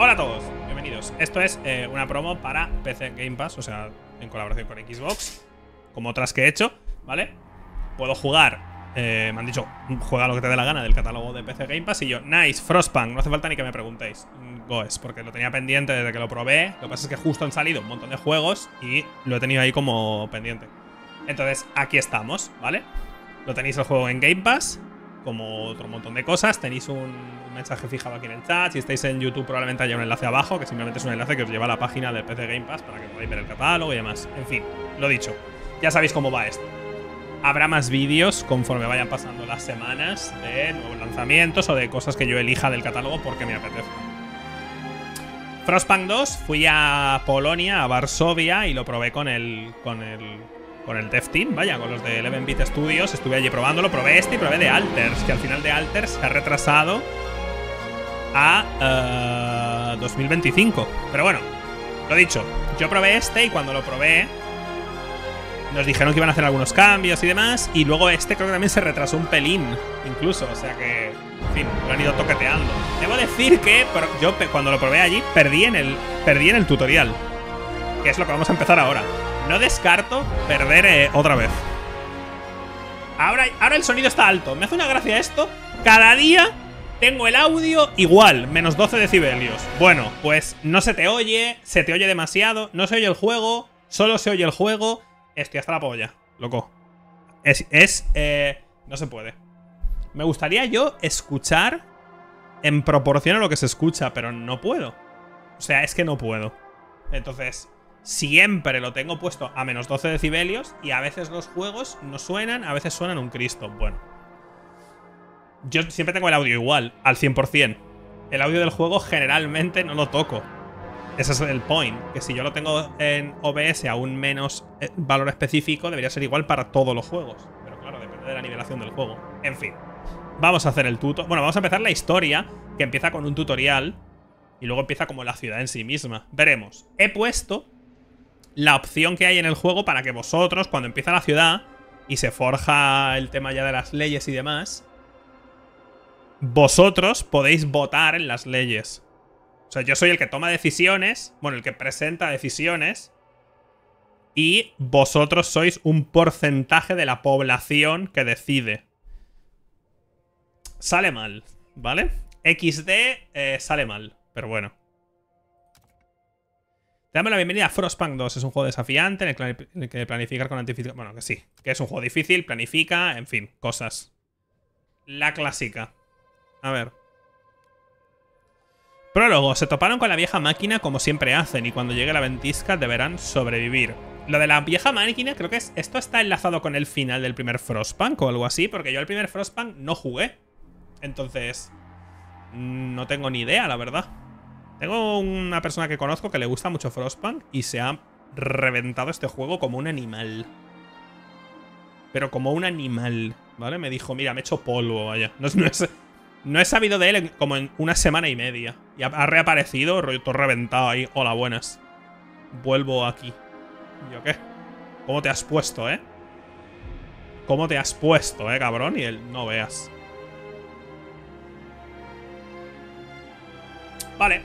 Hola a todos, bienvenidos. Esto es eh, una promo para PC Game Pass, o sea, en colaboración con Xbox, como otras que he hecho, ¿vale? Puedo jugar, eh, me han dicho, juega lo que te dé la gana del catálogo de PC Game Pass y yo, nice, Frostpunk, no hace falta ni que me preguntéis. Mm, Goes, porque lo tenía pendiente desde que lo probé. Lo que pasa es que justo han salido un montón de juegos y lo he tenido ahí como pendiente. Entonces, aquí estamos, ¿vale? Lo tenéis el juego en Game Pass como otro montón de cosas. Tenéis un, mensaje fijado aquí en el chat. Si estáis en YouTube, probablemente haya un enlace abajo, que simplemente es un enlace que os lleva a la página del PC Game Pass para que podáis ver el catálogo y demás. En fin, lo dicho. Ya sabéis cómo va esto. Habrá más vídeos conforme vayan pasando las semanas de nuevos lanzamientos o de cosas que yo elija del catálogo porque me apetezca. Frostpunk 2, fui a Polonia, a Varsovia y lo probé con el, con el con el Dev Team, vaya, con los de 11 Bit Studios. Estuve allí probándolo, probé este y probé de Alters, que al final de Alters se ha retrasado a 2025. Eh, pero bueno, lo dicho, yo probé este y cuando lo probé nos dijeron que iban a hacer algunos cambios y demás. Y luego este creo que también se retrasó un pelín, incluso. O sea que, en fin, lo han ido toqueteando. Debo decir que yo cuando lo probé allí perdí en el, perdí en el tutorial, que es lo que vamos a empezar ahora. No descarto perder eh, otra vez. Ahora, ahora el sonido está alto. Me hace una gracia esto. Cada día tengo el audio igual, menos 12 decibelios. Bueno, pues no se te oye, se te oye demasiado, no se oye el juego, solo se oye el juego. Estoy hasta la polla, loco. Es, es, eh, no se puede. Me gustaría yo escuchar en proporción a lo que se escucha, pero no puedo. O sea, es que no puedo. Entonces, siempre lo tengo puesto a menos 12 decibelios y a veces los juegos no suenan, a veces suenan un Cristo. Bueno. Yo siempre tengo el audio igual, al 100%. El audio del juego generalmente no lo toco. Ese es el point, que si yo lo tengo en OBS a un menos eh, valor específico, debería ser igual para todos los juegos. Pero claro, depende de la nivelación del juego. En fin, vamos a hacer el tuto. Bueno, vamos a empezar la historia, que empieza con un tutorial y luego empieza como la ciudad en sí misma. Veremos. He puesto la opción que hay en el juego para que vosotros, cuando empieza la ciudad y se forja el tema ya de las leyes y demás, vosotros podéis votar en las leyes. O sea, yo soy el que toma decisiones, bueno, el que presenta decisiones, y vosotros sois un porcentaje de la población que decide. Sale mal, ¿vale? XD eh, sale mal, pero bueno. Dame la bienvenida a Frostpunk 2. Es un juego desafiante en el, que planificar con anticipación. Bueno, que sí. Que es un juego difícil, planifica, en fin, cosas. La clásica. A ver. Prólogo. Se toparon con la vieja máquina como siempre hacen y cuando llegue la ventisca deberán sobrevivir. Lo de la vieja máquina creo que Esto está enlazado con el final del primer Frostpunk o algo así, porque yo el primer Frostpunk no jugué. Entonces... No tengo ni idea, la verdad. Tengo una persona que conozco que le gusta mucho Frostpunk y se ha reventado este juego como un animal. Pero como un animal, ¿vale? Me dijo, mira, me he hecho polvo, vaya. No, he sabido de él como en una semana y media. Y ha, reaparecido, rollo, todo reventado ahí. Hola, buenas. Vuelvo aquí. ¿Yo qué? ¿Cómo te has puesto, eh? ¿Cómo te has puesto, eh, cabrón? Y él, no veas. Vale.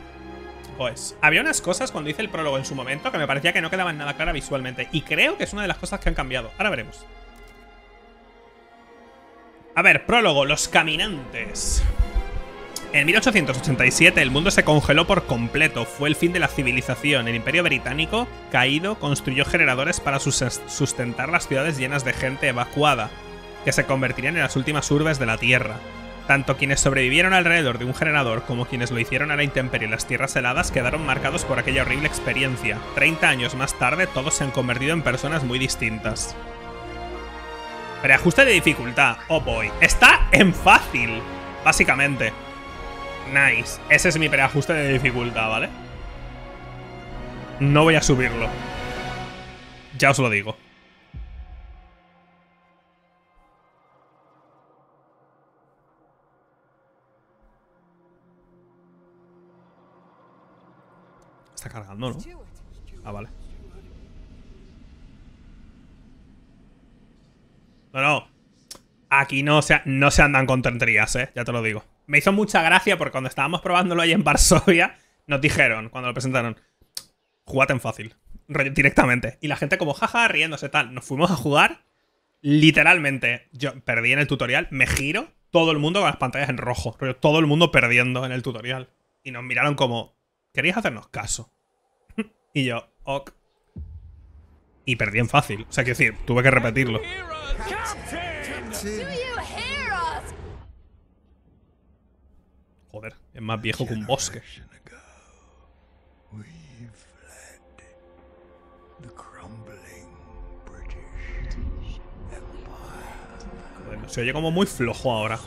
Pues, había unas cosas cuando hice el prólogo en su momento que me parecía que no quedaban nada claras visualmente. Y creo que es una de las cosas que han cambiado. Ahora veremos. A ver, prólogo, los caminantes. En 1887 el mundo se congeló por completo, fue el fin de la civilización. El imperio británico, caído, construyó generadores para sustentar las ciudades llenas de gente evacuada, que se convertirían en las últimas urbes de la Tierra. Tanto quienes sobrevivieron alrededor de un generador como quienes lo hicieron a la intemperie en las tierras heladas quedaron marcados por aquella horrible experiencia. 30 años más tarde, todos se han convertido en personas muy distintas. Preajuste de dificultad. Oh boy. Está en fácil, básicamente. Nice. Ese es mi preajuste de dificultad, ¿vale? No voy a subirlo. Ya os lo digo. cargando, ¿no? Ah, vale. No, Aquí no se, no se andan con tonterías, ¿eh? Ya te lo digo. Me hizo mucha gracia porque cuando estábamos probándolo ahí en Varsovia, nos dijeron, cuando lo presentaron, jugate en fácil. Directamente. Y la gente como jaja, riéndose tal. Nos fuimos a jugar. Literalmente, yo perdí en el tutorial, me giro, todo el mundo con las pantallas en rojo. Todo el mundo perdiendo en el tutorial. Y nos miraron como, ¿Querías hacernos caso? y yo, ok. Y perdí en fácil. O sea, quiero decir, tuve que repetirlo. Joder, es más viejo que un bosque. Bueno, se oye como muy flojo ahora.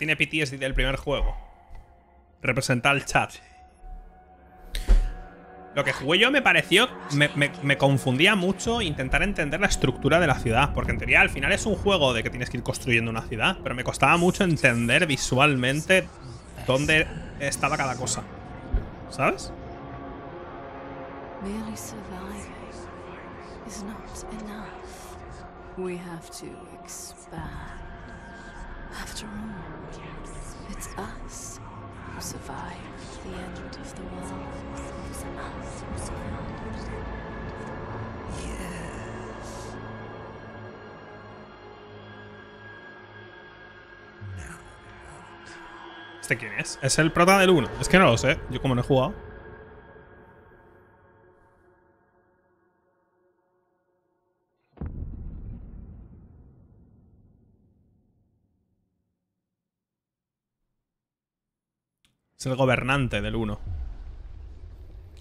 tiene PTSD del primer juego. Representa al chat. Lo que jugué yo me pareció. Me, confundía mucho intentar entender la estructura de la ciudad. Porque en teoría al final es un juego de que tienes que ir construyendo una ciudad. Pero me costaba mucho entender visualmente dónde estaba cada cosa. ¿Sabes? After all, it's us who survive the end of the world. Yes. ¿Este quién es? ¿Es el prota del 1? Es que no lo sé, yo como no he jugado. Es el gobernante del 1.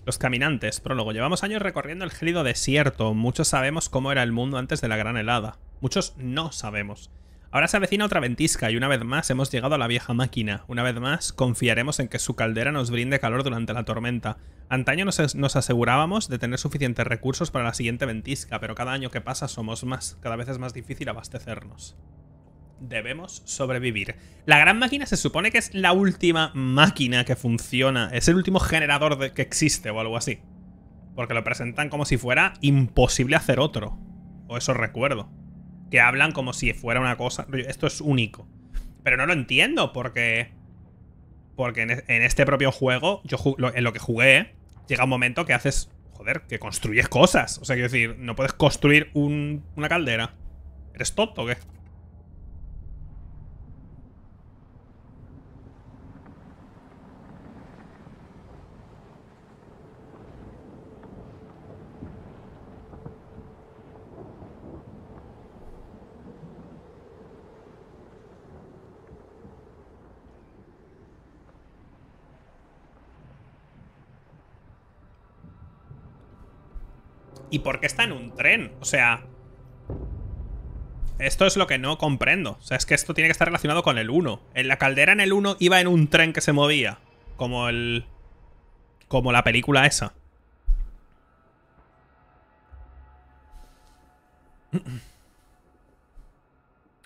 Los caminantes, prólogo. Llevamos años recorriendo el gélido desierto. Muchos sabemos cómo era el mundo antes de la gran helada. Muchos no sabemos. Ahora se avecina otra ventisca y una vez más hemos llegado a la vieja máquina. Una vez más confiaremos en que su caldera nos brinde calor durante la tormenta. Antaño nos, nos asegurábamos de tener suficientes recursos para la siguiente ventisca, pero cada año que pasa somos más. Cada vez es más difícil abastecernos debemos sobrevivir. La gran máquina se supone que es la última máquina que funciona, es el último generador que existe o algo así. Porque lo presentan como si fuera imposible hacer otro. O eso recuerdo. Que hablan como si fuera una cosa... Esto es único. Pero no lo entiendo porque... Porque en e, este propio juego, yo en lo que jugué, llega un momento que haces... Joder, que construyes cosas. O sea, quiero decir, no puedes construir una caldera. ¿Eres tonto o qué? ¿Y por qué está en un tren? O sea... Esto es lo que no comprendo. O sea, es que esto tiene que estar relacionado con el 1. En la caldera en el 1 iba en un tren que se movía. Como el... Como la película esa.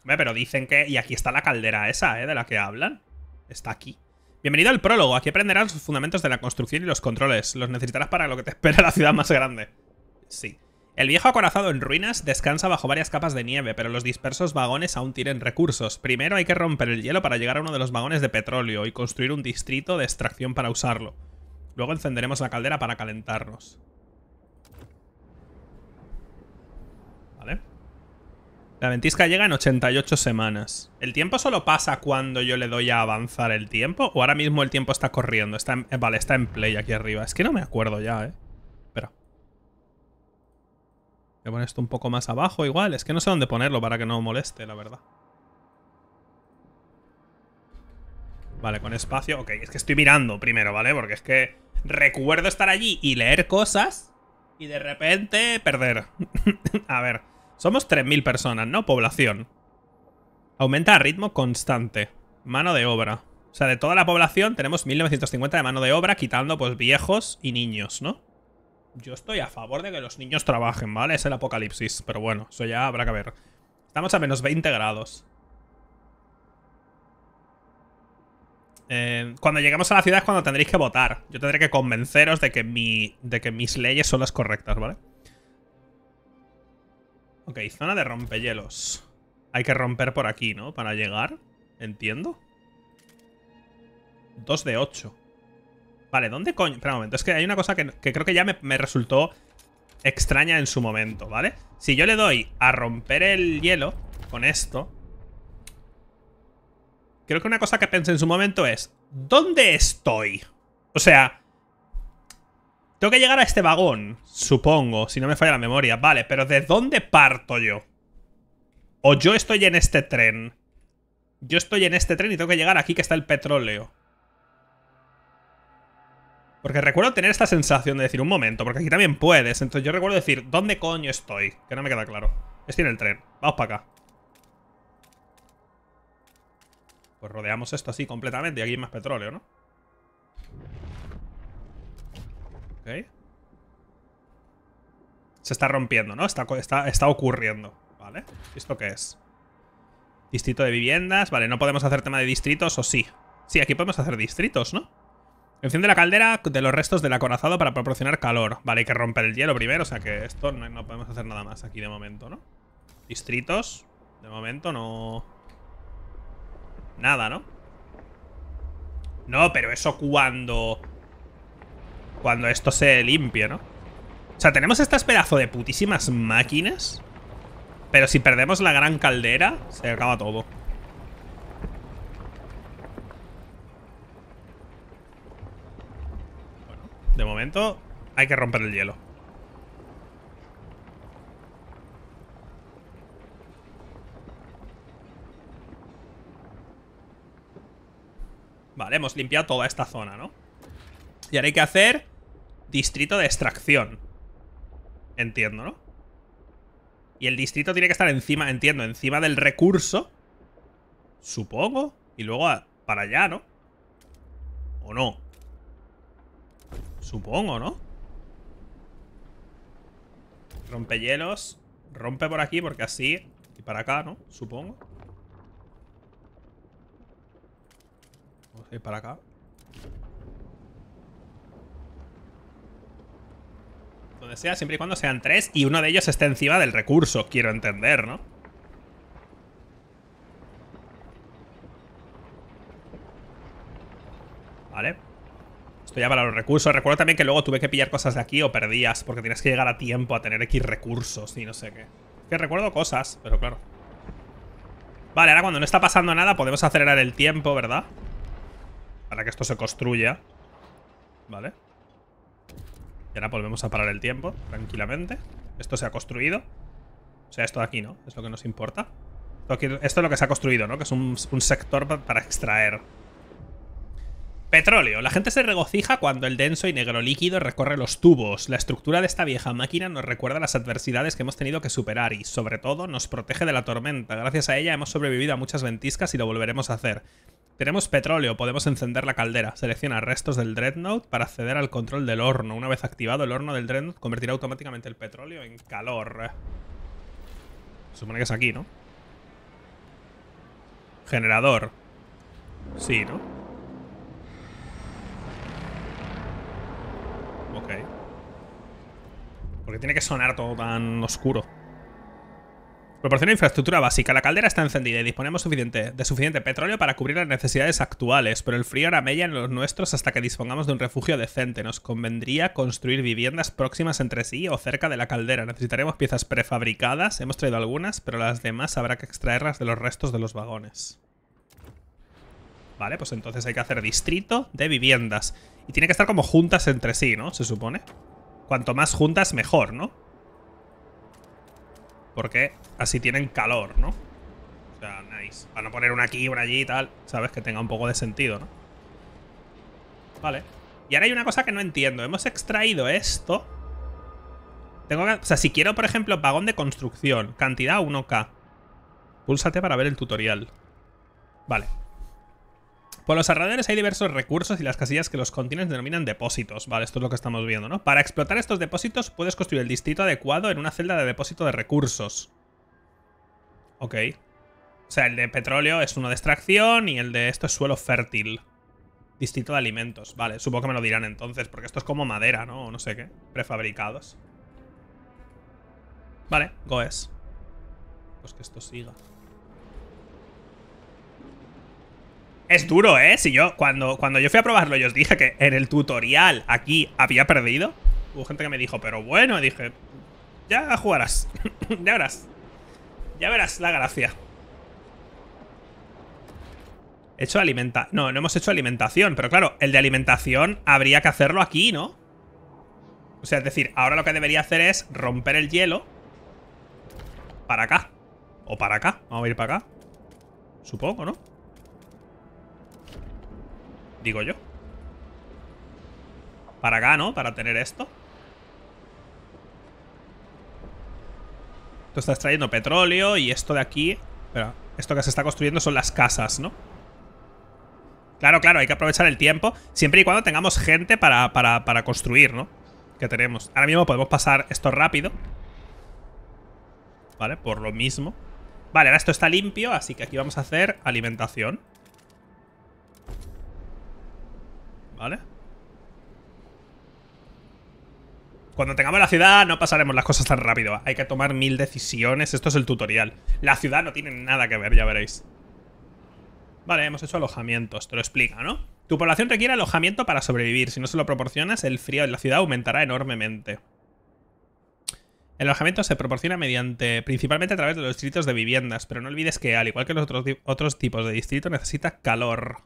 Pero dicen que... Y aquí está la caldera esa, ¿eh? De la que hablan. Está aquí. Bienvenido al prólogo. Aquí aprenderás los fundamentos de la construcción y los controles. Los necesitarás para lo que te espera la ciudad más grande. Sí. El viejo acorazado en ruinas descansa bajo varias capas de nieve, pero los dispersos vagones aún tienen recursos. Primero hay que romper el hielo para llegar a uno de los vagones de petróleo y construir un distrito de extracción para usarlo. Luego encenderemos la caldera para calentarnos. Vale. La ventisca llega en 88 semanas. ¿El tiempo solo pasa cuando yo le doy a avanzar el tiempo? ¿O ahora mismo el tiempo está corriendo? Está eh, vale, está en play aquí arriba. Es que no me acuerdo ya, ¿eh? Voy a esto un poco más abajo igual. Es que no sé dónde ponerlo para que no moleste, la verdad. Vale, con espacio. Ok, es que estoy mirando primero, ¿vale? Porque es que recuerdo estar allí y leer cosas y de repente perder. a ver, somos 3.000 personas, ¿no? Población. Aumenta a ritmo constante. Mano de obra. O sea, de toda la población tenemos 1950 de mano de obra, quitando pues viejos y niños, ¿no? Yo estoy a favor de que los niños trabajen, ¿vale? Es el apocalipsis, pero bueno, eso ya habrá que ver. Estamos a menos 20 grados. Eh, cuando lleguemos a la ciudad es cuando tendréis que votar. Yo tendré que convenceros de que, mi, de que mis leyes son las correctas, ¿vale? Ok, zona de rompehielos. Hay que romper por aquí, ¿no? Para llegar. Entiendo. Dos de 8. Vale, ¿dónde coño? Espera un momento, es que hay una cosa que, creo que ya me, me, resultó extraña en su momento, ¿vale? Si yo le doy a romper el hielo con esto... Creo que una cosa que pensé en su momento es... ¿Dónde estoy? O sea... Tengo que llegar a este vagón, supongo, si no me falla la memoria. Vale, pero ¿de dónde parto yo? O yo estoy en este tren. Yo estoy en este tren y tengo que llegar aquí que está el petróleo. Porque recuerdo tener esta sensación de decir, un momento, porque aquí también puedes. Entonces yo recuerdo decir, ¿dónde coño estoy? Que no me queda claro. Estoy en el tren. Vamos para acá. Pues rodeamos esto así completamente y aquí hay más petróleo, ¿no? Ok. Se está rompiendo, ¿no? Está, está, está ocurriendo. ¿Vale? ¿Esto qué es? Distrito de viviendas. Vale, no podemos hacer tema de distritos, ¿o sí? Sí, aquí podemos hacer distritos, ¿no? Enciende la caldera de los restos del acorazado para proporcionar calor. Vale, hay que romper el hielo primero, o sea que esto no, no podemos hacer nada más aquí de momento, ¿no? Distritos, de momento no... Nada, ¿no? No, pero eso cuando... Cuando esto se limpie, ¿no? O sea, tenemos estas pedazo de putísimas máquinas. Pero si perdemos la gran caldera, se acaba todo. De momento, hay que romper el hielo. Vale, hemos limpiado toda esta zona, ¿no? Y ahora hay que hacer distrito de extracción. Entiendo, ¿no? Y el distrito tiene que estar encima, entiendo, encima del recurso. Supongo. Y luego para allá, ¿no? ¿O no? Supongo, ¿no? Rompe hielos Rompe por aquí porque así. Y para acá, ¿no? Supongo. Vamos a ir para acá. Donde sea, siempre y cuando sean tres y uno de ellos esté encima del recurso, quiero entender, ¿no? Vale ya para los recursos. Recuerdo también que luego tuve que pillar cosas de aquí o perdías, porque tienes que llegar a tiempo a tener X recursos y no sé qué. Que recuerdo cosas, pero claro. Vale, ahora cuando no está pasando nada podemos acelerar el tiempo, ¿verdad? Para que esto se construya. Vale. Y ahora volvemos a parar el tiempo, tranquilamente. Esto se ha construido. O sea, esto de aquí, ¿no? Es lo que nos importa. Esto, es lo que se ha construido, ¿no? Que es un sector para extraer. Petróleo. La gente se regocija cuando el denso y negro líquido recorre los tubos. La estructura de esta vieja máquina nos recuerda las adversidades que hemos tenido que superar y, sobre todo, nos protege de la tormenta. Gracias a ella hemos sobrevivido a muchas ventiscas y lo volveremos a hacer. Tenemos petróleo, podemos encender la caldera. Selecciona restos del Dreadnought para acceder al control del horno. Una vez activado el horno del Dreadnought, convertirá automáticamente el petróleo en calor. Supone que es aquí, ¿no? Generador. Sí, ¿no? Porque tiene que sonar todo tan oscuro. Proporciona infraestructura básica. La caldera está encendida y disponemos suficiente, de suficiente petróleo para cubrir las necesidades actuales, pero el frío hará mella en los nuestros hasta que dispongamos de un refugio decente. Nos convendría construir viviendas próximas entre sí o cerca de la caldera. Necesitaremos piezas prefabricadas. Hemos traído algunas, pero las demás habrá que extraerlas de los restos de los vagones. Vale, pues entonces hay que hacer distrito de viviendas. Y tiene que estar como juntas entre sí, ¿no? Se supone. Cuanto más juntas, mejor, ¿no? Porque así tienen calor, ¿no? O sea, nice. Para no poner una aquí, una allí y tal, ¿sabes? Que tenga un poco de sentido, ¿no? Vale. Y ahora hay una cosa que no entiendo. Hemos extraído esto. Tengo que, o sea, si quiero, por ejemplo, vagón de construcción, cantidad 1K. Púlsate para ver el tutorial. Vale. Por los arraderes hay diversos recursos y las casillas que los continentes denominan depósitos. Vale, esto es lo que estamos viendo, ¿no? Para explotar estos depósitos puedes construir el distrito adecuado en una celda de depósito de recursos. Ok. O sea, el de petróleo es uno de extracción y el de esto es suelo fértil. Distrito de alimentos. Vale, supongo que me lo dirán entonces, porque esto es como madera, ¿no? O no sé qué. Prefabricados. Vale, goes. Pues que esto siga. Es duro, ¿eh? Si yo, cuando, cuando yo fui a probarlo Yo os dije que en el tutorial aquí había perdido, hubo gente que me dijo, pero bueno, dije, ya jugarás, ya verás, ya verás la gracia. Hecho alimenta... No, no hemos hecho alimentación, pero claro, el de alimentación habría que hacerlo aquí, ¿no? O sea, es decir, ahora lo que debería hacer es romper el hielo para acá. O para acá. Vamos a ir para acá. Supongo, ¿no? Digo yo. Para acá, ¿no? Para tener esto. Tú estás trayendo petróleo y esto de aquí... pero esto que se está construyendo son las casas, ¿no? Claro, claro, hay que aprovechar el tiempo siempre y cuando tengamos gente para, para, para construir, ¿no? Que tenemos. Ahora mismo podemos pasar esto rápido. Vale, por lo mismo. Vale, ahora esto está limpio, así que aquí vamos a hacer alimentación. ¿Vale? Cuando tengamos la ciudad no pasaremos las cosas tan rápido. Hay que tomar mil decisiones. Esto es el tutorial. La ciudad no tiene nada que ver, ya veréis. Vale, hemos hecho alojamientos. Te lo explica, ¿no? Tu población requiere alojamiento para sobrevivir. Si no se lo proporcionas, el frío en la ciudad aumentará enormemente. El alojamiento se proporciona mediante, principalmente a través de los distritos de viviendas, pero no olvides que, al igual que los otros, otros tipos de distrito, necesita calor.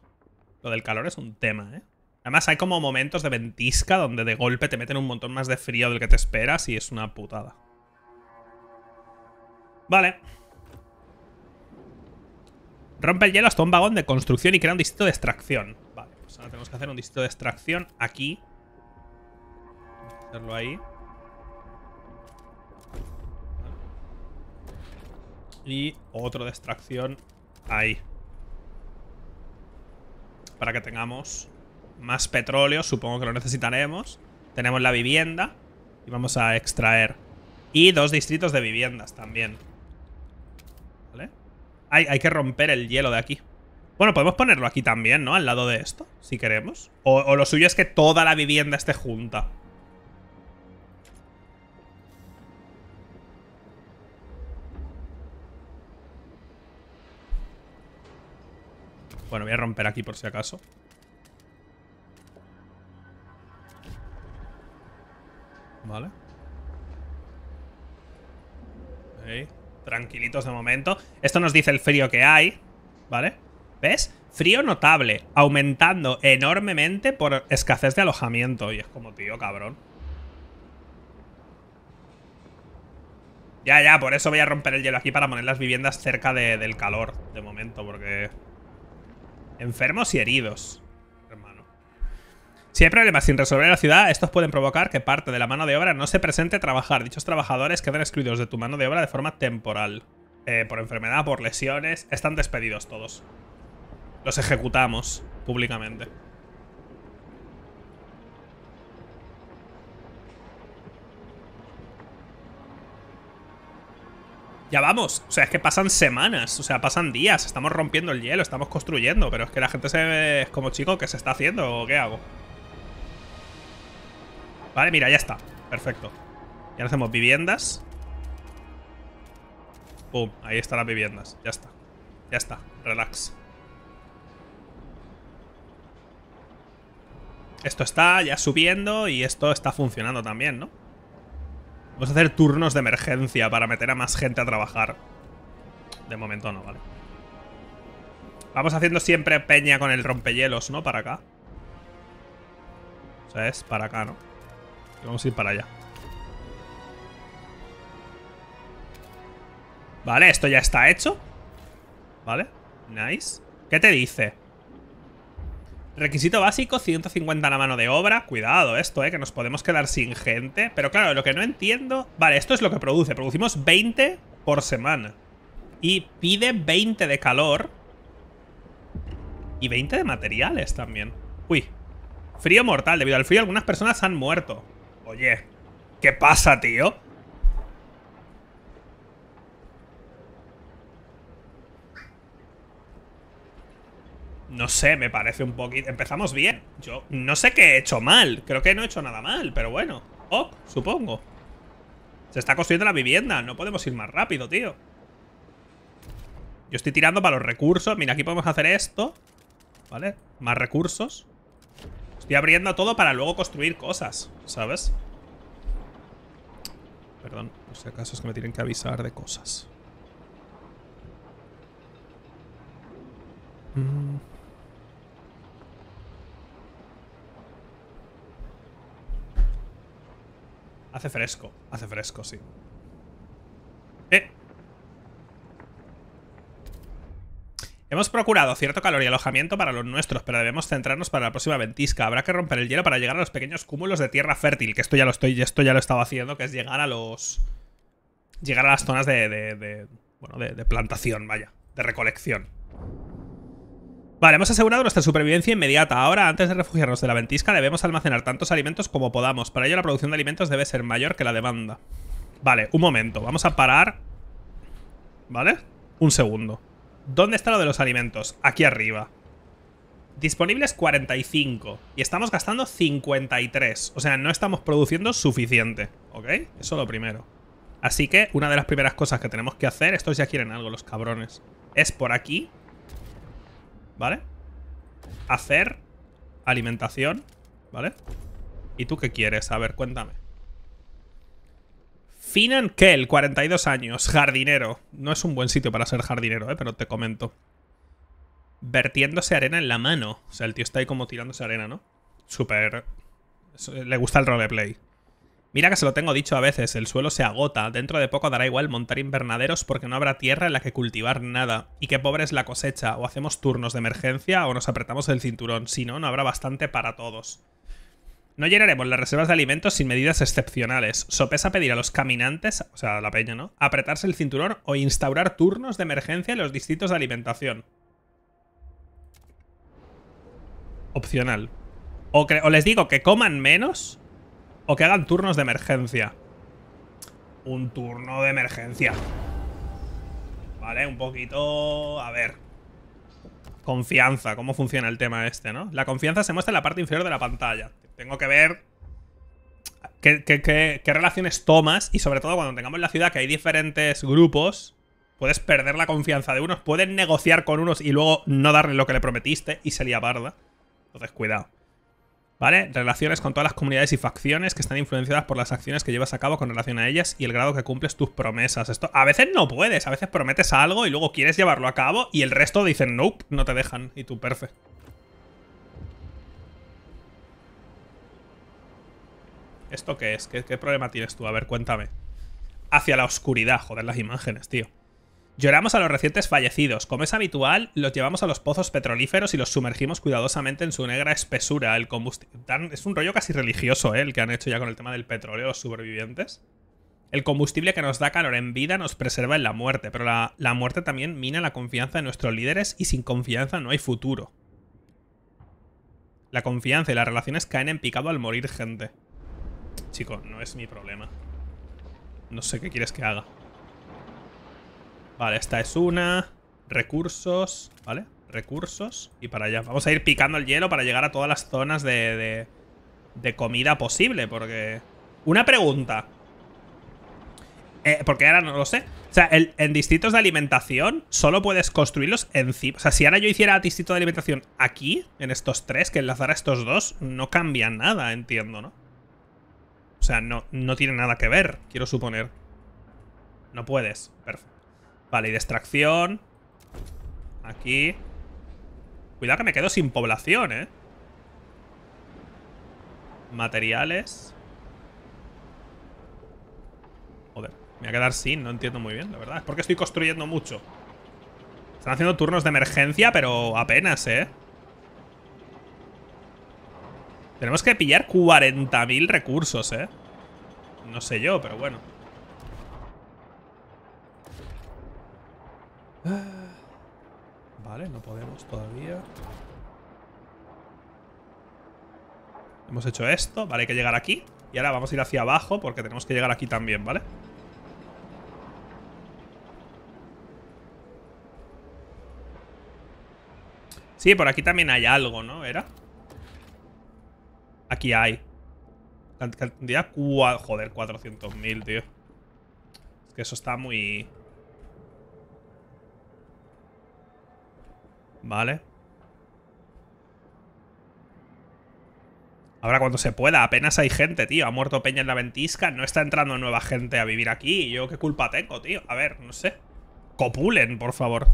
Lo del calor es un tema, ¿eh? Además, hay como momentos de ventisca donde de golpe te meten un montón más de frío del que te esperas y es una putada. Vale. Rompe el hielo hasta un vagón de construcción y crea un distrito de extracción. Vale, pues ahora tenemos que hacer un distrito de extracción aquí. hacerlo ahí. Y otro de extracción ahí. Para que tengamos más petróleo, supongo que lo necesitaremos. Tenemos la vivienda y vamos a extraer. Y dos distritos de viviendas también. ¿Vale? Hay, que romper el hielo de aquí. Bueno, podemos ponerlo aquí también, ¿no? Al lado de esto, si queremos. O, o lo suyo es que toda la vivienda esté junta. Bueno, voy a romper aquí por si acaso. Vale. Tranquilitos de momento. Esto nos dice el frío que hay. ¿Vale? ¿Ves? Frío notable, aumentando enormemente por escasez de alojamiento. Y es como, tío, cabrón. Ya, ya, por eso voy a romper el hielo aquí para poner las viviendas cerca de, del calor, de momento, porque... Enfermos y heridos. Si hay problemas sin resolver en la ciudad, estos pueden provocar que parte de la mano de obra no se presente a trabajar. Dichos trabajadores quedan excluidos de tu mano de obra de forma temporal. Eh, por enfermedad, por lesiones, están despedidos todos. Los ejecutamos públicamente. Ya vamos, o sea, es que pasan semanas, o sea, pasan días, estamos rompiendo el hielo, estamos construyendo, pero es que la gente se ve como chico, ¿qué se está haciendo o qué hago? Vale, mira, ya está. Perfecto. Ya hacemos viviendas. Pum, ahí están las viviendas. Ya está. Ya está. Relax. Esto está ya subiendo y esto está funcionando también, ¿no? Vamos a hacer turnos de emergencia para meter a más gente a trabajar. De momento no, vale. Vamos haciendo siempre peña con el rompehielos, ¿no? Para acá. O sea, es para acá, ¿no? Vamos a ir para allá. Vale, esto ya está hecho. Vale, nice. ¿Qué te dice? Requisito básico, 150 la mano de obra. Cuidado esto, eh, que nos podemos quedar sin gente. Pero claro, lo que no entiendo... Vale, esto es lo que produce. Producimos 20 por semana. Y pide 20 de calor. Y 20 de materiales también. Uy. Frío mortal. Debido al frío, algunas personas han muerto. Oye, ¿qué pasa, tío? No sé, me parece un poquito... Empezamos bien. Yo no sé qué he hecho mal. Creo que no he hecho nada mal, pero bueno. Oh, supongo. Se está construyendo la vivienda. No podemos ir más rápido, tío. Yo estoy tirando para los recursos. Mira, aquí podemos hacer esto. ¿Vale? Más recursos y abriendo todo para luego construir cosas, ¿sabes? Perdón, por si acaso es que me tienen que avisar de cosas. Mm. Hace fresco, hace fresco, sí. Eh, Hemos procurado cierto calor y alojamiento para los nuestros, pero debemos centrarnos para la próxima ventisca. Habrá que romper el hielo para llegar a los pequeños cúmulos de tierra fértil, que esto ya lo estoy, esto ya lo estaba haciendo, que es llegar a los. Llegar a las zonas de. de, de plantación, vaya. De recolección. Vale, hemos asegurado nuestra supervivencia inmediata. Ahora, antes de refugiarnos de la ventisca, debemos almacenar tantos alimentos como podamos. Para ello, la producción de alimentos debe ser mayor que la demanda. Vale, un momento. Vamos a parar... ¿Vale? Un segundo. ¿Dónde está lo de los alimentos? Aquí arriba. Disponibles 45. Y estamos gastando 53. O sea, no estamos produciendo suficiente. ¿Ok? Eso lo primero. Así que una de las primeras cosas que tenemos que hacer... Estos ya quieren algo, los cabrones. Es por aquí. ¿Vale? Hacer alimentación. ¿Vale? ¿Y tú qué quieres? A ver, cuéntame. Finan Kell, 42 años, jardinero. No es un buen sitio para ser jardinero, eh, pero te comento. Vertiéndose arena en la mano. O sea, el tío está ahí como tirándose arena, ¿no? Súper... Le gusta el roleplay. Mira que se lo tengo dicho a veces, el suelo se agota, dentro de poco dará igual montar invernaderos porque no habrá tierra en la que cultivar nada, y qué pobre es la cosecha, o hacemos turnos de emergencia o nos apretamos el cinturón, si no, no habrá bastante para todos. No llenaremos las reservas de alimentos sin medidas excepcionales. Sopesa pedir a los caminantes, o sea, a la peña, ¿no? Apretarse el cinturón o instaurar turnos de emergencia en los distritos de alimentación. Opcional. O, o les digo que coman menos o que hagan turnos de emergencia. Un turno de emergencia. Vale, un poquito... A ver, confianza, cómo funciona el tema este, ¿no? La confianza se muestra en la parte inferior de la pantalla. Tengo que ver qué, relaciones tomas y sobre todo cuando tengamos la ciudad que hay diferentes grupos, puedes perder la confianza de unos, puedes negociar con unos y luego no darle lo que le prometiste y se lía parda. Entonces, cuidado. ¿Vale? Relaciones con todas las comunidades y facciones que están influenciadas por las acciones que llevas a cabo con relación a ellas y el grado que cumples tus promesas. Esto a veces no puedes, a veces prometes algo y luego quieres llevarlo a cabo y el resto dicen nope, no te dejan y tú perfecto. ¿Esto qué es? ¿Qué, problema tienes tú? A ver, cuéntame. Hacia la oscuridad, joder, las imágenes, tío. Lloramos a los recientes fallecidos. Como es habitual, los llevamos a los pozos petrolíferos y los sumergimos cuidadosamente en su negra espesura. El combustible... Es un rollo casi religioso, ¿eh? El que han hecho ya con el tema del petróleo, los supervivientes. El combustible que nos da calor en vida nos preserva en la muerte, pero la, la muerte también mina la confianza en nuestros líderes y sin confianza no hay futuro. La confianza y las relaciones caen en picado al morir gente. Chico, no es mi problema. No sé qué quieres que haga. Vale, esta es una. Recursos, ¿vale? Recursos. Y para allá. Vamos a ir picando el hielo para llegar a todas las zonas de, de, comida posible, porque... Una pregunta. Eh, porque ahora no lo sé. O sea, en distritos de alimentación solo puedes construirlos encima. O sea, si ahora yo hiciera distrito de alimentación aquí, en estos tres, que enlazara estos dos, no cambia nada, entiendo, ¿no? O sea, no, tiene nada que ver, quiero suponer. No puedes. Perfecto. Vale, y distracción. Aquí. Cuidado que me quedo sin población, ¿eh? Materiales. Joder, me voy a quedar sin, no entiendo muy bien, la verdad. Es porque estoy construyendo mucho. Están haciendo turnos de emergencia, pero apenas, ¿eh? Tenemos que pillar 40.000 recursos, ¿eh? No sé yo, pero bueno. Ah. Vale, no podemos todavía. Hemos hecho esto. Vale, hay que llegar aquí. Y ahora vamos a ir hacia abajo porque tenemos que llegar aquí también, ¿vale? Sí, por aquí también hay algo, ¿no? ¿Era? Aquí hay. Cantidad... joder, 400.000, tío. Es que eso está muy... Vale. Ahora cuando se pueda, apenas hay gente, tío. Ha muerto Peña en la ventisca, no está entrando nueva gente a vivir aquí. Yo qué culpa tengo, tío. A ver, no sé. Copulen, por favor.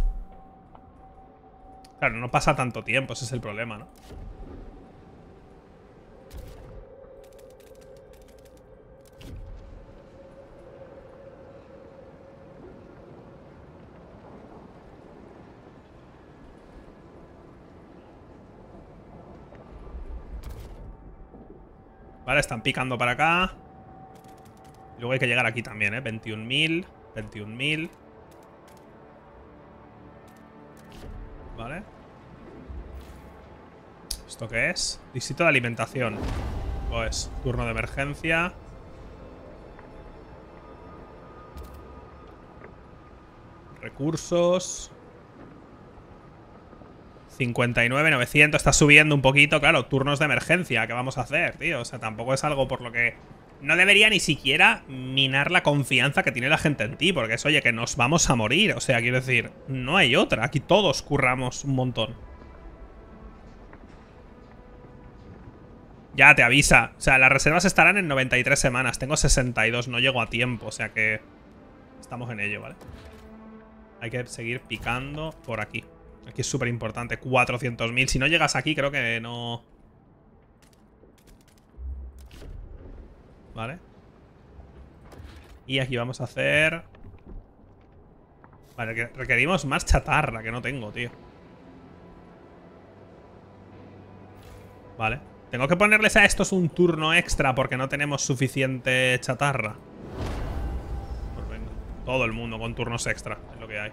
Claro, no pasa tanto tiempo, ese es el problema, ¿no? Vale, están picando para acá. Luego hay que llegar aquí también, ¿eh? 21.000, 21.000. Vale. ¿Esto qué es? Distrito de alimentación. Pues, turno de emergencia. Recursos. 59, 900, está subiendo un poquito, claro, turnos de emergencia, ¿qué vamos a hacer, tío? O sea, tampoco es algo por lo que... No debería ni siquiera minar la confianza que tiene la gente en ti, porque es, oye, que nos vamos a morir. O sea, quiero decir, no hay otra, aquí todos curramos un montón. Ya, te avisa. O sea, las reservas estarán en 93 semanas, tengo 62, no llego a tiempo, o sea que... Estamos en ello, ¿vale? Hay que seguir picando por aquí. Aquí es súper importante. 400.000. Si no llegas aquí, creo que no... Vale. Y aquí vamos a hacer... Vale, requerimos más chatarra, que no tengo, tío. Vale. Tengo que ponerles a estos un turno extra porque no tenemos suficiente chatarra. Pues venga. Todo el mundo con turnos extra, es lo que hay.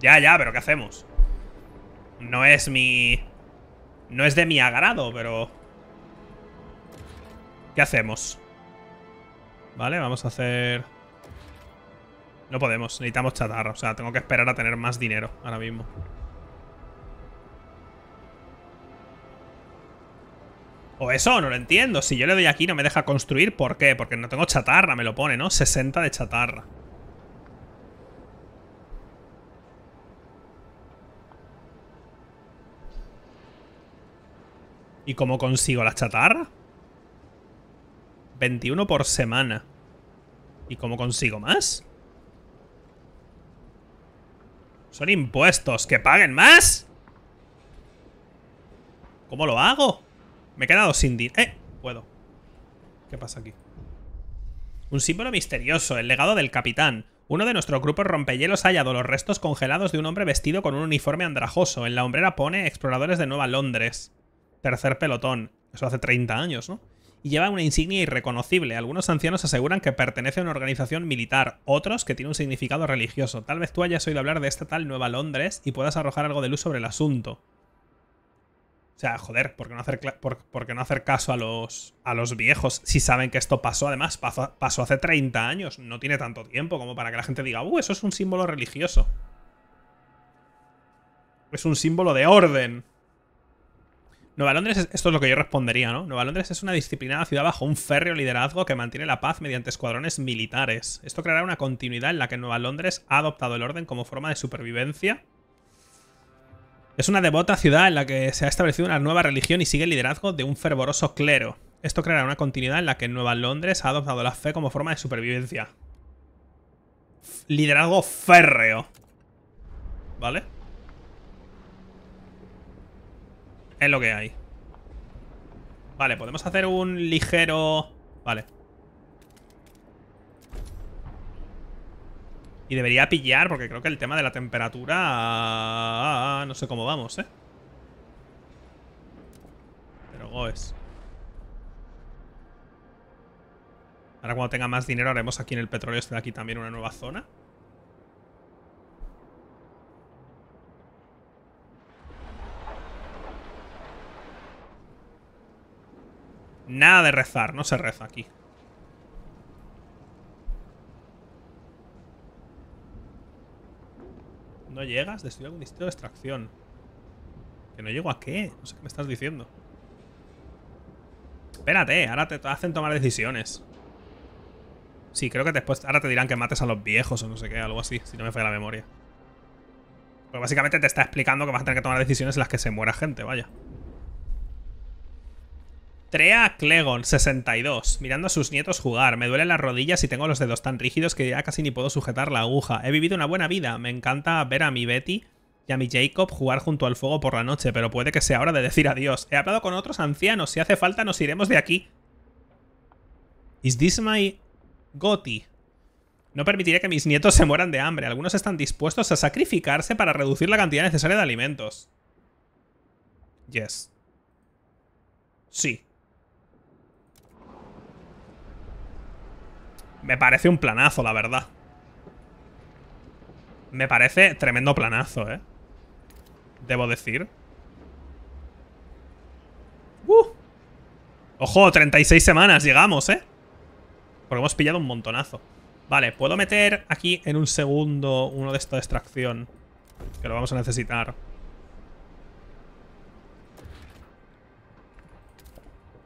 Ya, ya, pero ¿qué hacemos? No es mi... No es de mi agrado, pero... ¿Qué hacemos? Vale, vamos a hacer... No podemos, necesitamos chatarra. O sea, tengo que esperar a tener más dinero ahora mismo. O eso, no lo entiendo. Si yo le doy aquí no me deja construir, ¿por qué? Porque no tengo chatarra, me lo pone, ¿no? 60 de chatarra. ¿Y cómo consigo la chatarra? 21 por semana. ¿Y cómo consigo más? Son impuestos. ¿Que paguen más? ¿Cómo lo hago? Me he quedado sin dinero. ¡Eh! Puedo. ¿Qué pasa aquí? Un símbolo misterioso, el legado del capitán. Uno de nuestro grupo rompehielos ha hallado los restos congelados de un hombre vestido con un uniforme andrajoso. En la hombrera pone exploradores de Nueva Londres tercer pelotón. Eso hace 30 años, ¿no? Y lleva una insignia irreconocible. Algunos ancianos aseguran que pertenece a una organización militar, otros que tiene un significado religioso. Tal vez tú hayas oído hablar de esta tal Nueva Londres y puedas arrojar algo de luz sobre el asunto. O sea, joder, ¿por qué no hacer, no hacer caso a los, a los viejos si saben que esto pasó? Además, pasó, hace 30 años. No tiene tanto tiempo como para que la gente diga, uh, eso es un símbolo religioso. Es un símbolo de orden. Nueva Londres, es, esto es lo que yo respondería, ¿no? Nueva Londres es una disciplinada ciudad bajo un férreo liderazgo que mantiene la paz mediante escuadrones militares. Esto creará una continuidad en la que Nueva Londres ha adoptado el orden como forma de supervivencia es una devota ciudad en la que se ha establecido una nueva religión y sigue el liderazgo de un fervoroso clero. Esto creará una continuidad en la que Nueva Londres ha adoptado la fe como forma de supervivencia. Liderazgo férreo. ¿Vale? Es lo que hay. Vale, podemos hacer un ligero... Vale. Y debería pillar, porque creo que el tema de la temperatura... Ah, no sé cómo vamos, ¿eh? Pero goes. Ahora cuando tenga más dinero haremos aquí en el petróleo este de aquí también una nueva zona. Nada de rezar, no se reza aquí. No llegas, destruye algún distrito de extracción. ¿Que no llego a qué? No sé qué me estás diciendo. Espérate, ahora te hacen tomar decisiones. Sí, creo que después ahora te dirán que mates a los viejos o no sé qué, algo así, si no me falla la memoria. Pero pues básicamente te está explicando que vas a tener que tomar decisiones en las que se muera gente, vaya. Trea Clegon, 62. Mirando a sus nietos jugar. Me duelen las rodillas y tengo los dedos tan rígidos que ya casi ni puedo sujetar la aguja. He vivido una buena vida. Me encanta ver a mi Betty y a mi Jacob jugar junto al fuego por la noche, pero puede que sea hora de decir adiós. He hablado con otros ancianos. Si hace falta, nos iremos de aquí. Is this my Goti? No permitiré que mis nietos se mueran de hambre. Algunos están dispuestos a sacrificarse para reducir la cantidad necesaria de alimentos. Yes. Sí, Me parece un planazo, la verdad. Me parece tremendo planazo, ¿eh? Debo decir. ¡Uh! Ojo, 36 semanas llegamos, ¿eh? Porque hemos pillado un montonazo. Vale, puedo meter aquí en un segundo uno de esta extracción. Que lo vamos a necesitar.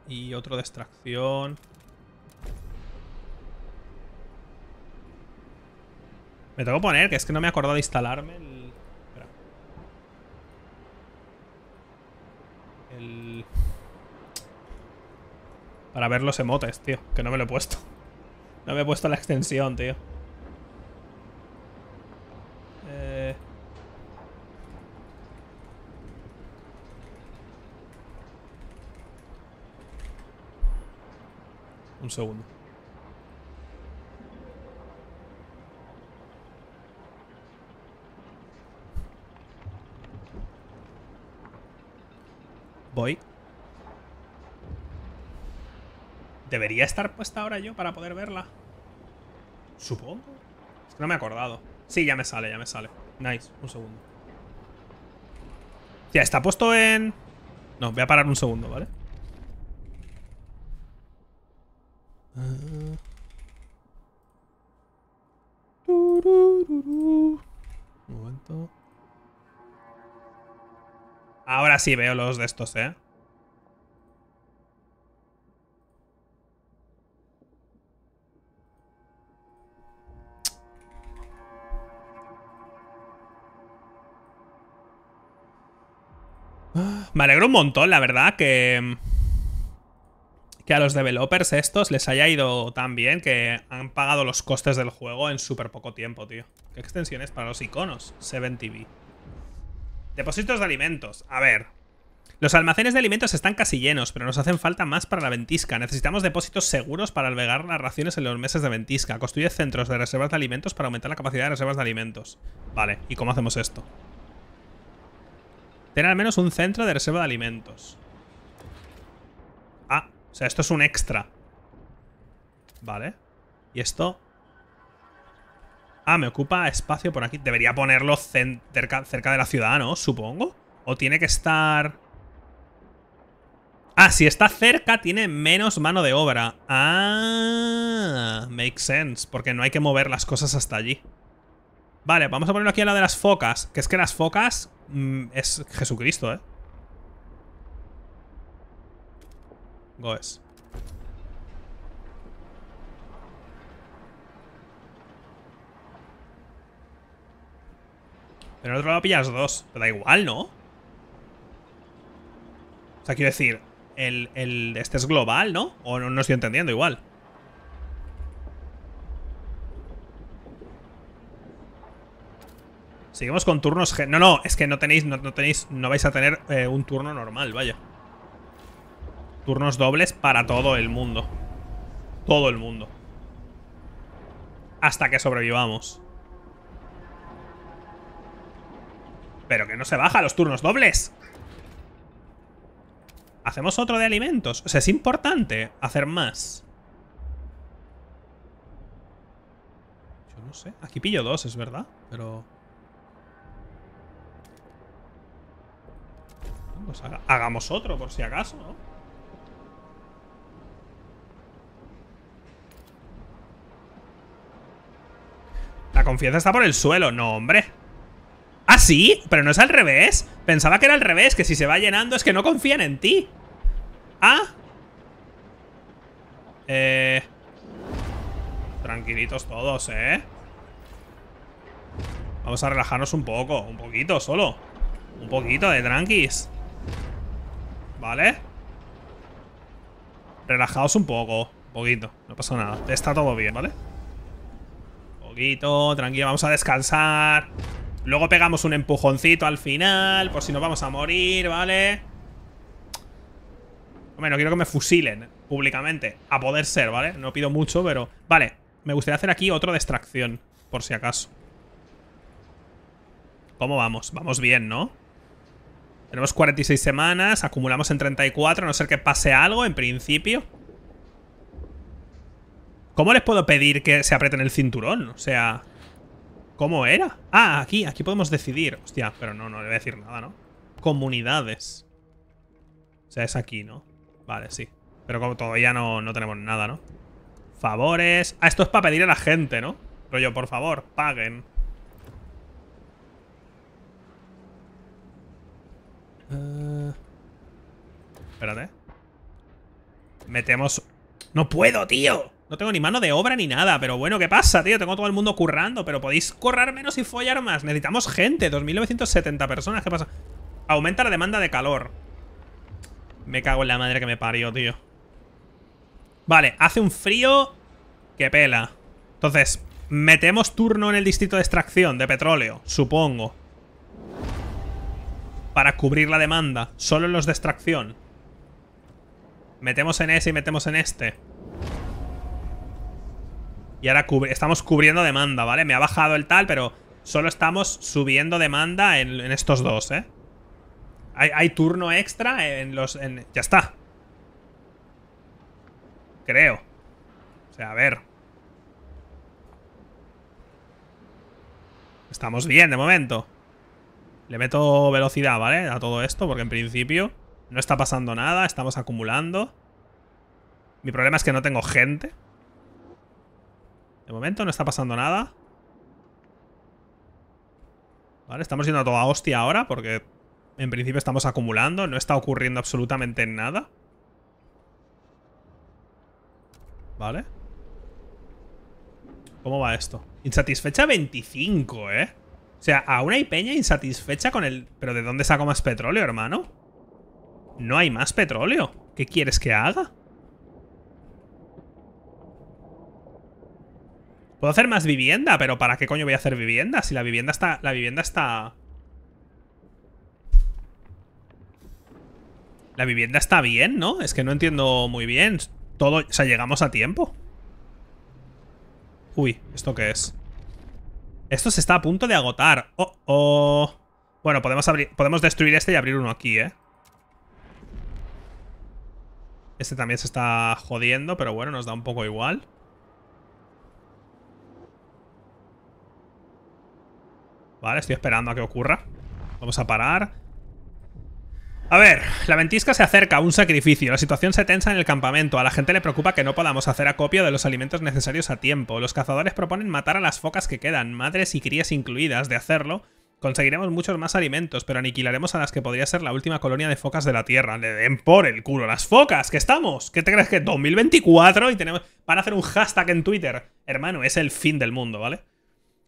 Y otro de extracción. Me tengo que poner, que es que no me he acordado de instalarme el... Espera. El... Para ver los emotes, tío. Que no me lo he puesto. No me he puesto la extensión, tío. Eh... Un segundo. Voy. ¿Debería estar puesta ahora yo para poder verla? Supongo. Es que no me he acordado. Sí, ya me sale, ya me sale. Nice, un segundo. Ya, está puesto en... No, voy a parar un segundo, ¿vale? Así veo los de estos, ¿eh? Me alegro un montón, la verdad, que... Que a los developers estos les haya ido tan bien que han pagado los costes del juego en súper poco tiempo, tío. ¿Qué extensiones para los iconos? 7TV. Depósitos de alimentos. A ver. Los almacenes de alimentos están casi llenos, pero nos hacen falta más para la ventisca. Necesitamos depósitos seguros para albergar las raciones en los meses de ventisca. Construye centros de reservas de alimentos para aumentar la capacidad de reservas de alimentos. Vale, ¿y cómo hacemos esto? Tener al menos un centro de reserva de alimentos. Ah, o sea, esto es un extra. Vale. Y esto Ah, me ocupa espacio por aquí. Debería ponerlo cerca, de la ciudad, ¿no? Supongo. O tiene que estar... Ah, si está cerca tiene menos mano de obra. Ah, makes sense. Porque no hay que mover las cosas hasta allí. Vale, vamos a ponerlo aquí a la de las focas. Que es que las focas mm, es Jesucristo, ¿eh? Goes. En otro lado pillas dos. Pero da igual, ¿no? O sea, quiero decir, el, el, este es global, ¿no? O no, estoy entendiendo igual. Seguimos con turnos... No, no, es que no tenéis... No, tenéis no vais a tener eh, un turno normal, vaya. Turnos dobles para todo el mundo. Todo el mundo. Hasta que sobrevivamos. Pero que no se baja los turnos dobles. Hacemos otro de alimentos. O sea, es importante hacer más. Yo no sé. Aquí pillo dos, es verdad. Pero... Pues hagamos otro, por si acaso, ¿no? La confianza está por el suelo. No, hombre. Ah, sí, pero no es al revés. Pensaba que era al revés, que si se va llenando es que no confían en ti. Ah. Eh... Tranquilitos todos, ¿eh? Vamos a relajarnos un poco, un poquito solo. Un poquito de tranquis. ¿Vale? Relajaos un poco, un poquito. No pasa nada, está todo bien, ¿vale? Un poquito, tranquilo, vamos a descansar. Luego pegamos un empujoncito al final, por si nos vamos a morir, ¿vale? Hombre, no quiero que me fusilen públicamente. A poder ser, ¿vale? No pido mucho, pero... Vale, me gustaría hacer aquí otra distracción, por si acaso. ¿Cómo vamos? Vamos bien, ¿no? Tenemos 46 semanas, acumulamos en 34, a no ser que pase algo, en principio. ¿Cómo les puedo pedir que se aprieten el cinturón? O sea... ¿Cómo era? Ah, aquí, aquí podemos decidir. Hostia, pero no, no le voy a decir nada, ¿no? Comunidades. O sea, es aquí, ¿no? Vale, sí. Pero como todavía no, no tenemos nada, ¿no? Favores. Ah, esto es para pedir a la gente, ¿no? Rollo, por favor, paguen. Eh, espérate. Metemos... ¡No puedo, tío! No tengo ni mano de obra ni nada, pero bueno, ¿qué pasa, tío? Tengo todo el mundo currando, pero podéis correr menos y follar más. Necesitamos gente, 2.970 personas, ¿qué pasa? Aumenta la demanda de calor. Me cago en la madre que me parió, tío. Vale, hace un frío que pela. Entonces, metemos turno en el distrito de extracción de petróleo, supongo. Para cubrir la demanda, solo en los de extracción. Metemos en ese y metemos en este. Y ahora estamos cubriendo demanda, ¿vale? Me ha bajado el tal, pero solo estamos subiendo demanda en, estos dos, ¿eh? Hay, turno extra en los... ya está. Creo. O sea, a ver. Estamos bien de momento. Le meto velocidad, ¿vale? A todo esto, porque en principio no está pasando nada, estamos acumulando. Mi problema es que no tengo gente. De momento no está pasando nada. Vale, estamos yendo a toda hostia ahora porque en principio estamos acumulando. No está ocurriendo absolutamente nada. Vale. ¿Cómo va esto? Insatisfecha 25, ¿eh? O sea, aún hay peña insatisfecha con el... ¿Pero de dónde saco más petróleo, hermano? No hay más petróleo. ¿Qué quieres que haga? Puedo hacer más vivienda, pero ¿para qué coño voy a hacer vivienda? Si la vivienda está... La vivienda está... La vivienda está bien, ¿no? Es que no entiendo muy bien. Todo... O sea, llegamos a tiempo. Uy, ¿esto qué es? Esto se está a punto de agotar. Oh, oh. Bueno, podemos, abrir, podemos destruir este y abrir uno aquí, ¿eh? Este también se está jodiendo, pero bueno, nos da un poco igual. Vale, estoy esperando a que ocurra. Vamos a parar. A ver, la ventisca se acerca, a un sacrificio. La situación se tensa en el campamento. A la gente le preocupa que no podamos hacer acopio de los alimentos necesarios a tiempo. Los cazadores proponen matar a las focas que quedan, madres y crías incluidas. De hacerlo, conseguiremos muchos más alimentos, pero aniquilaremos a las que podría ser la última colonia de focas de la Tierra. Le den por el culo las focas, ¿Qué estamos. ¿Qué te crees que 2024 y tenemos... Van a hacer un hashtag en Twitter. Hermano, es el fin del mundo, ¿vale?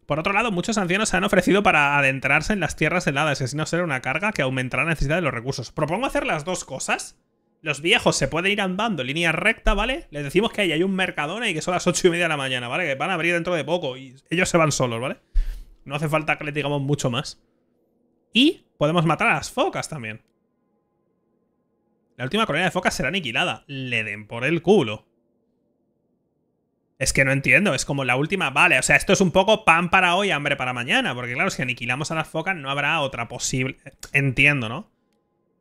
Por otro lado, muchos ancianos se han ofrecido para adentrarse en las tierras heladas y así no ser una carga que aumentará la necesidad de los recursos. Propongo hacer las dos cosas. Los viejos se pueden ir andando en línea recta, ¿vale? Les decimos que ahí hay un mercadona y que son las ocho y media de la mañana, ¿vale? Que van a abrir dentro de poco y ellos se van solos, ¿vale? No hace falta que le digamos mucho más. Y podemos matar a las focas también. La última colonia de focas será aniquilada. Le den por el culo. Es que no entiendo, es como la última, vale, o sea, esto es un poco pan para hoy, hambre para mañana, porque claro, si aniquilamos a las focas no habrá otra posible, entiendo, ¿no?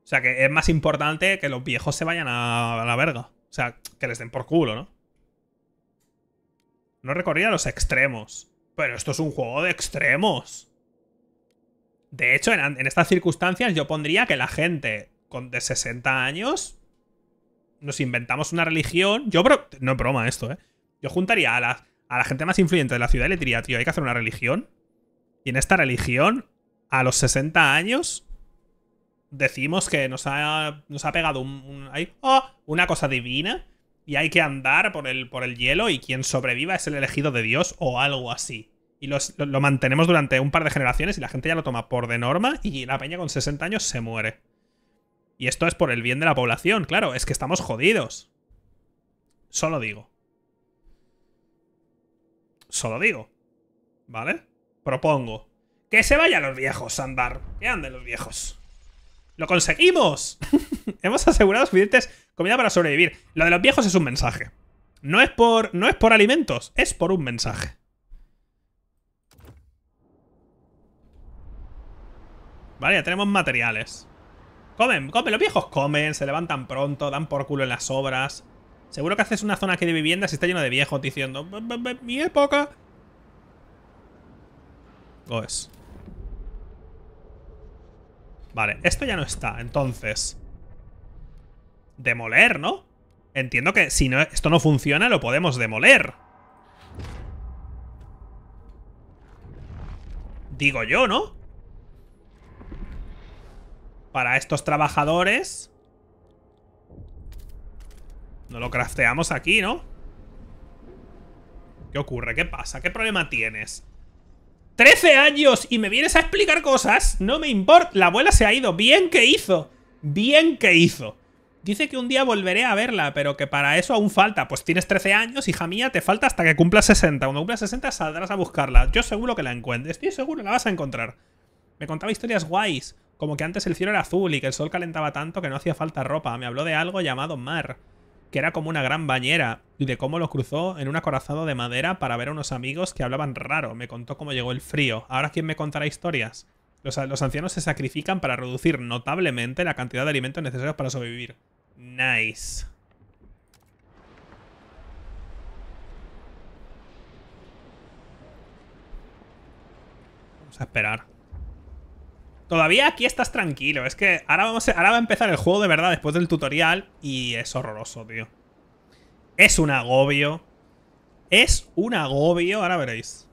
O sea, que es más importante que los viejos se vayan a la verga, o sea, que les den por culo, ¿no? No recorría los extremos, pero esto es un juego de extremos. De hecho, en, estas circunstancias yo pondría que la gente con de 60 años nos inventamos una religión, yo, bro, no es broma esto, ¿eh? Yo juntaría a la, a la gente más influyente de la ciudad y le diría, tío, hay que hacer una religión. Y en esta religión, a los 60 años, decimos que nos ha, nos ha pegado un, oh, una cosa divina y hay que andar por el, por el hielo y quien sobreviva es el elegido de Dios o algo así. Y lo, lo, mantenemos durante un par de generaciones y la gente ya lo toma por de norma y la peña con 60 años se muere. Y esto es por el bien de la población, claro, es que estamos jodidos. Solo digo. Solo digo. ¿Vale? Propongo. Que se vayan los viejos, andar, Que anden los viejos. ¡Lo conseguimos! Hemos asegurado suficientes comida para sobrevivir. Lo de los viejos es un mensaje. No es por, no es por alimentos, es por un mensaje. Vale, ya tenemos materiales. Comen, comen, los viejos comen, se levantan pronto, dan por culo en las obras. Seguro que haces una zona aquí de viviendas y está lleno de viejos diciendo ¡Mi época! O es. Vale, esto ya no está, entonces. Demoler, ¿no? Entiendo que si no, esto no funciona, lo podemos demoler. Digo yo, ¿no? Para estos trabajadores... No lo crafteamos aquí, ¿no? ¿Qué ocurre? ¿Qué pasa? ¿Qué problema tienes? ¡13 años! ¿Y me vienes a explicar cosas? No me importa. La abuela se ha ido. Bien que hizo. Bien que hizo. Dice que un día volveré a verla, pero que para eso aún falta. Pues tienes 13 años, hija mía, te falta hasta que cumplas 60. Cuando cumplas 60 saldrás a buscarla. Yo seguro que la encuentres. Estoy seguro, la vas a encontrar. Me contaba historias guays, como que antes el cielo era azul y que el sol calentaba tanto que no hacía falta ropa. Me habló de algo llamado mar que era como una gran bañera, y de cómo lo cruzó en un acorazado de madera para ver a unos amigos que hablaban raro. Me contó cómo llegó el frío. Ahora, ¿quién me contará historias? Los, los ancianos se sacrifican para reducir notablemente la cantidad de alimentos necesarios para sobrevivir. Nice. Vamos a esperar. Todavía aquí estás tranquilo. Es que ahora, vamos a, va a empezar el juego de verdad después del tutorial y es horroroso, tío. Es un agobio. Es un agobio. Ahora veréis.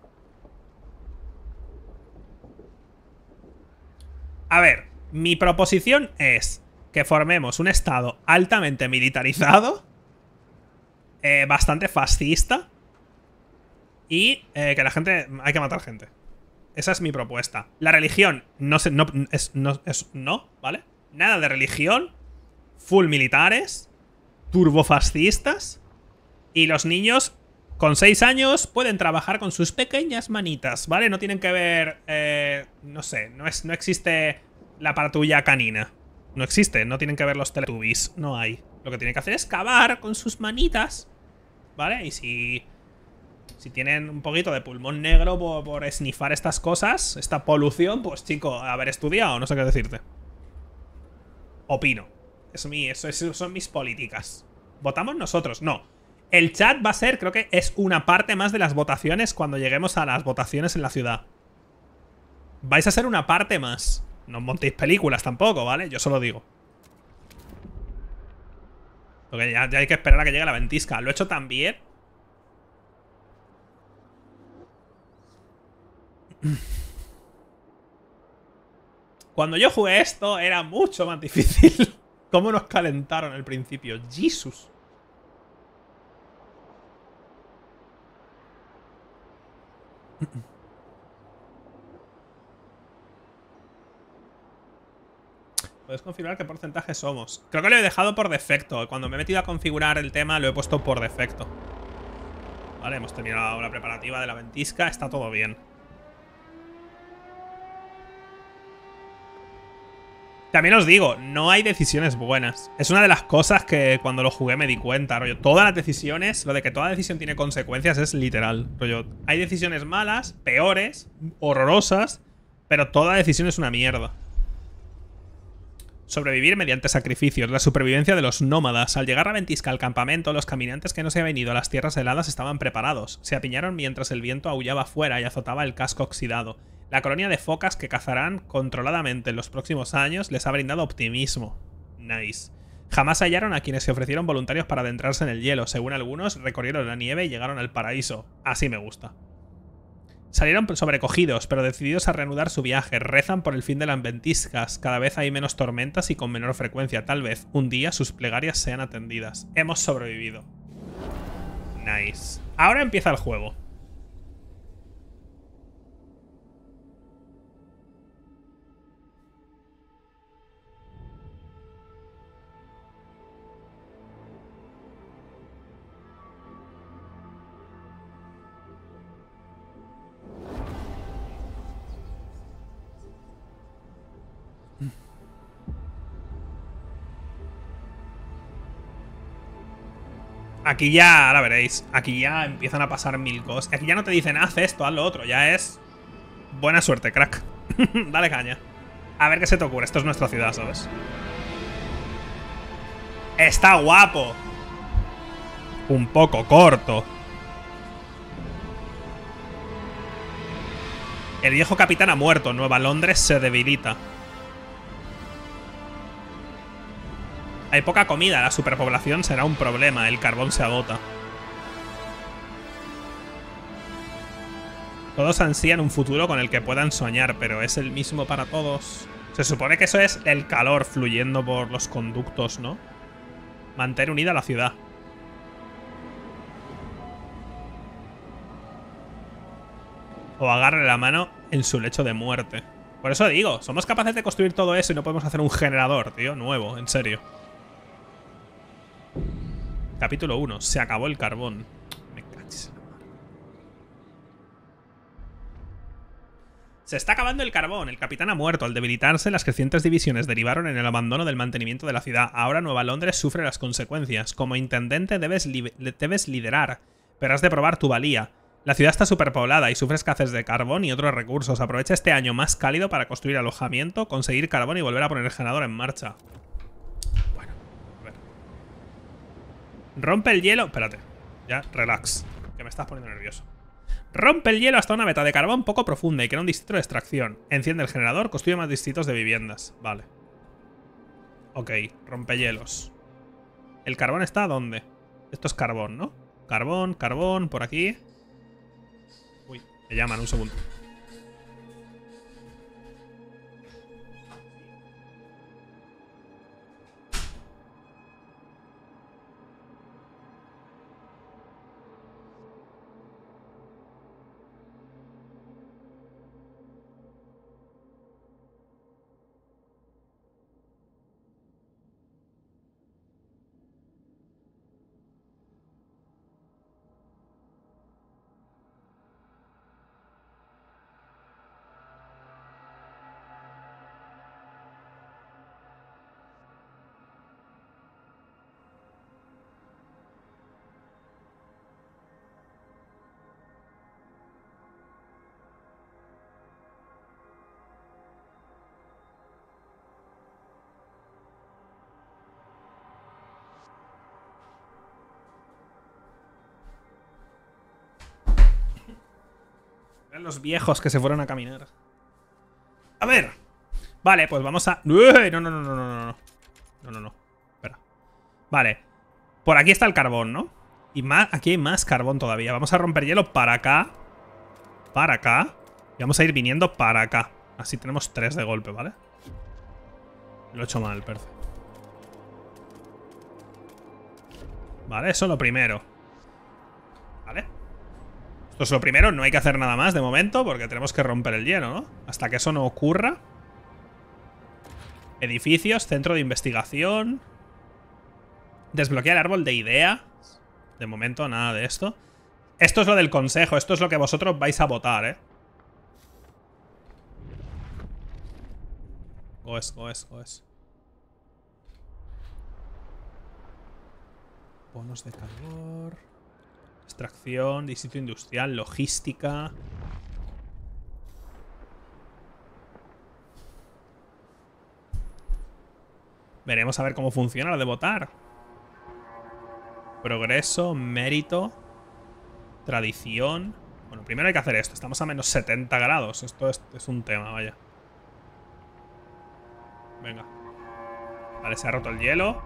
A ver, mi proposición es que formemos un estado altamente militarizado, eh, bastante fascista, y eh, que la gente... hay que matar gente. Esa es mi propuesta. La religión no, sé, no, es, no, es, no ¿vale? Nada de religión, full militares, turbofascistas y los niños con 6 años pueden trabajar con sus pequeñas manitas, ¿vale? No tienen que ver, eh, no sé, no, es, no existe la patrulla canina. No existe, no tienen que ver los teletubbies, no hay. Lo que tienen que hacer es cavar con sus manitas, ¿vale? Y si si tienen un poquito de pulmón negro por, por esnifar estas cosas, esta polución, pues chico, haber estudiado, no sé qué decirte. Opino. Es eso, son mis políticas. ¿Votamos nosotros? No. El chat va a ser, creo que es una parte más de las votaciones cuando lleguemos a las votaciones en la ciudad. Vais a ser una parte más. No montéis películas tampoco, ¿vale? Yo solo digo. Porque ya, hay que esperar a que llegue la ventisca. Lo he hecho también Cuando yo jugué esto era mucho más difícil. ¿Cómo nos calentaron al principio? Jesus. Puedes configurar qué porcentaje somos. Creo que lo he dejado por defecto. Cuando me he metido a configurar el tema lo he puesto por defecto. Vale, hemos terminado la preparativa de la ventisca. Está todo bien. También os digo, no hay decisiones buenas. Es una de las cosas que cuando lo jugué me di cuenta, rollo. Todas las decisiones, lo de que toda decisión tiene consecuencias es literal, rollo. Hay decisiones malas, peores, horrorosas, pero toda decisión es una mierda. Sobrevivir mediante sacrificios, la supervivencia de los nómadas. Al llegar a Ventisca al campamento, los caminantes que no se habían ido a las tierras heladas estaban preparados. Se apiñaron mientras el viento aullaba fuera y azotaba el casco oxidado. La colonia de focas que cazarán controladamente en los próximos años les ha brindado optimismo. Nice. Jamás hallaron a quienes se ofrecieron voluntarios para adentrarse en el hielo. Según algunos, recorrieron la nieve y llegaron al paraíso. Así me gusta. Salieron sobrecogidos, pero decididos a reanudar su viaje, rezan por el fin de las ventiscas, cada vez hay menos tormentas y con menor frecuencia, tal vez un día sus plegarias sean atendidas. Hemos sobrevivido. Nice. Ahora empieza el juego. Aquí ya, ahora veréis, aquí ya empiezan a pasar mil cosas. Aquí ya no te dicen, haz esto, haz lo otro, ya es... Buena suerte, crack. Dale caña. A ver qué se te ocurre, esto es nuestra ciudad, ¿sabes? Está guapo. Un poco corto. El viejo capitán ha muerto, Nueva Londres se debilita. Hay poca comida, la superpoblación será un problema, el carbón se agota. Todos ansían un futuro con el que puedan soñar, pero es el mismo para todos. Se supone que eso es el calor fluyendo por los conductos, ¿no? Mantener unida la ciudad. O agarre la mano en su lecho de muerte. Por eso digo, somos capaces de construir todo eso y no podemos hacer un generador, tío, nuevo, en serio. Capítulo 1. Se acabó el carbón. Me Se está acabando el carbón. El capitán ha muerto. Al debilitarse, las crecientes divisiones derivaron en el abandono del mantenimiento de la ciudad. Ahora Nueva Londres sufre las consecuencias. Como intendente debes, debes liderar, pero has de probar tu valía. La ciudad está superpoblada y sufre escasez de carbón y otros recursos. Aprovecha este año más cálido para construir alojamiento, conseguir carbón y volver a poner el generador en marcha. Rompe el hielo... Espérate. Ya, relax. Que me estás poniendo nervioso. Rompe el hielo hasta una meta de carbón poco profunda y crea un distrito de extracción. Enciende el generador, construye más distritos de viviendas. Vale. Ok, rompe hielos. ¿El carbón está dónde? Esto es carbón, ¿no? Carbón, carbón, por aquí. Uy, me llaman, un segundo. los viejos que se fueron a caminar. A ver. Vale, pues vamos a... no, no, no, no, no, no. No, no, no. Espera. Vale. Por aquí está el carbón, ¿no? Y más, aquí hay más carbón todavía. Vamos a romper hielo para acá. Para acá. Y vamos a ir viniendo para acá. Así tenemos tres de golpe, ¿vale? Lo he hecho mal, perfecto. Vale, eso es lo primero. ¿Vale? Esto es pues lo primero, no hay que hacer nada más de momento porque tenemos que romper el hielo, ¿no? Hasta que eso no ocurra. Edificios, centro de investigación. Desbloquear árbol de ideas. De momento nada de esto. Esto es lo del consejo, esto es lo que vosotros vais a votar, ¿eh? Goes, goes, goes. Bonos de calor extracción, distrito industrial, logística. Veremos a ver cómo funciona lo de votar. Progreso, mérito, tradición. Bueno, primero hay que hacer esto. Estamos a menos 70 grados. Esto es un tema, vaya. Venga. Vale, se ha roto el hielo.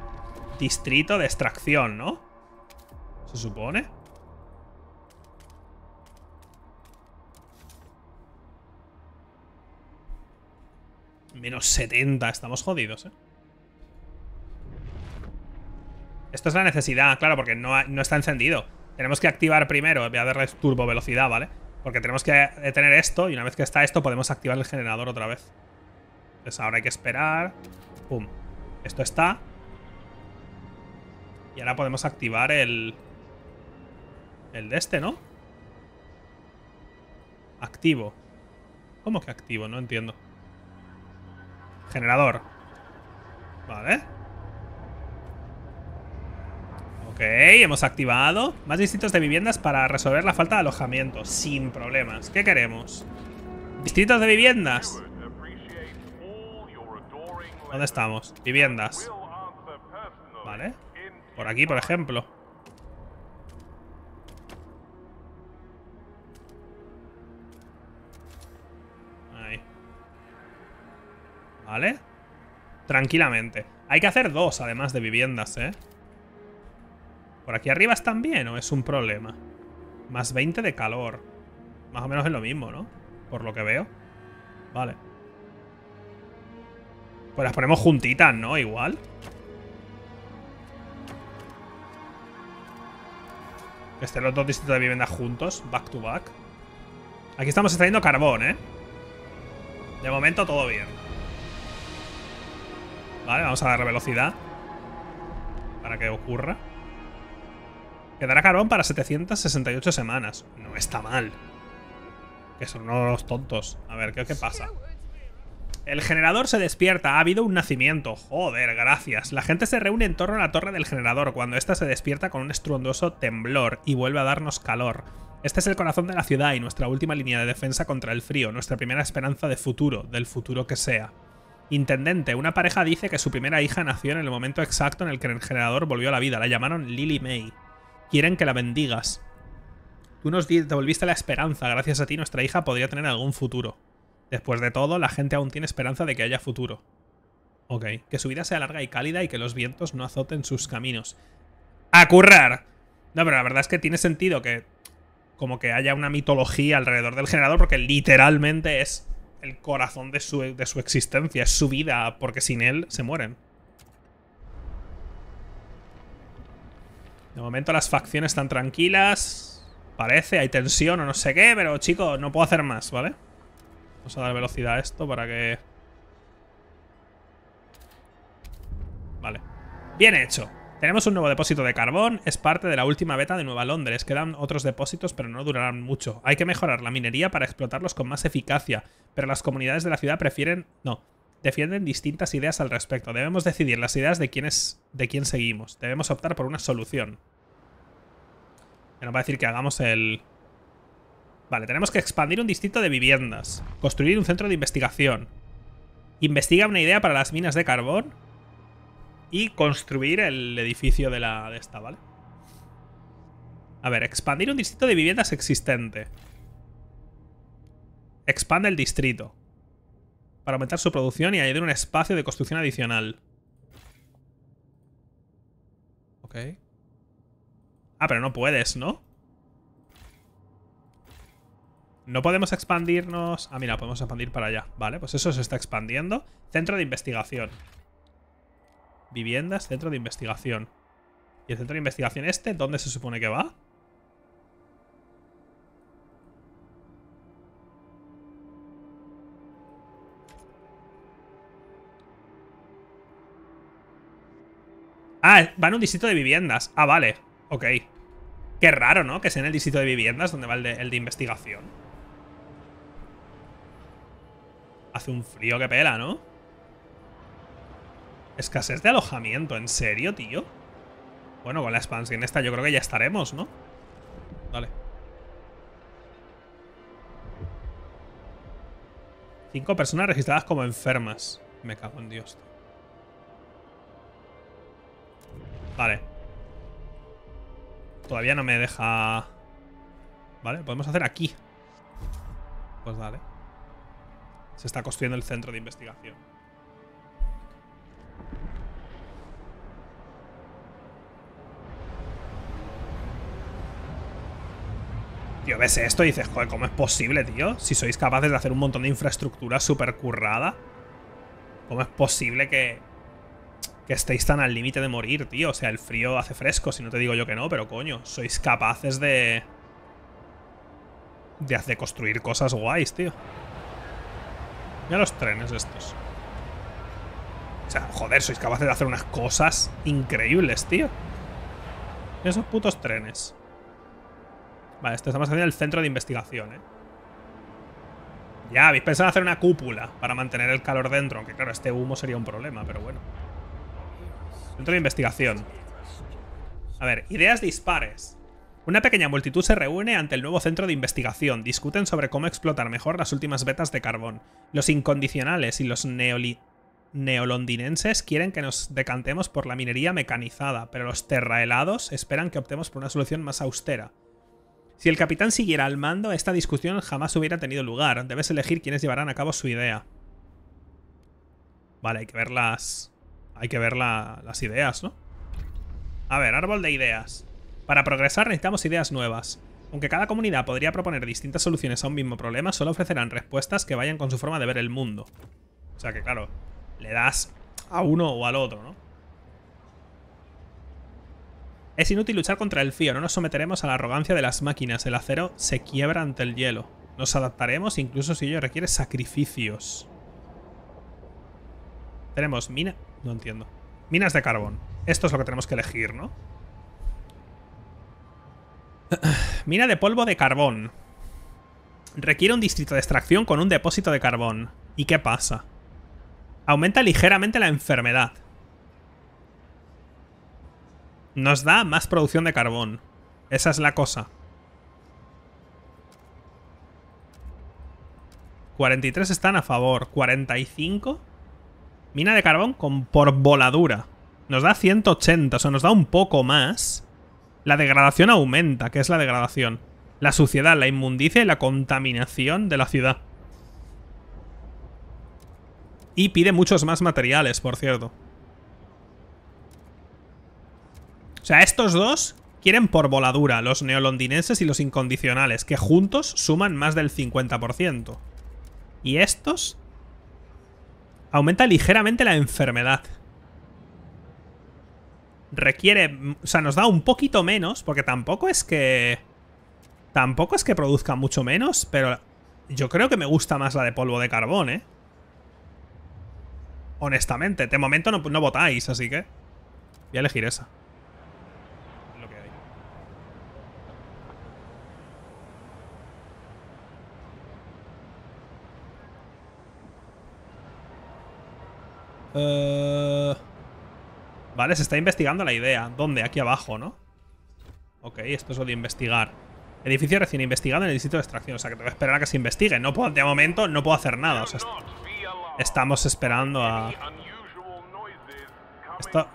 Distrito de extracción, ¿no? Se supone. Menos 70, estamos jodidos, ¿eh? Esto es la necesidad, claro, porque no, está encendido. Tenemos que activar primero, voy a darle turbo velocidad, ¿vale? Porque tenemos que eh, tener esto y una vez que está esto podemos activar el generador otra vez. Entonces ahora hay que esperar. Pum. Esto está. Y ahora podemos activar el... El de este, ¿no? Activo. ¿Cómo que activo? No entiendo. Generador. Vale. Ok, hemos activado. Más distritos de viviendas para resolver la falta de alojamiento. Sin problemas. ¿Qué queremos? Distritos de viviendas. ¿Dónde estamos? Viviendas. Vale. Por aquí, por ejemplo. ¿Vale? Tranquilamente. Hay que hacer dos, además de viviendas, ¿eh? ¿Por aquí arriba están bien o es un problema? Más 20 de calor. Más o menos es lo mismo, ¿no? Por lo que veo. Vale. Pues las ponemos juntitas, ¿no? Igual. este estén los dos distritos de viviendas juntos, back to back. Aquí estamos extrayendo carbón, ¿eh? De momento todo bien. Vale, vamos a darle velocidad. Para que ocurra. Quedará carbón para 768 semanas. No está mal. Que son unos tontos. A ver, ¿qué, qué pasa? El generador se despierta, ha habido un nacimiento. Joder, gracias. La gente se reúne en torno a la torre del generador cuando ésta se despierta con un estruendoso temblor y vuelve a darnos calor. Este es el corazón de la ciudad y nuestra última línea de defensa contra el frío, nuestra primera esperanza de futuro, del futuro que sea. Intendente, una pareja dice que su primera hija nació en el momento exacto en el que el generador volvió a la vida. La llamaron Lily May. Quieren que la bendigas. Tú nos devolviste la esperanza. Gracias a ti nuestra hija podría tener algún futuro. Después de todo, la gente aún tiene esperanza de que haya futuro. Ok, que su vida sea larga y cálida y que los vientos no azoten sus caminos. Acurrar. No, pero la verdad es que tiene sentido que como que haya una mitología alrededor del generador porque literalmente es el corazón de su, existencia, es su vida, porque sin él se mueren. De momento las facciones están tranquilas. Parece, hay tensión o no sé qué, pero chicos, no puedo hacer más, ¿vale? Vamos a dar velocidad a esto para que... Vale. Bien hecho. Tenemos un nuevo depósito de carbón, es parte de la última beta de Nueva Londres. Quedan otros depósitos, pero no durarán mucho. Hay que mejorar la minería para explotarlos con más eficacia, pero las comunidades de la ciudad prefieren... No, defienden distintas ideas al respecto. Debemos decidir las ideas de, quién de quién seguimos. Debemos optar por una solución. Que nos va a decir que hagamos el... Vale, tenemos que expandir un distrito de viviendas, construir un centro de investigación, investiga una idea para las minas de carbón y construir el edificio de, la, de esta, ¿vale? A ver, expandir un distrito de viviendas existente. Expande el distrito. Para aumentar su producción y añadir un espacio de construcción adicional. Ok. Ah, pero no puedes, ¿no? No podemos expandirnos... Ah, mira, podemos expandir para allá. Vale, pues eso se está expandiendo. Centro de investigación. Viviendas, centro de investigación. ¿Y el centro de investigación este? ¿Dónde se supone que va? Ah, va en un distrito de viviendas. Ah, vale. Ok. Qué raro, ¿no? Que sea en el distrito de viviendas donde va el de, el de investigación. Hace un frío que pela, ¿no? Escasez de alojamiento, ¿en serio, tío? Bueno, con la expansión esta yo creo que ya estaremos, ¿no? Vale. Cinco personas registradas como enfermas. Me cago en Dios. Vale. Todavía no me deja... Vale, podemos hacer aquí. Pues vale. Se está construyendo el centro de investigación. yo ves esto y dices, joder, ¿cómo es posible, tío? Si sois capaces de hacer un montón de infraestructura súper currada. ¿Cómo es posible que, que estéis tan al límite de morir, tío? O sea, el frío hace fresco, si no te digo yo que no, pero coño, sois capaces de... De, de construir cosas guays, tío. Mira los trenes estos. O sea, joder, sois capaces de hacer unas cosas increíbles, tío. Esos putos trenes. Vale, esto estamos haciendo el centro de investigación, ¿eh? Ya, habéis pensado hacer una cúpula para mantener el calor dentro, aunque claro, este humo sería un problema, pero bueno. Centro de investigación. A ver, ideas dispares. Una pequeña multitud se reúne ante el nuevo centro de investigación. Discuten sobre cómo explotar mejor las últimas vetas de carbón. Los incondicionales y los neolondinenses quieren que nos decantemos por la minería mecanizada, pero los terraelados esperan que optemos por una solución más austera. Si el capitán siguiera al mando, esta discusión jamás hubiera tenido lugar. Debes elegir quiénes llevarán a cabo su idea. Vale, hay que ver las... Hay que ver las ideas, ¿no? A ver, árbol de ideas. Para progresar necesitamos ideas nuevas. Aunque cada comunidad podría proponer distintas soluciones a un mismo problema, solo ofrecerán respuestas que vayan con su forma de ver el mundo. O sea que, claro, le das a uno o al otro, ¿no? Es inútil luchar contra el fío. no nos someteremos a la arrogancia de las máquinas, el acero se quiebra ante el hielo. Nos adaptaremos incluso si ello requiere sacrificios. Tenemos mina... No entiendo. Minas de carbón. Esto es lo que tenemos que elegir, ¿no? Mina de polvo de carbón. Requiere un distrito de extracción con un depósito de carbón. ¿Y qué pasa? Aumenta ligeramente la enfermedad. Nos da más producción de carbón. Esa es la cosa. 43 están a favor. 45. Mina de carbón con, por voladura. Nos da 180, o sea, nos da un poco más. La degradación aumenta, que es la degradación. La suciedad, la inmundicia y la contaminación de la ciudad. Y pide muchos más materiales, por cierto. sea, estos dos quieren por voladura los neolondinenses y los incondicionales, que juntos suman más del 50%. Y estos... Aumenta ligeramente la enfermedad. Requiere... O sea, nos da un poquito menos, porque tampoco es que... Tampoco es que produzca mucho menos, pero yo creo que me gusta más la de polvo de carbón, ¿eh? Honestamente, de momento no, no votáis, así que... Voy a elegir esa. Eh, vale, se está investigando la idea. ¿Dónde? Aquí abajo, ¿no? Ok, esto es lo de investigar. Edificio recién investigado en el distrito de extracción. O sea, que tengo que esperar a que se investigue. No puedo, de momento no puedo hacer nada. estamos esperando a...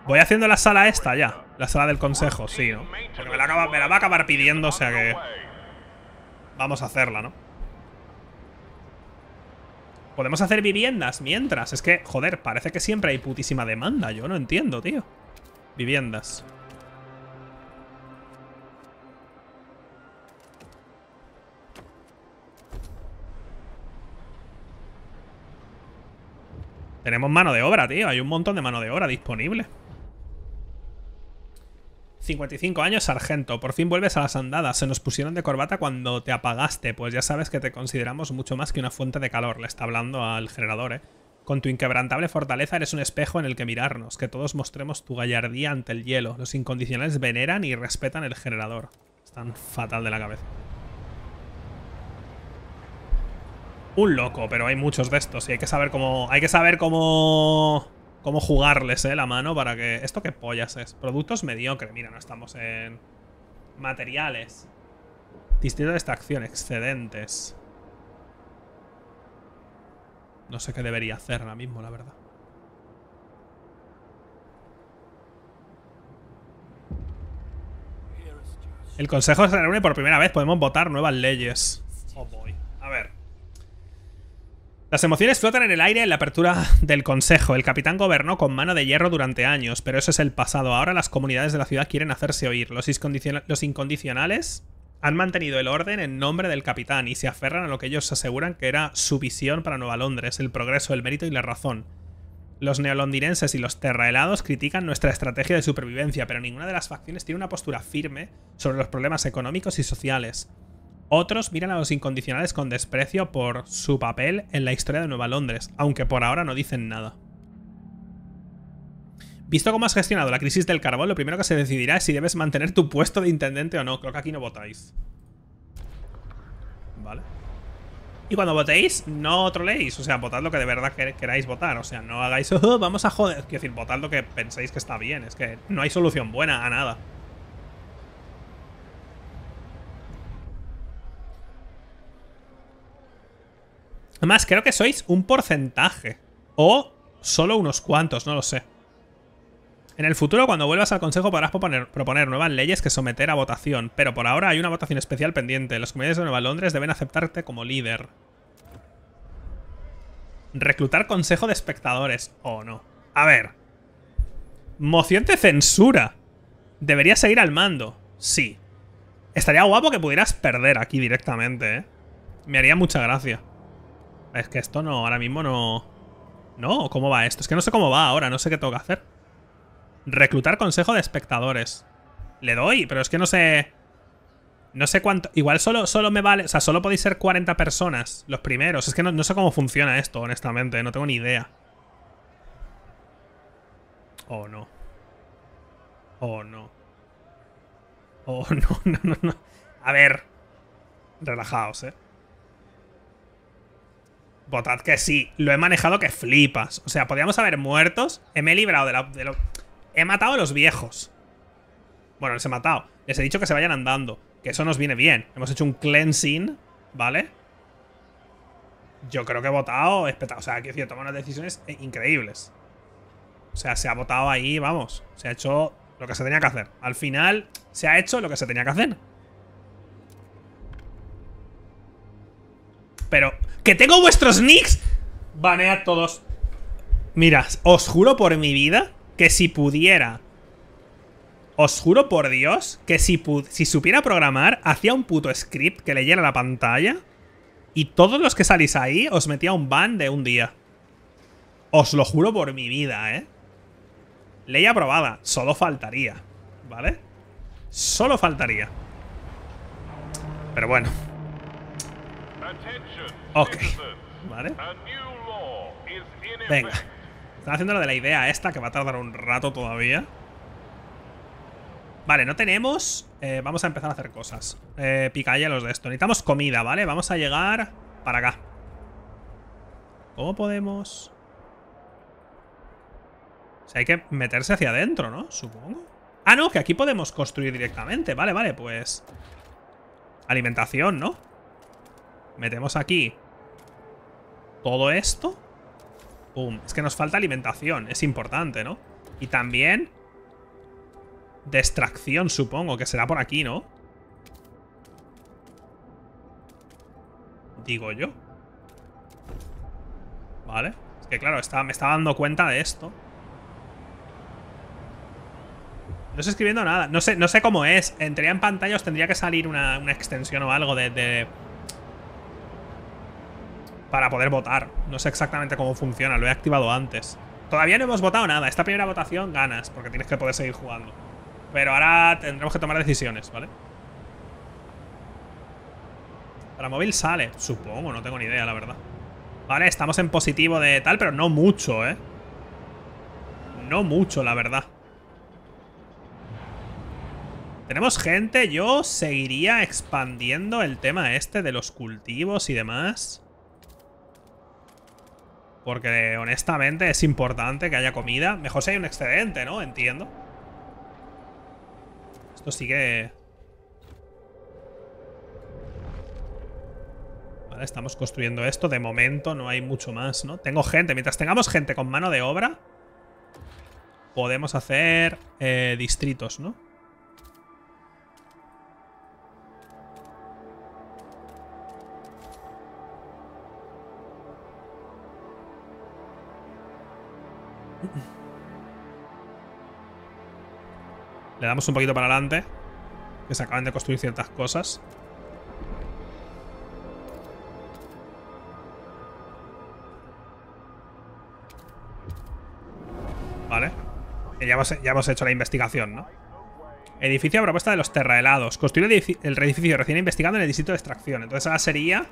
voy haciendo la sala esta ya. La sala del consejo, sí, ¿no? Porque me la va a acabar pidiendo, o sea que... Vamos a hacerla, ¿no? Podemos hacer viviendas mientras. Es que, joder, parece que siempre hay putísima demanda. Yo no entiendo, tío. Viviendas. Tenemos mano de obra, tío. Hay un montón de mano de obra disponible. 55 años, sargento. Por fin vuelves a las andadas. Se nos pusieron de corbata cuando te apagaste. Pues ya sabes que te consideramos mucho más que una fuente de calor. Le está hablando al generador, ¿eh? Con tu inquebrantable fortaleza eres un espejo en el que mirarnos, que todos mostremos tu gallardía ante el hielo. Los incondicionales veneran y respetan el generador. Están fatal de la cabeza. Un loco, pero hay muchos de estos y hay que saber cómo... Hay que saber cómo cómo jugarles eh, la mano para que... ¿Esto qué pollas es? Productos mediocres. Mira, no estamos en... Materiales. Distrito de extracción. Excedentes. No sé qué debería hacer ahora mismo, la verdad. El consejo se reúne por primera vez. Podemos votar nuevas leyes. Oh boy. A ver. Las emociones flotan en el aire en la apertura del Consejo. El capitán gobernó con mano de hierro durante años, pero eso es el pasado. Ahora las comunidades de la ciudad quieren hacerse oír. Los, incondicionales han mantenido el orden en nombre del capitán y se aferran a lo que ellos aseguran que era su visión para Nueva Londres, el progreso, el mérito y la razón. Los neolondinenses y los terraelados critican nuestra estrategia de supervivencia, pero ninguna de las facciones tiene una postura firme sobre los problemas económicos y sociales. Otros miran a los incondicionales con desprecio por su papel en la historia de Nueva Londres, aunque por ahora no dicen nada. Visto cómo has gestionado la crisis del carbón, lo primero que se decidirá es si debes mantener tu puesto de intendente o no. Creo que aquí no votáis. Vale. Y cuando votéis, no troleéis. O sea, votad lo que de verdad queráis votar. O sea, no hagáis, oh, vamos a joder. Quiero decir, votad lo que penséis que está bien. Es que no hay solución buena a nada. Además, creo que sois un porcentaje. O solo unos cuantos, no lo sé. En el futuro, cuando vuelvas al Consejo, podrás proponer, nuevas leyes que someter a votación, pero por ahora hay una votación especial pendiente. Las comunidades de Nueva Londres deben aceptarte como líder. Reclutar Consejo de Espectadores. Oh, no. A ver. Moción de censura. ¿Deberías seguir al mando? Sí. Estaría guapo que pudieras perder aquí directamente, ¿eh? Me haría mucha gracia. Es que esto no, ahora mismo no... No, ¿cómo va esto? Es que no sé cómo va ahora, no sé qué tengo que hacer. Reclutar consejo de espectadores. Le doy, pero es que no sé... No sé cuánto... Igual solo, solo me vale... O sea, solo podéis ser 40 personas los primeros. Es que no, no sé cómo funciona esto, honestamente. No tengo ni idea. Oh, no. Oh, no. Oh, no, no, no, no. A ver. Relajaos, eh votad que sí. Lo he manejado que flipas. O sea, podríamos haber muertos. Me he librado de la... lo... He matado a los viejos. Bueno, les he matado. Les he dicho que se vayan andando. Que eso nos viene bien. Hemos hecho un cleansing, ¿vale? Yo creo que he votado O sea, quiero decir, tomado unas decisiones eh, increíbles. O sea, se ha votado ahí, vamos. Se ha hecho lo que se tenía que hacer. Al final, se ha hecho lo que se tenía que hacer. pero que tengo vuestros nicks, banead todos. Mira, os juro por mi vida que si pudiera, os juro por Dios que si, si supiera programar, hacía un puto script que leyera la pantalla y todos los que salís ahí os metía un ban de un día. Os lo juro por mi vida, ¿eh? Ley aprobada, solo faltaría, ¿vale? Solo faltaría. Pero bueno. Ok. Vale. Venga. Están haciendo lo de la idea esta, que va a tardar un rato todavía. Vale, no tenemos... Eh, vamos a empezar a hacer cosas. Eh, los de esto. Necesitamos comida, ¿vale? Vamos a llegar para acá. ¿Cómo podemos...? O hay que meterse hacia adentro, ¿no? Supongo. Ah, no, que aquí podemos construir directamente. Vale, vale, pues... Alimentación, ¿no? Metemos aquí todo esto. Es que nos falta alimentación. Es importante, ¿no? Y también... Destracción, supongo. Que será por aquí, ¿no? Digo yo. Vale. Es que claro, está, me estaba dando cuenta de esto. No estoy escribiendo nada. No sé, no sé cómo es. Entraría en pantalla, tendría que salir una, extensión o algo de, para poder votar. No sé exactamente cómo funciona, lo he activado antes. Todavía no hemos votado nada. Esta primera votación ganas, porque tienes que poder seguir jugando. Pero ahora tendremos que tomar decisiones, ¿vale? Para móvil sale, supongo, no tengo ni idea, la verdad. Vale, estamos en positivo de tal, pero no mucho, ¿eh? No mucho, la verdad. Tenemos gente, yo seguiría expandiendo el tema este de los cultivos y demás. Porque honestamente es importante que haya comida. Mejor si hay un excedente, ¿no? Entiendo. Esto sigue. Vale, estamos construyendo esto. De momento no hay mucho más, ¿no? Tengo gente. Mientras tengamos gente con mano de obra, podemos hacer eh, distritos, ¿no? Le damos un poquito para adelante. Que se acaban de construir ciertas cosas. Vale. Ya hemos, ya hemos hecho la investigación, ¿no? Edificio a propuesta de los terrahelados. Construir el edificio recién investigado en el distrito de extracción. Entonces ahora sería...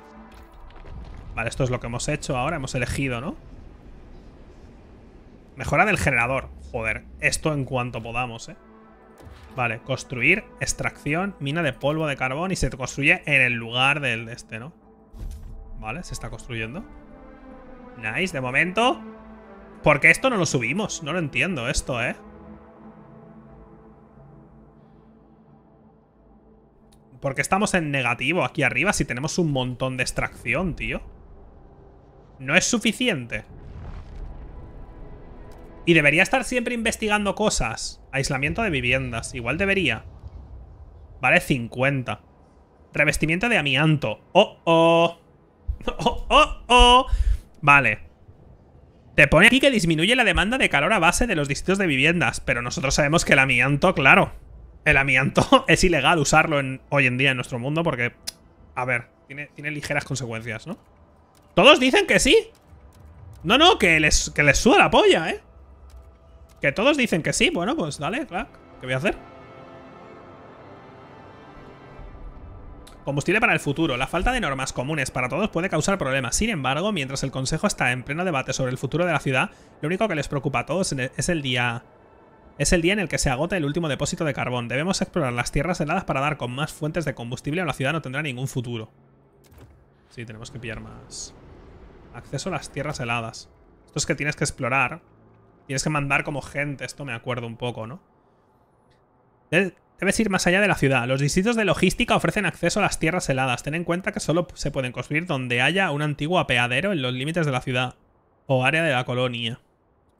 Vale, esto es lo que hemos hecho ahora. Hemos elegido, ¿no? Mejora del generador. Joder, esto en cuanto podamos, ¿eh? Vale, construir, extracción, mina de polvo de carbón y se construye en el lugar del este, ¿no? Vale, se está construyendo. Nice, de momento. ¿Por qué esto no lo subimos? No lo entiendo esto, ¿eh? ¿Por qué estamos en negativo aquí arriba si tenemos un montón de extracción, tío? No es suficiente. Y debería estar siempre investigando cosas. Aislamiento de viviendas. Igual debería. Vale, 50. Revestimiento de amianto. ¡Oh, oh! ¡Oh, oh, oh! Vale. Te pone aquí que disminuye la demanda de calor a base de los distritos de viviendas. Pero nosotros sabemos que el amianto, claro. El amianto es ilegal usarlo hoy en día en nuestro mundo porque... A ver, tiene, ligeras consecuencias, ¿no? Todos dicen que sí. No, no, que les, que les suda la polla, ¿eh? Que todos dicen que sí. Bueno, pues dale, ¿Qué voy a hacer? Combustible para el futuro. La falta de normas comunes para todos puede causar problemas. Sin embargo, mientras el Consejo está en pleno debate sobre el futuro de la ciudad, lo único que les preocupa a todos es el día... Es el día en el que se agota el último depósito de carbón. Debemos explorar las tierras heladas para dar con más fuentes de combustible o la ciudad no tendrá ningún futuro. Sí, tenemos que pillar más. Acceso a las tierras heladas. Esto es que tienes que explorar Tienes que mandar como gente, esto me acuerdo un poco, ¿no? Debes ir más allá de la ciudad. Los distritos de logística ofrecen acceso a las tierras heladas. Ten en cuenta que solo se pueden construir donde haya un antiguo apeadero en los límites de la ciudad o área de la colonia.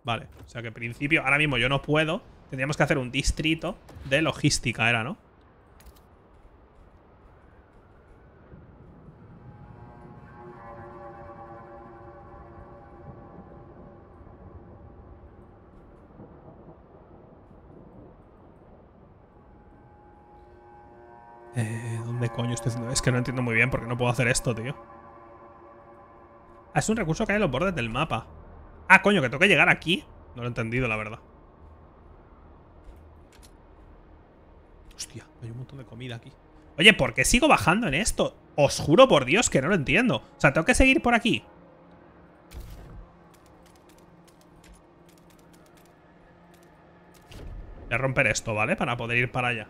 Vale, o sea que en principio, ahora mismo yo no puedo. Tendríamos que hacer un distrito de logística, era, ¿no? Eh, ¿Dónde coño estoy haciendo? Es que no entiendo muy bien porque no puedo hacer esto, tío. Ah, es un recurso que hay en los bordes del mapa. Ah, coño, que tengo que llegar aquí. No lo he entendido, la verdad. Hostia, hay un montón de comida aquí. Oye, ¿por qué sigo bajando en esto? Os juro por Dios que no lo entiendo. O sea, tengo que seguir por aquí. Voy a romper esto, ¿vale? Para poder ir para allá.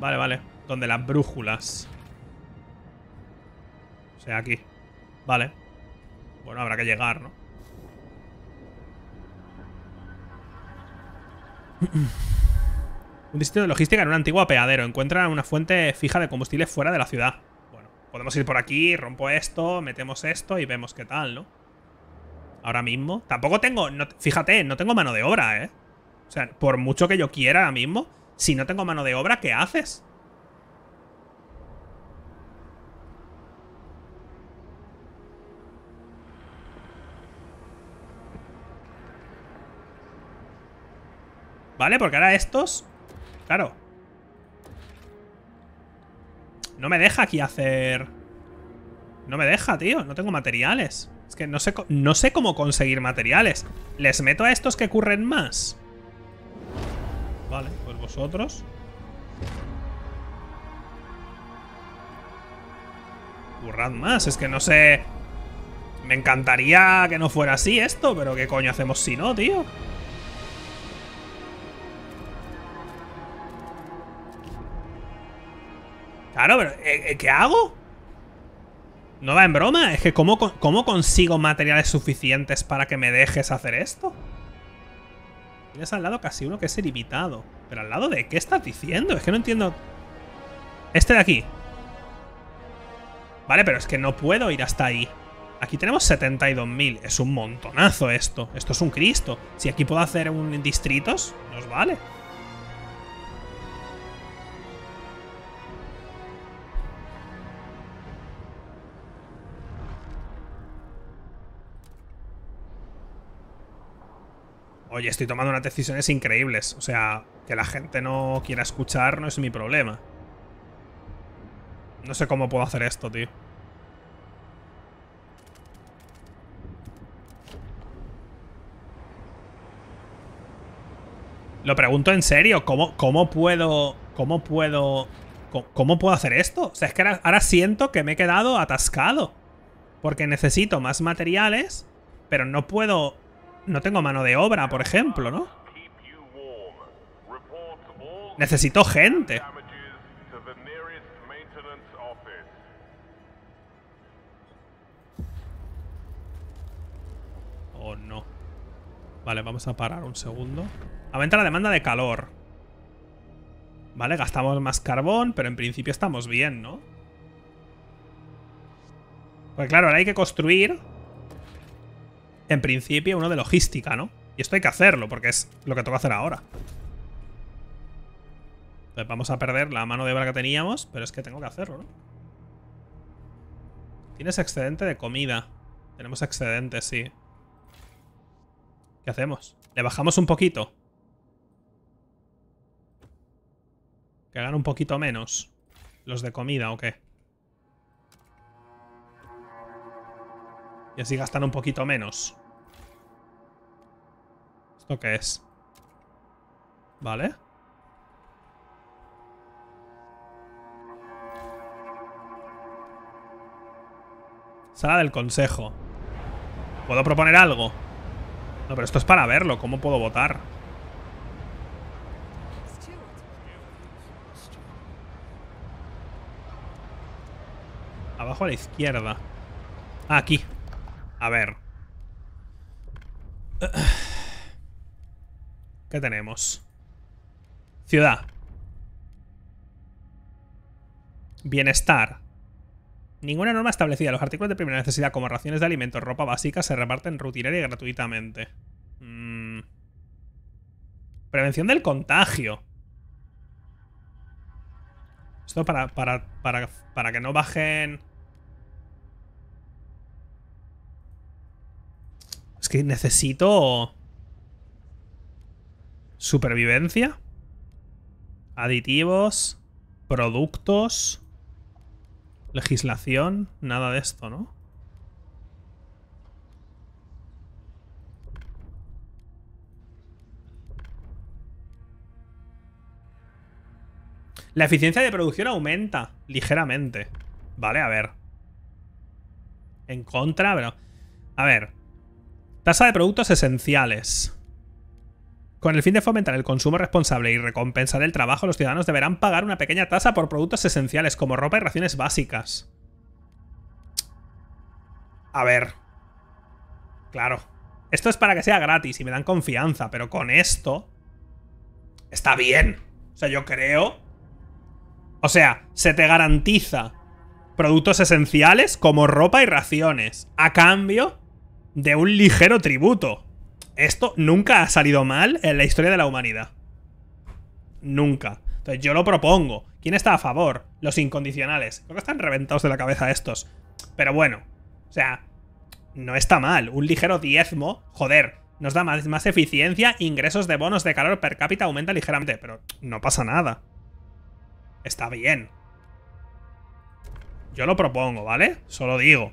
Vale, vale. Donde las brújulas. O sea, aquí. Vale. Bueno, habrá que llegar, ¿no? Un distrito de logística en un antiguo apeadero. Encuentran una fuente fija de combustible fuera de la ciudad. Bueno, podemos ir por aquí, rompo esto, metemos esto y vemos qué tal, ¿no? Ahora mismo. Tampoco tengo... fíjate, no tengo mano de obra, ¿eh? O sea, por mucho que yo quiera ahora mismo... Si no tengo mano de obra, ¿qué haces? ¿Vale? Porque ahora estos... Claro. No me deja aquí hacer... No me deja, tío. No tengo materiales. Es que no sé, no sé cómo conseguir materiales. Les meto a estos que curren más. Vale, pues vosotros. Burrad más, es que no sé... Me encantaría que no fuera así esto, pero ¿qué coño hacemos si no, tío? Claro, pero eh, eh, ¿qué hago? No va en broma, es que ¿cómo, ¿cómo consigo materiales suficientes para que me dejes hacer esto? Tienes al lado casi uno que es ilimitado. ¿Pero al lado de qué estás diciendo? Es que no entiendo. Este de aquí. Vale, pero es que no puedo ir hasta ahí. Aquí tenemos 72.000. Es un montonazo esto. Esto es un Cristo. Si aquí puedo hacer un distritos, nos vale. oye, estoy tomando unas decisiones increíbles. O sea, que la gente no quiera escuchar no es mi problema. No sé cómo puedo hacer esto, tío. Lo pregunto en serio, ¿cómo, cómo puedo... ¿Cómo puedo... Cómo, puedo hacer esto? O sea, es que ahora siento que me he quedado atascado. Porque necesito más materiales, pero no puedo no tengo mano de obra, por ejemplo, ¿no? Necesito gente. Oh, no. Vale, vamos a parar un segundo. Aumenta la demanda de calor. Vale, gastamos más carbón, pero en principio estamos bien, ¿no? Pues claro, ahora hay que construir en principio, uno de logística, ¿no? Y esto hay que hacerlo, porque es lo que tengo que hacer ahora. vamos a perder la mano de obra que teníamos, pero es que tengo que hacerlo, ¿no? Tienes excedente de comida. Tenemos excedente, sí. ¿Qué hacemos? Le bajamos un poquito. Que hagan un poquito menos. Los de comida, ¿o qué? Y así gastan un poquito menos. ¿Esto qué es? Vale. Sala del consejo. ¿Puedo proponer algo? No, pero esto es para verlo. ¿Cómo puedo votar? Abajo a la izquierda. Ah, aquí. A ver. ¿Qué tenemos? Ciudad. Bienestar. Ninguna norma establecida. Los artículos de primera necesidad como raciones de alimentos, ropa básica, se reparten rutinaria y gratuitamente. Mm. Prevención del contagio. Esto para, para, para que no bajen... que necesito... Supervivencia. Aditivos. Productos. Legislación. Nada de esto, ¿no? La eficiencia de producción aumenta ligeramente. Vale, a ver. En contra, pero... A ver, Tasa de productos esenciales. Con el fin de fomentar el consumo responsable y recompensar el trabajo, los ciudadanos deberán pagar una pequeña tasa por productos esenciales como ropa y raciones básicas. A ver. Claro. Esto es para que sea gratis y me dan confianza, pero con esto... Está bien. O sea, yo creo... O sea, se te garantiza productos esenciales como ropa y raciones. A cambio de un ligero tributo. Esto nunca ha salido mal en la historia de la humanidad. Nunca. Entonces yo lo propongo. ¿Quién está a favor? Los incondicionales. Creo que están reventados de la cabeza estos. Pero bueno. O sea, no está mal. Un ligero diezmo. Joder. Nos da más, más eficiencia, ingresos de bonos de calor per cápita aumenta ligeramente. Pero no pasa nada. Está bien. Yo lo propongo, ¿vale? Solo digo.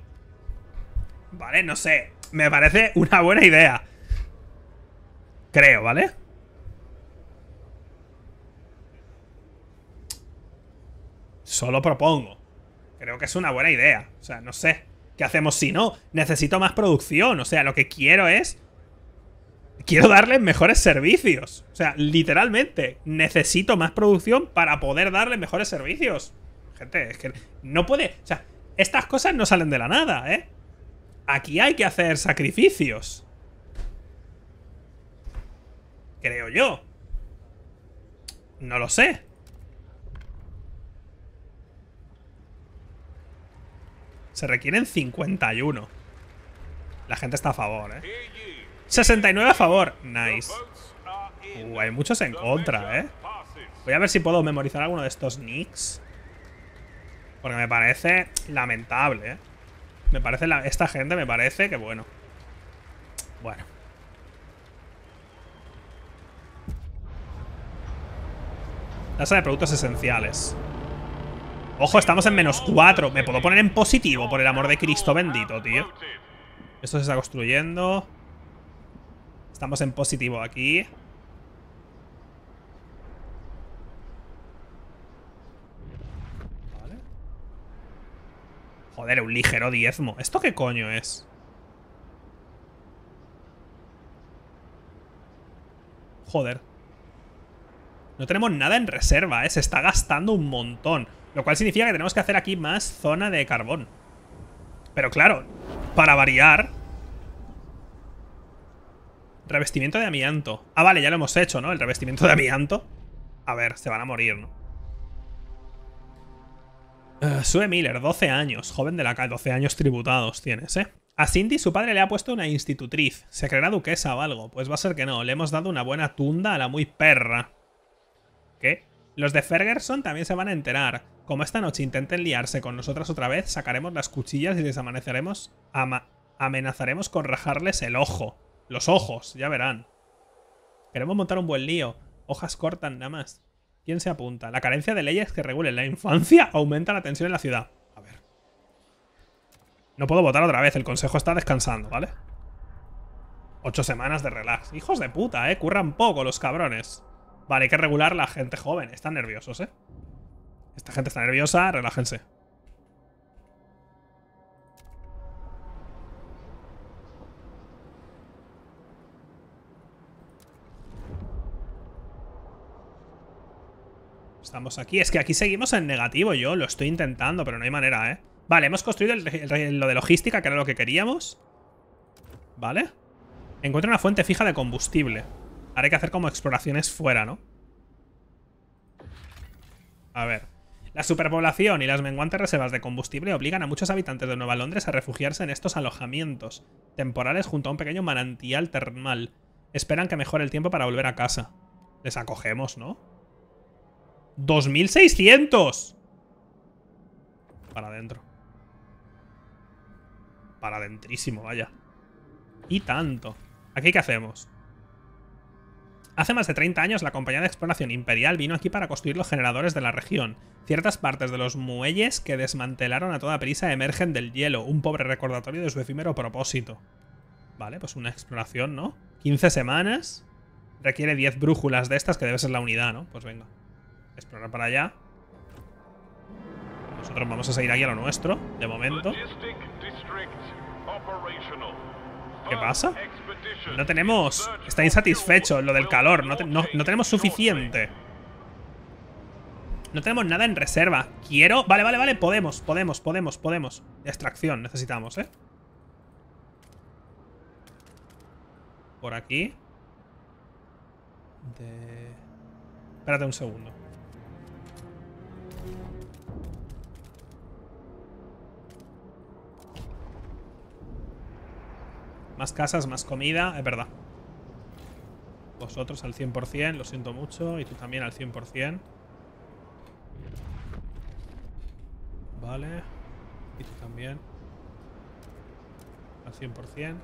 Vale, no sé me parece una buena idea. Creo, ¿vale? Solo propongo. Creo que es una buena idea. O sea, no sé. ¿Qué hacemos si no? Necesito más producción. O sea, lo que quiero es... Quiero darle mejores servicios. O sea, literalmente. Necesito más producción para poder darle mejores servicios. Gente, es que no puede... O sea, estas cosas no salen de la nada, ¿eh? Aquí hay que hacer sacrificios. Creo yo. No lo sé. Se requieren 51. La gente está a favor, ¿eh? 69 a favor. Nice. Uh, hay muchos en contra, ¿eh? Voy a ver si puedo memorizar alguno de estos nicks. Porque me parece lamentable, ¿eh? Me parece la, esta gente me parece que bueno. Bueno. Tasa de productos esenciales. Ojo, estamos en menos 4. ¿Me puedo poner en positivo, por el amor de Cristo bendito, tío? Esto se está construyendo. Estamos en positivo aquí. Joder, un ligero diezmo. ¿Esto qué coño es? Joder. No tenemos nada en reserva, ¿eh? Se está gastando un montón. Lo cual significa que tenemos que hacer aquí más zona de carbón. Pero claro, para variar... Revestimiento de amianto. Ah, vale, ya lo hemos hecho, ¿no? El revestimiento de amianto. A ver, se van a morir, ¿no? Eh, Sue Miller, 12 años, joven de la calle, 12 años tributados tienes, ¿eh? A Cindy su padre le ha puesto una institutriz. ¿Se creerá duquesa o algo? Pues va a ser que no. Le hemos dado una buena tunda a la muy perra. ¿Qué? Los de Ferguson también se van a enterar. Como esta noche intenten liarse con nosotras otra vez, sacaremos las cuchillas y les amaneceremos... amenazaremos con rajarles el ojo. Los ojos, ya verán. Queremos montar un buen lío. Hojas cortan nada más. ¿Quién se apunta? La carencia de leyes que regulen la infancia aumenta la tensión en la ciudad. A ver. No puedo votar otra vez, el consejo está descansando, ¿vale? Ocho semanas de relax. Hijos de puta, ¿eh? Curran poco los cabrones. Vale, hay que regular la gente joven. Están nerviosos, ¿eh? Esta gente está nerviosa, relájense. Estamos aquí. Es que aquí seguimos en negativo yo. Lo estoy intentando, pero no hay manera, ¿eh? Vale, hemos construido lo de logística, que era lo que queríamos. Vale. Encuentra una fuente fija de combustible. Ahora hay que hacer como exploraciones fuera, ¿no? A ver. La superpoblación y las menguantes reservas de combustible obligan a muchos habitantes de Nueva Londres a refugiarse en estos alojamientos temporales junto a un pequeño manantial termal. Esperan que mejore el tiempo para volver a casa. Les acogemos, ¿no? ¡2600! Para adentro. Para adentrísimo, vaya. Y tanto. ¿Aquí qué hacemos? Hace más de 30 años, la compañía de exploración imperial vino aquí para construir los generadores de la región. Ciertas partes de los muelles que desmantelaron a toda prisa emergen del hielo, un pobre recordatorio de su efímero propósito. Vale, pues una exploración, ¿no? 15 semanas. Requiere 10 brújulas de estas, que debe ser la unidad, ¿no? Pues venga explorar para allá. Nosotros vamos a seguir aquí a lo nuestro, de momento. ¿Qué pasa? No tenemos... Está insatisfecho lo del calor. No, tenemos suficiente. No tenemos nada en reserva. Quiero... Vale, vale, vale. Podemos, podemos, podemos, podemos. Extracción necesitamos, ¿eh? Por aquí. Espérate un segundo. Más casas, más comida, es verdad. Vosotros al 100%, lo siento mucho. Y tú también al 100%. Vale. Y tú también. Al 100%.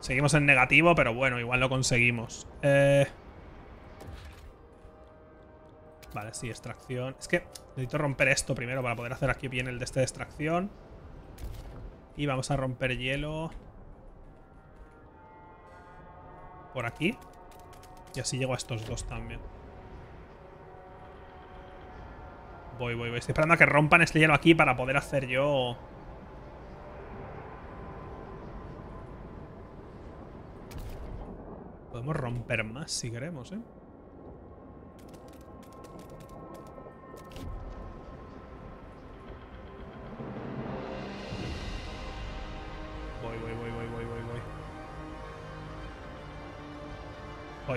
Seguimos en negativo, pero bueno, igual lo conseguimos. Eh... Vale, sí, extracción. Es que necesito romper esto primero para poder hacer aquí bien el de este extracción. Y vamos a romper hielo. por aquí. Y así llego a estos dos también. Voy, voy, voy. Estoy esperando a que rompan este hielo aquí para poder hacer yo... Podemos romper más si queremos, ¿eh?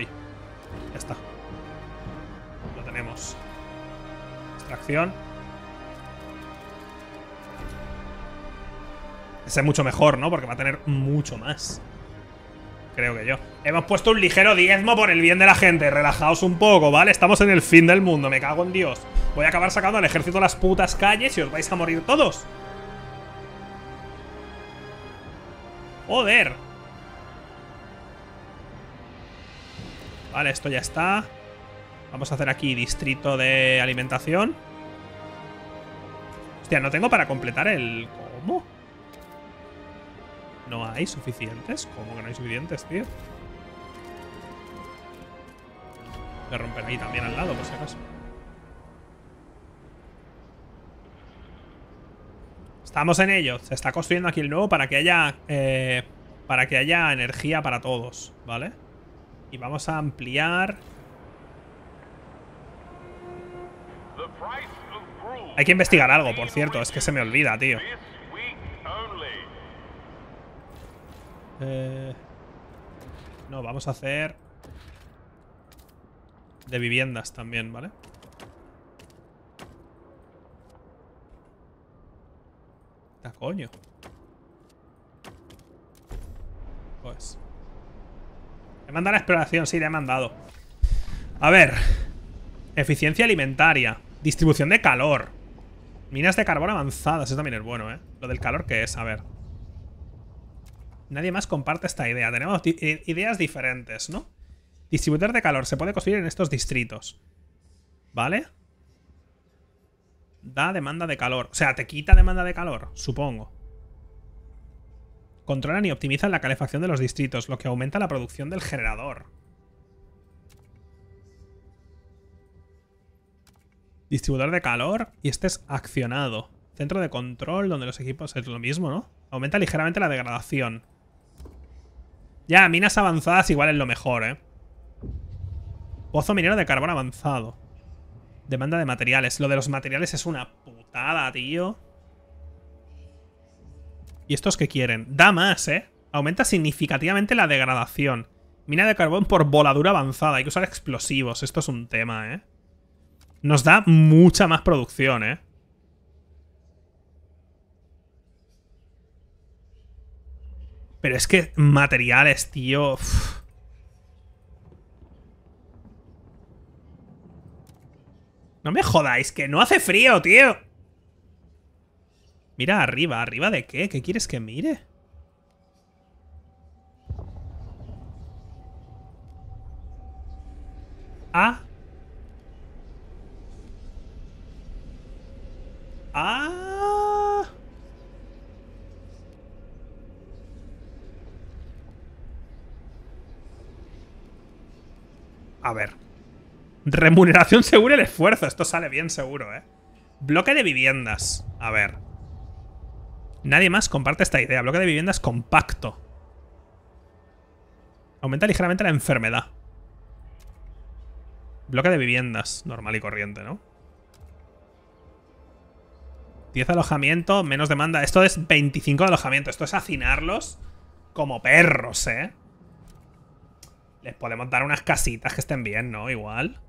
Ya está. Lo tenemos. Extracción. Ese es mucho mejor, ¿no? Porque va a tener mucho más. Creo que yo. Hemos puesto un ligero diezmo por el bien de la gente. Relajaos un poco, ¿vale? Estamos en el fin del mundo. Me cago en Dios. Voy a acabar sacando al ejército las putas calles y os vais a morir todos. Joder. Vale, esto ya está. Vamos a hacer aquí distrito de alimentación. Hostia, no tengo para completar el... ¿Cómo? ¿No hay suficientes? ¿Cómo que no hay suficientes, tío? Voy a ahí también al lado, por si acaso. Estamos en ello. Se está construyendo aquí el nuevo para que haya... Eh, para que haya energía para todos, ¿vale? vale y vamos a ampliar. Hay que investigar algo, por cierto. Es que se me olvida, tío. Eh, no, vamos a hacer... De viviendas también, ¿vale? ¿Qué coño? Pues... Le manda la exploración, sí, le he mandado. A ver. Eficiencia alimentaria. Distribución de calor. Minas de carbón avanzadas. Eso también es bueno, ¿eh? Lo del calor que es, a ver. Nadie más comparte esta idea. Tenemos ideas diferentes, ¿no? Distribuidor de calor. Se puede construir en estos distritos. ¿Vale? Da demanda de calor. O sea, te quita demanda de calor, supongo. Controlan y optimizan la calefacción de los distritos, lo que aumenta la producción del generador. Distribuidor de calor y este es accionado. Centro de control donde los equipos es lo mismo, ¿no? Aumenta ligeramente la degradación. Ya, minas avanzadas igual es lo mejor, ¿eh? Pozo minero de carbón avanzado. Demanda de materiales. Lo de los materiales es una putada, tío. ¿Y estos qué quieren? Da más, ¿eh? Aumenta significativamente la degradación. Mina de carbón por voladura avanzada. Hay que usar explosivos. Esto es un tema, ¿eh? Nos da mucha más producción, ¿eh? Pero es que materiales, tío... No me jodáis, que no hace frío, tío. Mira arriba. ¿Arriba de qué? ¿Qué quieres que mire? Ah. Ah. A ver. Remuneración segura el esfuerzo. Esto sale bien seguro, ¿eh? Bloque de viviendas. A ver. Nadie más comparte esta idea. Bloque de viviendas compacto. Aumenta ligeramente la enfermedad. Bloque de viviendas, normal y corriente, ¿no? 10 alojamiento, menos demanda. Esto es 25 alojamiento. Esto es hacinarlos como perros, ¿eh? Les podemos dar unas casitas que estén bien, ¿no? Igual.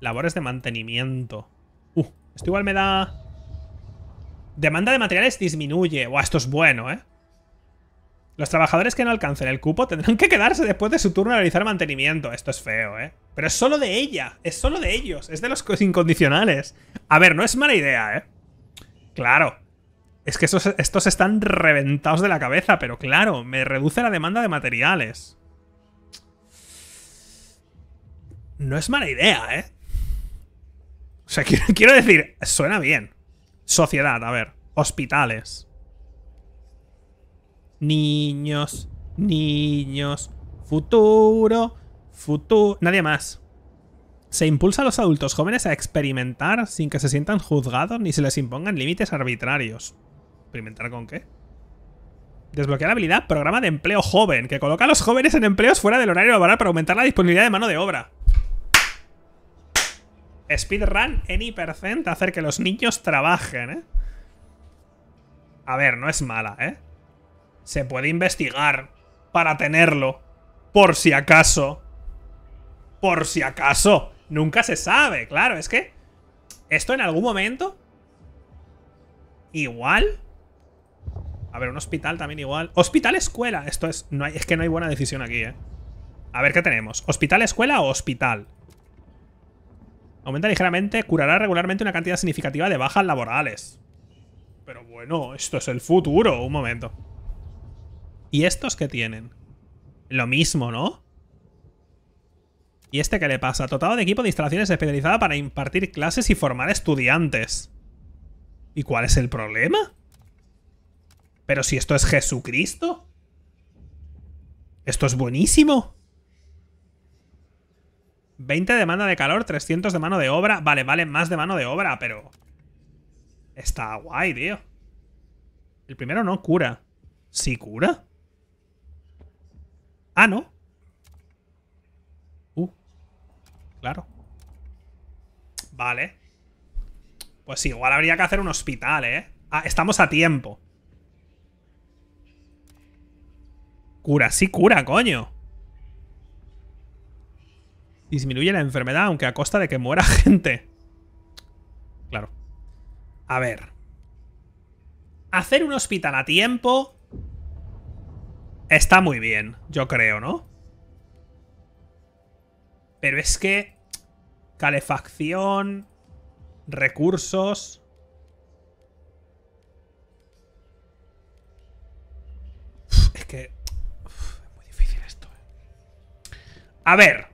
Labores de mantenimiento. Uh, esto igual me da Demanda de materiales disminuye. Buah, esto es bueno, ¿eh? Los trabajadores que no alcancen el cupo tendrán que quedarse después de su turno a realizar mantenimiento. Esto es feo, ¿eh? Pero es solo de ella. Es solo de ellos. Es de los incondicionales. A ver, no es mala idea, ¿eh? Claro. Es que estos, están reventados de la cabeza, pero claro, me reduce la demanda de materiales. No es mala idea, ¿eh? O sea, quiero decir, suena bien. Sociedad, a ver. Hospitales. Niños, niños, futuro, futuro... Nadie más. Se impulsa a los adultos jóvenes a experimentar sin que se sientan juzgados ni se les impongan límites arbitrarios. ¿Experimentar con qué? Desbloquear la habilidad Programa de Empleo Joven, que coloca a los jóvenes en empleos fuera del horario laboral para aumentar la disponibilidad de mano de obra. Speedrun any percent, hacer que los niños trabajen, ¿eh? A ver, no es mala, ¿eh? Se puede investigar para tenerlo. Por si acaso. Por si acaso. Nunca se sabe, claro, es que... Esto en algún momento... Igual... A ver, un hospital también igual. Hospital escuela. Esto es... No es que no hay buena decisión aquí, ¿eh? A ver, ¿qué tenemos? ¿Hospital escuela o hospital? Aumenta ligeramente, curará regularmente una cantidad significativa de bajas laborales. Pero bueno, esto es el futuro. Un momento. ¿Y estos qué tienen? Lo mismo, ¿no? ¿Y este qué le pasa? Totado de equipo de instalaciones especializada para impartir clases y formar estudiantes. ¿Y cuál es el problema? Pero si esto es Jesucristo. Esto es buenísimo. 20 de manda de calor, 300 de mano de obra. Vale, vale, más de mano de obra, pero... Está guay, tío. El primero no cura. ¿Sí cura? Ah, ¿no? Uh, claro. Vale. Pues igual habría que hacer un hospital, ¿eh? Ah, estamos a tiempo. Cura, sí cura, coño. Disminuye la enfermedad, aunque a costa de que muera gente. Claro. A ver. Hacer un hospital a tiempo... Está muy bien, yo creo, ¿no? Pero es que... Calefacción... Recursos... es que... es muy difícil esto. ¿eh? A ver...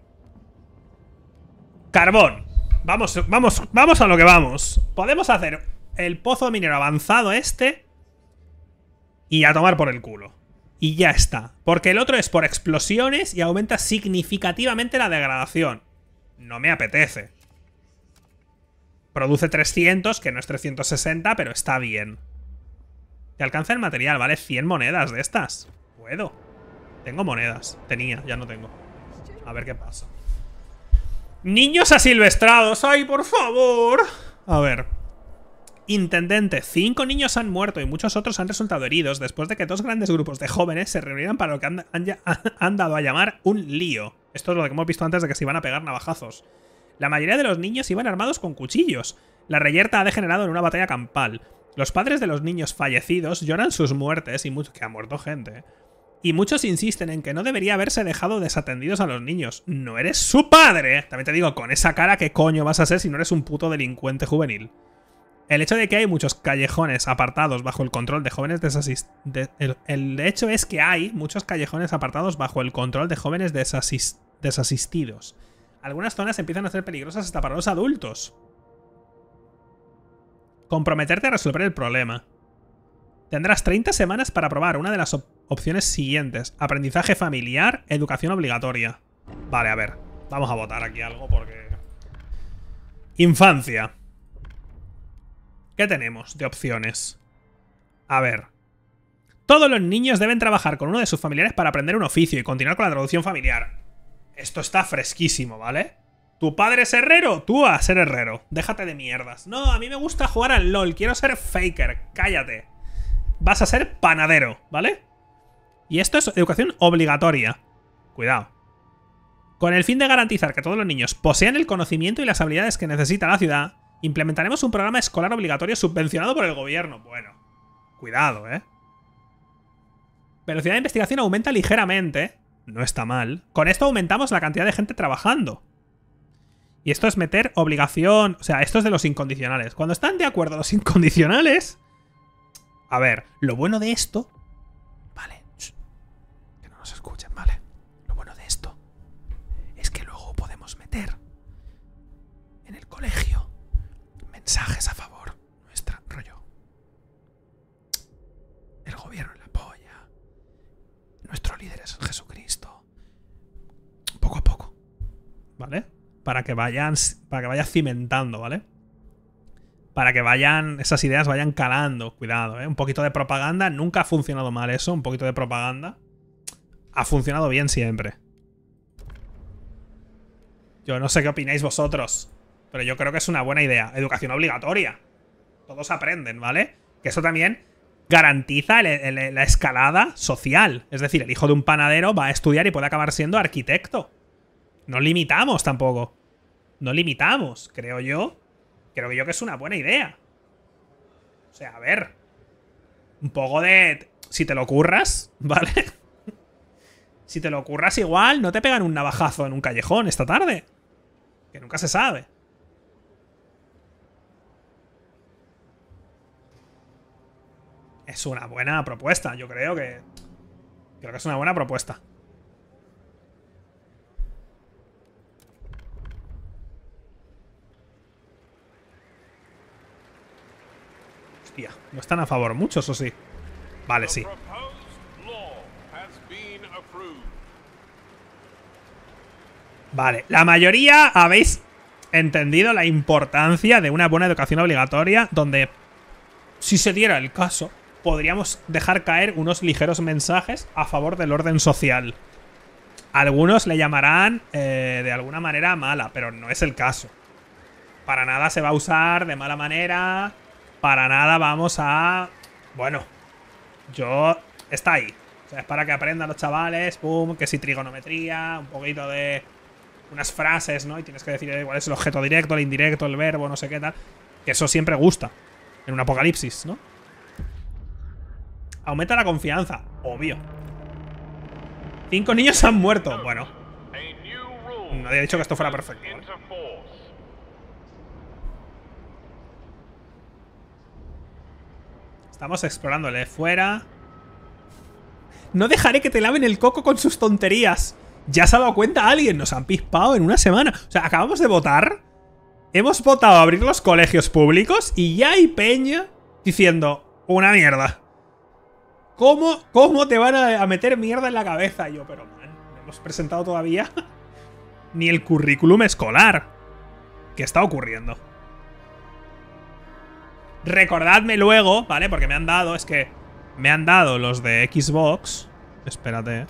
Carbón. Vamos, vamos, vamos a lo que vamos. Podemos hacer el pozo minero avanzado este y a tomar por el culo. Y ya está. Porque el otro es por explosiones y aumenta significativamente la degradación. No me apetece. Produce 300, que no es 360, pero está bien. Te alcanza el material, ¿vale? 100 monedas de estas. Puedo. Tengo monedas. Tenía, ya no tengo. A ver qué pasa. Niños asilvestrados, ay, por favor. A ver. Intendente, cinco niños han muerto y muchos otros han resultado heridos después de que dos grandes grupos de jóvenes se reunieran para lo que han, dado a llamar un lío. Esto es lo que hemos visto antes de que se iban a pegar navajazos. La mayoría de los niños iban armados con cuchillos. La reyerta ha degenerado en una batalla campal. Los padres de los niños fallecidos lloran sus muertes y mucho que ha muerto gente. Y muchos insisten en que no debería haberse dejado desatendidos a los niños. No eres su padre. También te digo, con esa cara, ¿qué coño vas a ser si no eres un puto delincuente juvenil? El hecho de que hay muchos callejones apartados bajo el control de jóvenes desasistidos. El, hecho es que hay muchos callejones apartados bajo el control de jóvenes desasistidos. Algunas zonas empiezan a ser peligrosas hasta para los adultos. Comprometerte a resolver el problema. Tendrás 30 semanas para probar una de las opciones siguientes. Aprendizaje familiar, educación obligatoria. Vale, a ver. Vamos a votar aquí algo porque... Infancia. ¿Qué tenemos de opciones? A ver. Todos los niños deben trabajar con uno de sus familiares para aprender un oficio y continuar con la traducción familiar. Esto está fresquísimo, ¿vale? ¿Tu padre es herrero? Tú a ser herrero. Déjate de mierdas. No, a mí me gusta jugar al LOL. Quiero ser faker. Cállate vas a ser panadero, ¿vale? Y esto es educación obligatoria. Cuidado. Con el fin de garantizar que todos los niños posean el conocimiento y las habilidades que necesita la ciudad, implementaremos un programa escolar obligatorio subvencionado por el gobierno. Bueno, cuidado, ¿eh? Velocidad de investigación aumenta ligeramente. No está mal. Con esto aumentamos la cantidad de gente trabajando. Y esto es meter obligación... O sea, esto es de los incondicionales. Cuando están de acuerdo los incondicionales, a ver, lo bueno de esto... Vale, que no nos escuchen, ¿vale? Lo bueno de esto es que luego podemos meter en el colegio mensajes a favor nuestra rollo. El gobierno le apoya. Nuestro líder es Jesucristo. Poco a poco. ¿Vale? Para que vayan. Para que vaya cimentando, ¿vale? para que vayan, esas ideas vayan calando. Cuidado, ¿eh? Un poquito de propaganda, nunca ha funcionado mal eso, un poquito de propaganda. Ha funcionado bien siempre. Yo no sé qué opináis vosotros, pero yo creo que es una buena idea. Educación obligatoria. Todos aprenden, ¿vale? Que eso también garantiza la escalada social. Es decir, el hijo de un panadero va a estudiar y puede acabar siendo arquitecto. No limitamos tampoco. No limitamos, creo yo, creo que yo que es una buena idea. O sea, a ver. Un poco de... Si te lo curras, ¿vale? si te lo curras igual, no te pegan un navajazo en un callejón esta tarde. Que nunca se sabe. Es una buena propuesta, yo creo que... Creo que es una buena propuesta. no están a favor muchos, ¿o sí? Vale, sí. Vale, la mayoría habéis entendido la importancia de una buena educación obligatoria donde, si se diera el caso, podríamos dejar caer unos ligeros mensajes a favor del orden social. Algunos le llamarán eh, de alguna manera mala, pero no es el caso. Para nada se va a usar de mala manera, para nada vamos a... Bueno, yo... Está ahí. O sea, es para que aprendan los chavales, pum, que si trigonometría, un poquito de... Unas frases, ¿no? Y tienes que decir eh, cuál es el objeto directo, el indirecto, el verbo, no sé qué tal. Que eso siempre gusta. En un apocalipsis, ¿no? Aumenta la confianza, obvio. Cinco niños han muerto. Bueno. nadie ha dicho que esto fuera perfecto. Estamos explorándole. Fuera. No dejaré que te laven el coco con sus tonterías. Ya se ha dado cuenta alguien. Nos han pispado en una semana. O sea, acabamos de votar. Hemos votado a abrir los colegios públicos y ya hay peña diciendo una mierda. ¿Cómo, te van a, meter mierda en la cabeza? yo, pero man, no hemos presentado todavía ni el currículum escolar. ¿Qué está ocurriendo? Recordadme luego, ¿vale? Porque me han dado, es que me han dado los de Xbox. Espérate.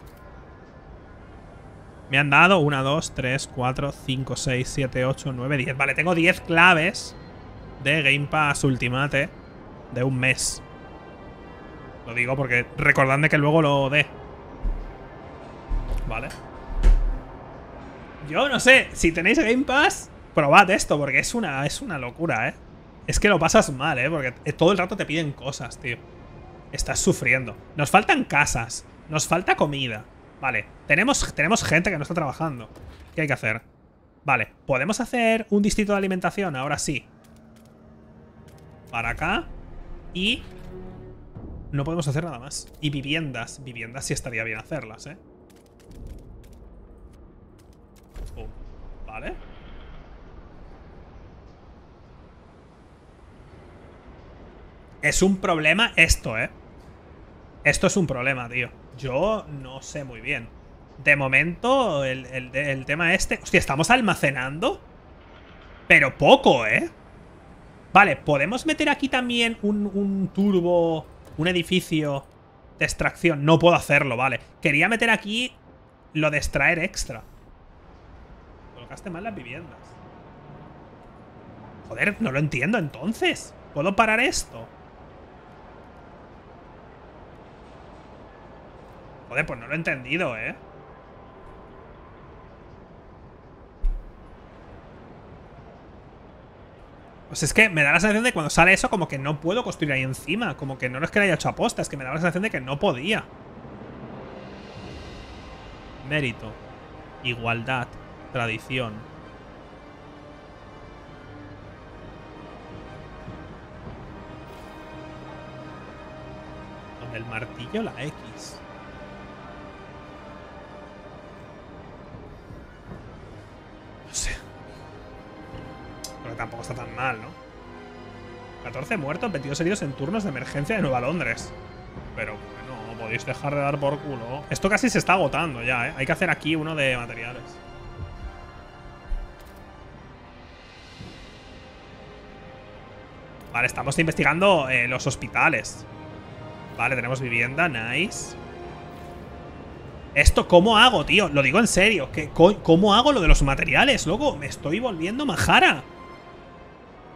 Me han dado 1, 2, 3, 4, 5, 6, 7, 8, 9, 10. Vale, tengo 10 claves de Game Pass Ultimate de un mes. Lo digo porque recordadme que luego lo dé. Vale. Yo no sé, si tenéis Game Pass, probad esto porque es una, es una locura, ¿eh? Es que lo pasas mal, ¿eh? Porque eh, todo el rato te piden cosas, tío. Estás sufriendo. Nos faltan casas. Nos falta comida. Vale. Tenemos, tenemos gente que no está trabajando. ¿Qué hay que hacer? Vale. ¿Podemos hacer un distrito de alimentación? Ahora sí. Para acá. Y... No podemos hacer nada más. Y viviendas. Viviendas sí estaría bien hacerlas, ¿eh? Oh, vale. Es un problema esto, ¿eh? Esto es un problema, tío. Yo no sé muy bien. De momento, el, tema este... Hostia, estamos almacenando. Pero poco, ¿eh? Vale, podemos meter aquí también un, un turbo, un edificio de extracción. No puedo hacerlo, vale. Quería meter aquí lo de extraer extra. Colocaste mal las viviendas. Joder, no lo entiendo entonces. ¿Puedo parar esto? Joder, pues no lo he entendido, ¿eh? Pues es que me da la sensación de cuando sale eso como que no puedo construir ahí encima. Como que no es que lo haya hecho aposta, es que me da la sensación de que no podía. Mérito. Igualdad. Tradición. Con el martillo la X. Porque tampoco está tan mal, ¿no? 14 muertos, 22 heridos en turnos de emergencia de Nueva Londres. Pero bueno, podéis dejar de dar por culo. Esto casi se está agotando ya, ¿eh? Hay que hacer aquí uno de materiales. Vale, estamos investigando eh, los hospitales. Vale, tenemos vivienda, nice. ¿Esto cómo hago, tío? Lo digo en serio. ¿Cómo hago lo de los materiales, loco? Me estoy volviendo majara.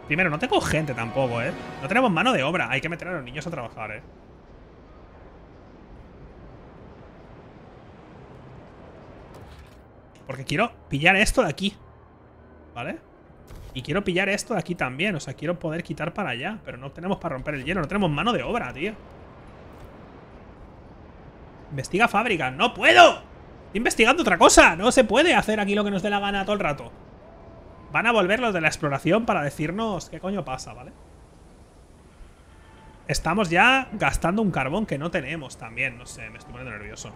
Primero, no tengo gente tampoco, ¿eh? No tenemos mano de obra. Hay que meter a los niños a trabajar, ¿eh? Porque quiero pillar esto de aquí. ¿Vale? Y quiero pillar esto de aquí también. O sea, quiero poder quitar para allá. Pero no tenemos para romper el hielo. No tenemos mano de obra, tío. Investiga fábrica. ¡No puedo! Estoy investigando otra cosa. No se puede hacer aquí lo que nos dé la gana todo el rato. Van a volver los de la exploración para decirnos qué coño pasa, ¿vale? Estamos ya gastando un carbón que no tenemos también. No sé, me estoy poniendo nervioso.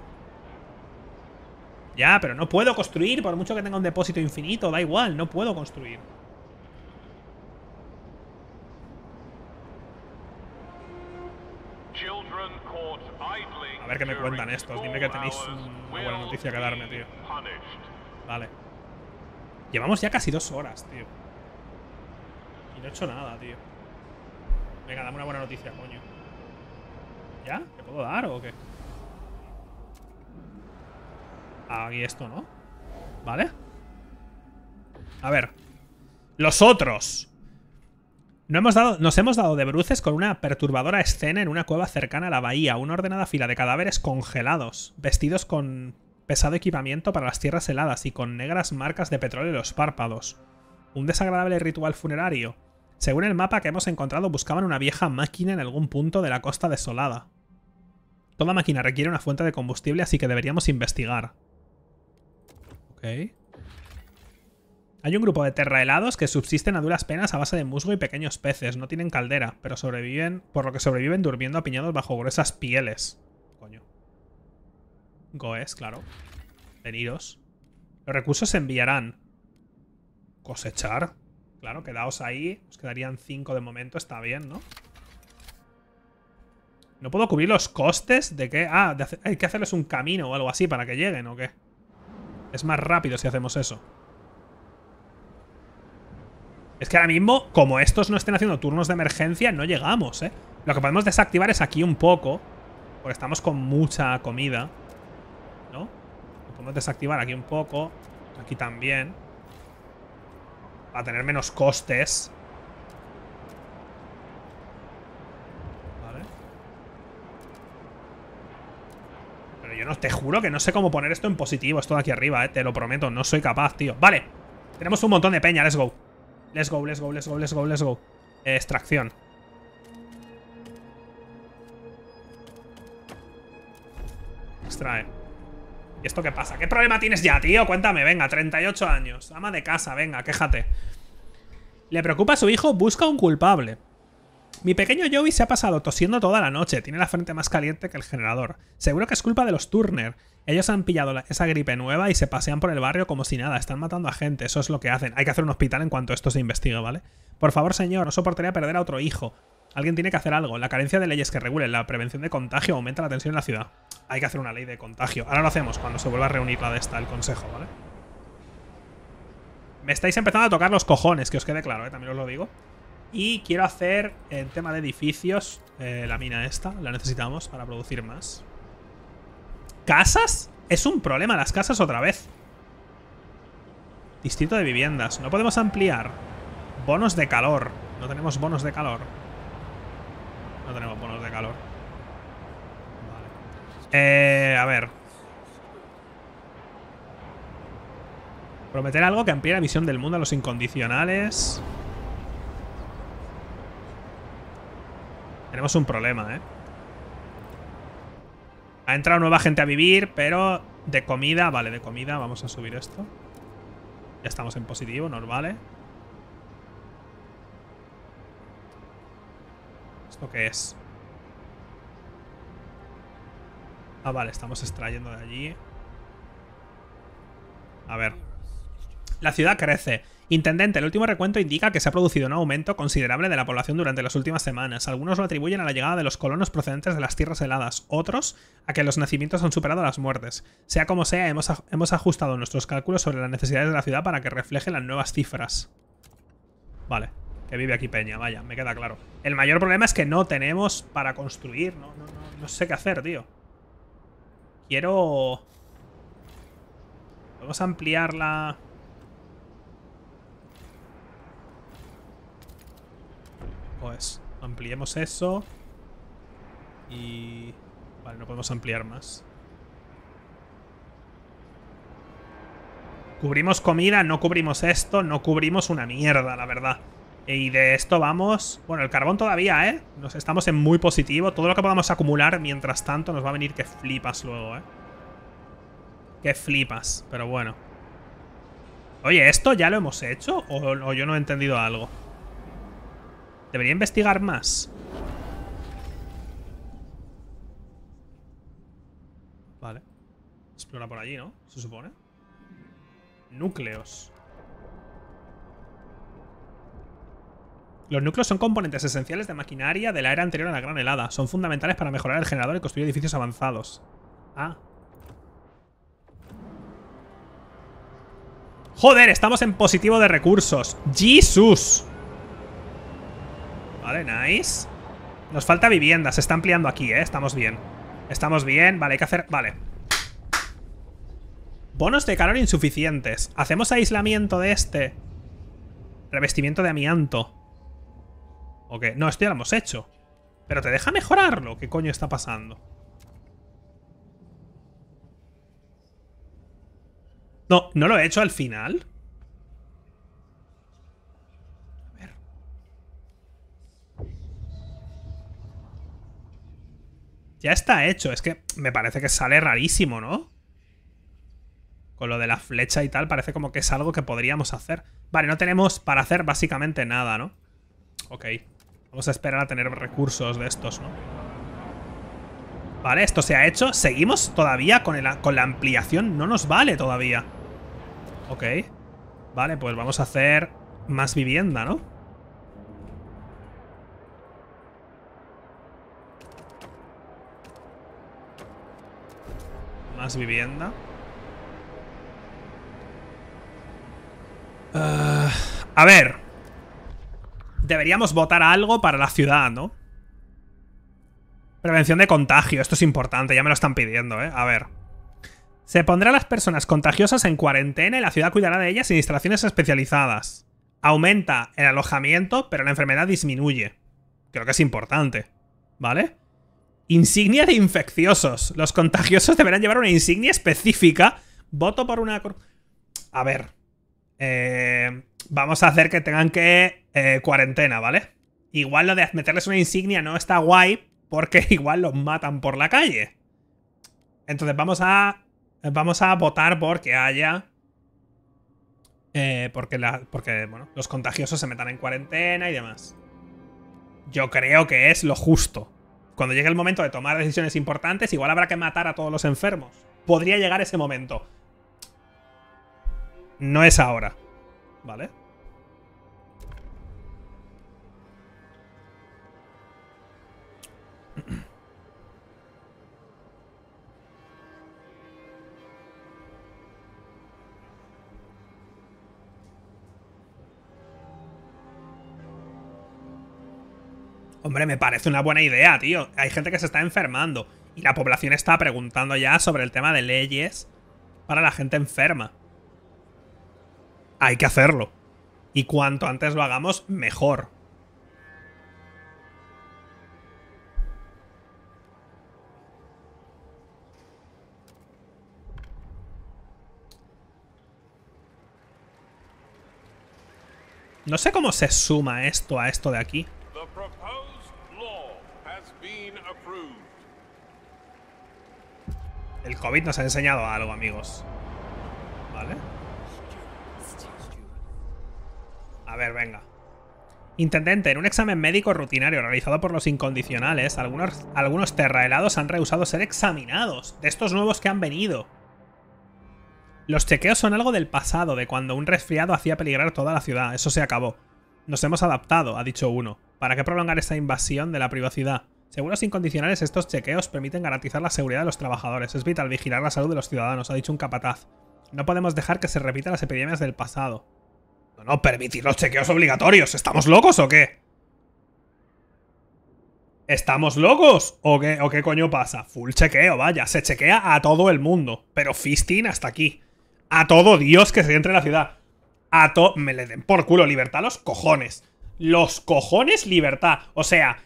Ya, pero no puedo construir. Por mucho que tenga un depósito infinito, da igual. No puedo construir. A ver qué me cuentan estos. Dime que tenéis una buena noticia que darme, tío. Vale. Llevamos ya casi dos horas, tío. Y no he hecho nada, tío. Venga, dame una buena noticia, coño. ¿Ya? ¿Te puedo dar o qué? y esto, ¿no? ¿Vale? A ver. Los otros. No hemos dado, nos hemos dado de bruces con una perturbadora escena en una cueva cercana a la bahía. Una ordenada fila de cadáveres congelados, vestidos con pesado equipamiento para las tierras heladas y con negras marcas de petróleo en los párpados. Un desagradable ritual funerario. Según el mapa que hemos encontrado, buscaban una vieja máquina en algún punto de la costa desolada. Toda máquina requiere una fuente de combustible, así que deberíamos investigar. Ok. Hay un grupo de terrahelados que subsisten a duras penas a base de musgo y pequeños peces. No tienen caldera, pero sobreviven, por lo que sobreviven durmiendo apiñados bajo gruesas pieles. Goes, claro. Venidos. Los recursos se enviarán. Cosechar. Claro, quedaos ahí. Os quedarían 5 de momento. Está bien, ¿no? No puedo cubrir los costes de qué? Ah, hay que hacerles un camino o algo así para que lleguen, ¿o qué? Es más rápido si hacemos eso. Es que ahora mismo, como estos no estén haciendo turnos de emergencia, no llegamos, ¿eh? Lo que podemos desactivar es aquí un poco. Porque estamos con mucha comida desactivar aquí un poco. Aquí también. a tener menos costes. Vale. Pero yo no te juro que no sé cómo poner esto en positivo. Esto de aquí arriba, eh. Te lo prometo. No soy capaz, tío. Vale. Tenemos un montón de peña. Let's go. Let's go, let's go, let's go, let's go, let's go. extracción. Extrae. ¿Y esto qué pasa? ¿Qué problema tienes ya, tío? Cuéntame, venga, 38 años. Ama de casa, venga, quéjate. Le preocupa a su hijo, busca un culpable. Mi pequeño Joey se ha pasado tosiendo toda la noche, tiene la frente más caliente que el generador. Seguro que es culpa de los Turner. Ellos han pillado esa gripe nueva y se pasean por el barrio como si nada, están matando a gente, eso es lo que hacen. Hay que hacer un hospital en cuanto esto se investigue, ¿vale? Por favor, señor, no soportaría perder a otro hijo. Alguien tiene que hacer algo. La carencia de leyes que regulen la prevención de contagio aumenta la tensión en la ciudad. Hay que hacer una ley de contagio. Ahora lo hacemos cuando se vuelva a reunir la de esta, el consejo, ¿vale? Me estáis empezando a tocar los cojones, que os quede claro, ¿eh? también os lo digo. Y quiero hacer, en tema de edificios, eh, la mina esta. La necesitamos para producir más. ¿Casas? Es un problema las casas otra vez. Distrito de viviendas. No podemos ampliar. Bonos de calor. No tenemos bonos de calor. No tenemos bonos de calor. Vale. Eh, a ver. Prometer algo que amplíe la visión del mundo a los incondicionales. Tenemos un problema, ¿eh? Ha entrado nueva gente a vivir, pero de comida, vale, de comida, vamos a subir esto. Ya estamos en positivo, nos vale. ¿eh? ¿Esto qué es? Ah, vale, estamos extrayendo de allí. A ver. La ciudad crece. Intendente, el último recuento indica que se ha producido un aumento considerable de la población durante las últimas semanas. Algunos lo atribuyen a la llegada de los colonos procedentes de las tierras heladas, otros a que los nacimientos han superado las muertes. Sea como sea, hemos, hemos ajustado nuestros cálculos sobre las necesidades de la ciudad para que refleje las nuevas cifras. Vale que vive aquí Peña, vaya, me queda claro. El mayor problema es que no tenemos para construir, no, sé qué hacer, tío. Quiero... Vamos a ampliar la... Pues ampliemos eso. Y... Vale, no podemos ampliar más. Cubrimos comida, no cubrimos esto, no cubrimos una mierda, la verdad. Y de esto vamos... Bueno, el carbón todavía, ¿eh? Nos estamos en muy positivo. Todo lo que podamos acumular, mientras tanto, nos va a venir que flipas luego, ¿eh? Que flipas, pero bueno. Oye, ¿esto ya lo hemos hecho? o yo no he entendido algo? Debería investigar más. Vale. Explora por allí, ¿no? Se supone. Núcleos. Los núcleos son componentes esenciales de maquinaria de la era anterior a la gran helada. Son fundamentales para mejorar el generador y construir edificios avanzados. Ah. Joder, estamos en positivo de recursos. ¡Jesus! Vale, nice. Nos falta vivienda. Se está ampliando aquí, ¿eh? Estamos bien. Estamos bien. Vale, hay que hacer... Vale. Bonos de calor insuficientes. Hacemos aislamiento de este. Revestimiento de amianto. Ok, No, esto ya lo hemos hecho. Pero te deja mejorarlo. ¿Qué coño está pasando? No, no lo he hecho al final. A ver. Ya está hecho. Es que me parece que sale rarísimo, ¿no? Con lo de la flecha y tal, parece como que es algo que podríamos hacer. Vale, no tenemos para hacer básicamente nada, ¿no? Ok. Vamos a esperar a tener recursos de estos, ¿no? Vale, esto se ha hecho. Seguimos todavía con, con la ampliación. No nos vale todavía. Ok. Vale, pues vamos a hacer más vivienda, ¿no? Más vivienda. Ah, a ver deberíamos votar algo para la ciudad, ¿no? Prevención de contagio, esto es importante, ya me lo están pidiendo, ¿eh? A ver. Se pondrá a las personas contagiosas en cuarentena y la ciudad cuidará de ellas en instalaciones especializadas. Aumenta el alojamiento, pero la enfermedad disminuye. Creo que es importante, ¿vale? Insignia de infecciosos. Los contagiosos deberán llevar una insignia específica. Voto por una... A ver, eh, vamos a hacer que tengan que eh, cuarentena, ¿vale? Igual lo de meterles una insignia no está guay porque igual los matan por la calle. Entonces vamos a, vamos a votar porque haya... Eh, porque, la, porque bueno, los contagiosos se metan en cuarentena y demás. Yo creo que es lo justo. Cuando llegue el momento de tomar decisiones importantes, igual habrá que matar a todos los enfermos. Podría llegar ese momento no es ahora. ¿Vale? Hombre, me parece una buena idea, tío. Hay gente que se está enfermando. Y la población está preguntando ya sobre el tema de leyes para la gente enferma hay que hacerlo. Y cuanto antes lo hagamos, mejor. No sé cómo se suma esto a esto de aquí. El COVID nos ha enseñado algo, amigos. Vale. A ver, venga. Intendente, en un examen médico rutinario realizado por los incondicionales, algunos, algunos terraelados han rehusado ser examinados, de estos nuevos que han venido. Los chequeos son algo del pasado, de cuando un resfriado hacía peligrar toda la ciudad, eso se acabó. Nos hemos adaptado, ha dicho uno. ¿Para qué prolongar esta invasión de la privacidad? Según los incondicionales, estos chequeos permiten garantizar la seguridad de los trabajadores. Es vital vigilar la salud de los ciudadanos, ha dicho un capataz. No podemos dejar que se repitan las epidemias del pasado. No, permitir los chequeos obligatorios. ¿Estamos locos o qué? ¿Estamos locos? ¿O qué, ¿O qué coño pasa? Full chequeo, vaya. Se chequea a todo el mundo. Pero Fistin hasta aquí. A todo Dios que se entre en la ciudad. A todo... Me le den por culo. Libertad los cojones. Los cojones, libertad. O sea,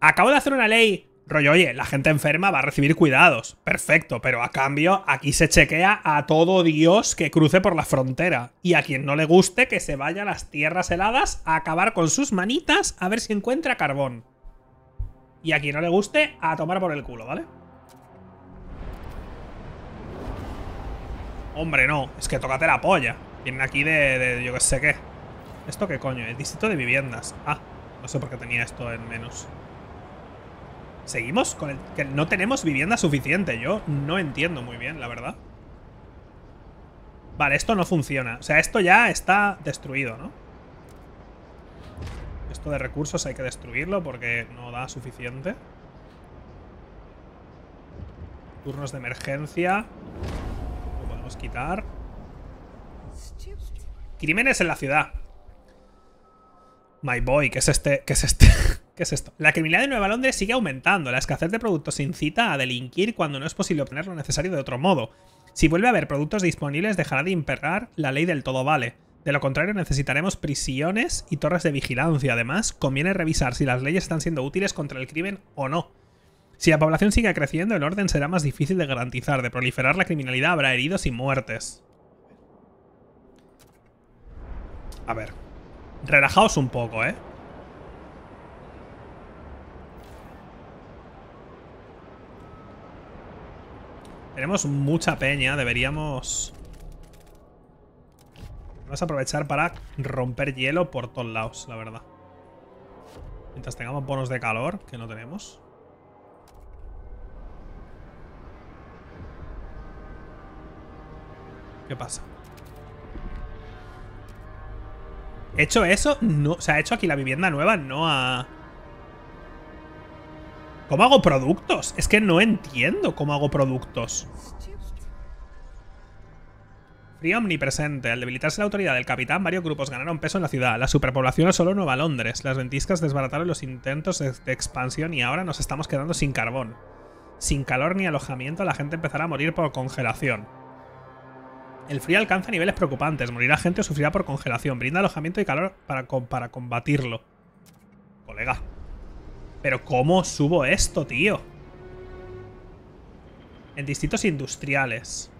acabo de hacer una ley rollo, oye, la gente enferma va a recibir cuidados, perfecto, pero a cambio aquí se chequea a todo Dios que cruce por la frontera y a quien no le guste que se vaya a las tierras heladas a acabar con sus manitas a ver si encuentra carbón. Y a quien no le guste, a tomar por el culo, ¿vale? Hombre, no, es que tócate la polla. viene aquí de, de yo qué sé qué. ¿Esto qué coño? El distrito de viviendas. Ah, no sé por qué tenía esto en menos. Seguimos con el... que no tenemos vivienda suficiente. Yo no entiendo muy bien, la verdad. Vale, esto no funciona. O sea, esto ya está destruido, ¿no? Esto de recursos hay que destruirlo porque no da suficiente. Turnos de emergencia. Lo podemos quitar. Crímenes en la ciudad. My boy, ¿qué es este? ¿Qué es este? ¿Qué es esto? La criminalidad de Nueva Londres sigue aumentando. La escasez de productos incita a delinquir cuando no es posible obtener lo necesario de otro modo. Si vuelve a haber productos disponibles, dejará de imperar la ley del todo vale. De lo contrario, necesitaremos prisiones y torres de vigilancia. Además, conviene revisar si las leyes están siendo útiles contra el crimen o no. Si la población sigue creciendo, el orden será más difícil de garantizar. De proliferar la criminalidad habrá heridos y muertes. A ver. Relajaos un poco, ¿eh? Tenemos mucha peña, deberíamos... Vamos a aprovechar para romper hielo por todos lados, la verdad. Mientras tengamos bonos de calor, que no tenemos. ¿Qué pasa? hecho eso, no, o sea, he hecho aquí la vivienda nueva, no ha... ¿Cómo hago productos? Es que no entiendo cómo hago productos. Frío omnipresente. Al debilitarse la autoridad del capitán, varios grupos ganaron peso en la ciudad. La superpoblación solo Nueva Londres. Las ventiscas desbarataron los intentos de, expansión y ahora nos estamos quedando sin carbón. Sin calor ni alojamiento, la gente empezará a morir por congelación. El frío alcanza niveles preocupantes. Morirá gente o sufrirá por congelación. Brinda alojamiento y calor para, para combatirlo. Colega. Pero ¿cómo subo esto, tío? En distritos industriales.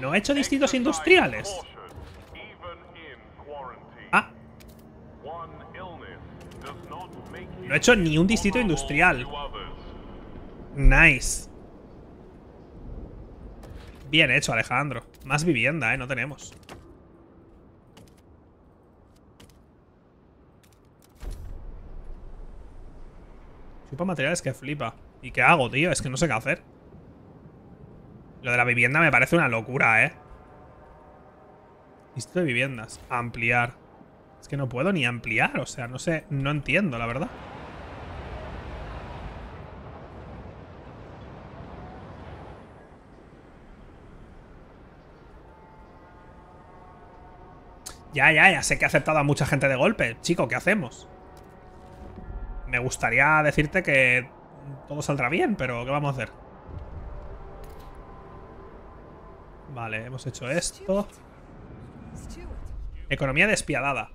¿No he hecho distritos industriales? Ah. No he hecho ni un distrito industrial. Nice. Bien hecho, Alejandro. Más vivienda, ¿eh? No tenemos. material materiales que flipa. ¿Y qué hago, tío? Es que no sé qué hacer. Lo de la vivienda me parece una locura, ¿eh? Listo de viviendas. Ampliar. Es que no puedo ni ampliar, o sea, no sé, no entiendo, la verdad. Ya, ya, ya sé que he aceptado a mucha gente de golpe. Chico, ¿qué hacemos? me gustaría decirte que todo saldrá bien, pero ¿qué vamos a hacer? Vale, hemos hecho esto. Economía despiadada.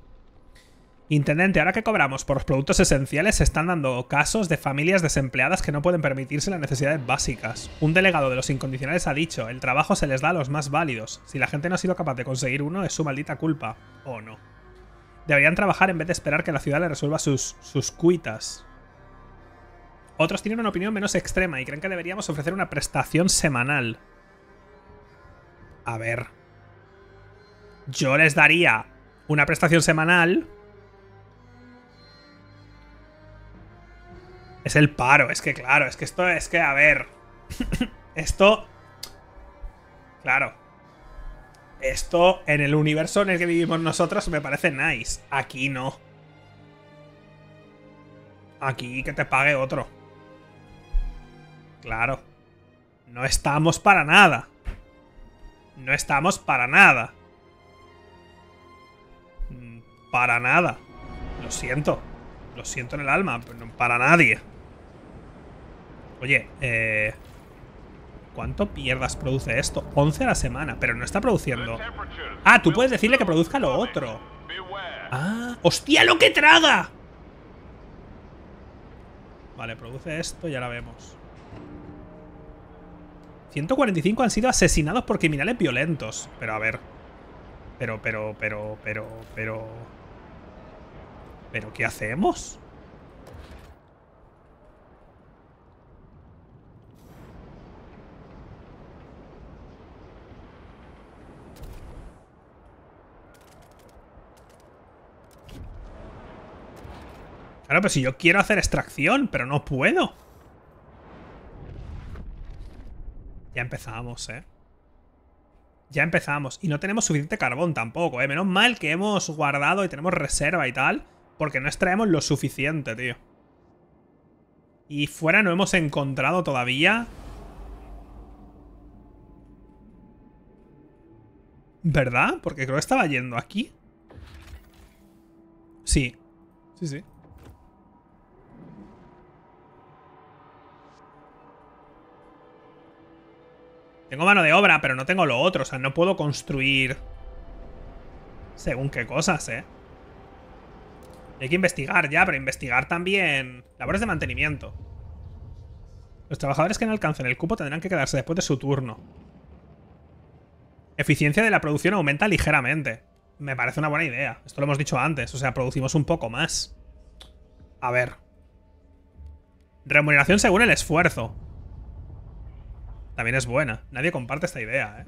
Intendente, ahora que cobramos por los productos esenciales, se están dando casos de familias desempleadas que no pueden permitirse las necesidades básicas. Un delegado de los incondicionales ha dicho, el trabajo se les da a los más válidos. Si la gente no ha sido capaz de conseguir uno, es su maldita culpa. ¿O no? Deberían trabajar en vez de esperar que la ciudad le resuelva sus, sus cuitas. Otros tienen una opinión menos extrema y creen que deberíamos ofrecer una prestación semanal. A ver. Yo les daría una prestación semanal. Es el paro, es que claro, es que esto es que, a ver. esto... Claro, esto en el universo en el que vivimos nosotros me parece nice. Aquí no. Aquí que te pague otro. Claro. No estamos para nada. No estamos para nada. Mm, para nada. Lo siento. Lo siento en el alma. Pero para nadie. Oye, eh... ¿Cuánto pierdas produce esto? 11 a la semana, pero no está produciendo. Ah, tú puedes decirle que produzca lo otro. Ah, hostia, lo que traga. Vale, produce esto, ya la vemos. 145 han sido asesinados por criminales violentos. Pero a ver. Pero, pero, pero, pero, pero... ¿Pero qué hacemos? Claro, pero si yo quiero hacer extracción, pero no puedo. Ya empezamos, ¿eh? Ya empezamos. Y no tenemos suficiente carbón tampoco, ¿eh? Menos mal que hemos guardado y tenemos reserva y tal. Porque no extraemos lo suficiente, tío. Y fuera no hemos encontrado todavía... ¿Verdad? Porque creo que estaba yendo aquí. Sí. Sí, sí. Tengo mano de obra, pero no tengo lo otro. O sea, no puedo construir según qué cosas, ¿eh? Hay que investigar ya, pero investigar también labores de mantenimiento. Los trabajadores que no alcancen el cupo tendrán que quedarse después de su turno. Eficiencia de la producción aumenta ligeramente. Me parece una buena idea. Esto lo hemos dicho antes. O sea, producimos un poco más. A ver. Remuneración según el esfuerzo. También es buena. Nadie comparte esta idea, ¿eh?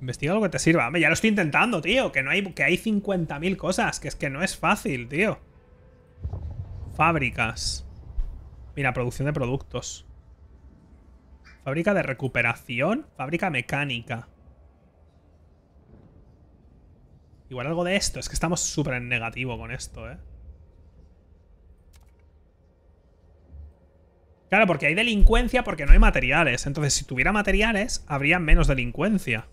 Investiga lo que te sirva. Hombre, ya lo estoy intentando, tío. Que no hay, que hay 50.000 cosas. Que es que no es fácil, tío. Fábricas. Mira, producción de productos. Fábrica de recuperación. Fábrica mecánica. Igual algo de esto. Es que estamos súper en negativo con esto, ¿eh? Claro, porque hay delincuencia porque no hay materiales. Entonces, si tuviera materiales, habría menos delincuencia.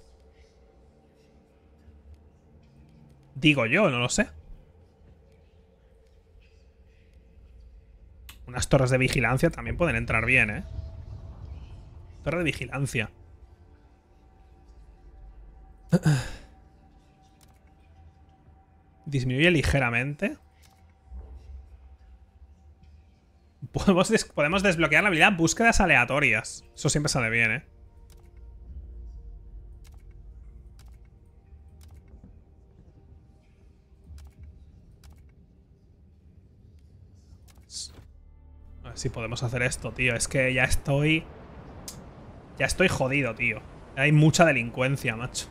Digo yo, no lo sé. Unas torres de vigilancia también pueden entrar bien, ¿eh? Torre de vigilancia. disminuye ligeramente. Podemos, podemos desbloquear la habilidad búsquedas aleatorias. Eso siempre sale bien, ¿eh? A ver si podemos hacer esto, tío. Es que ya estoy... Ya estoy jodido, tío. Hay mucha delincuencia, macho.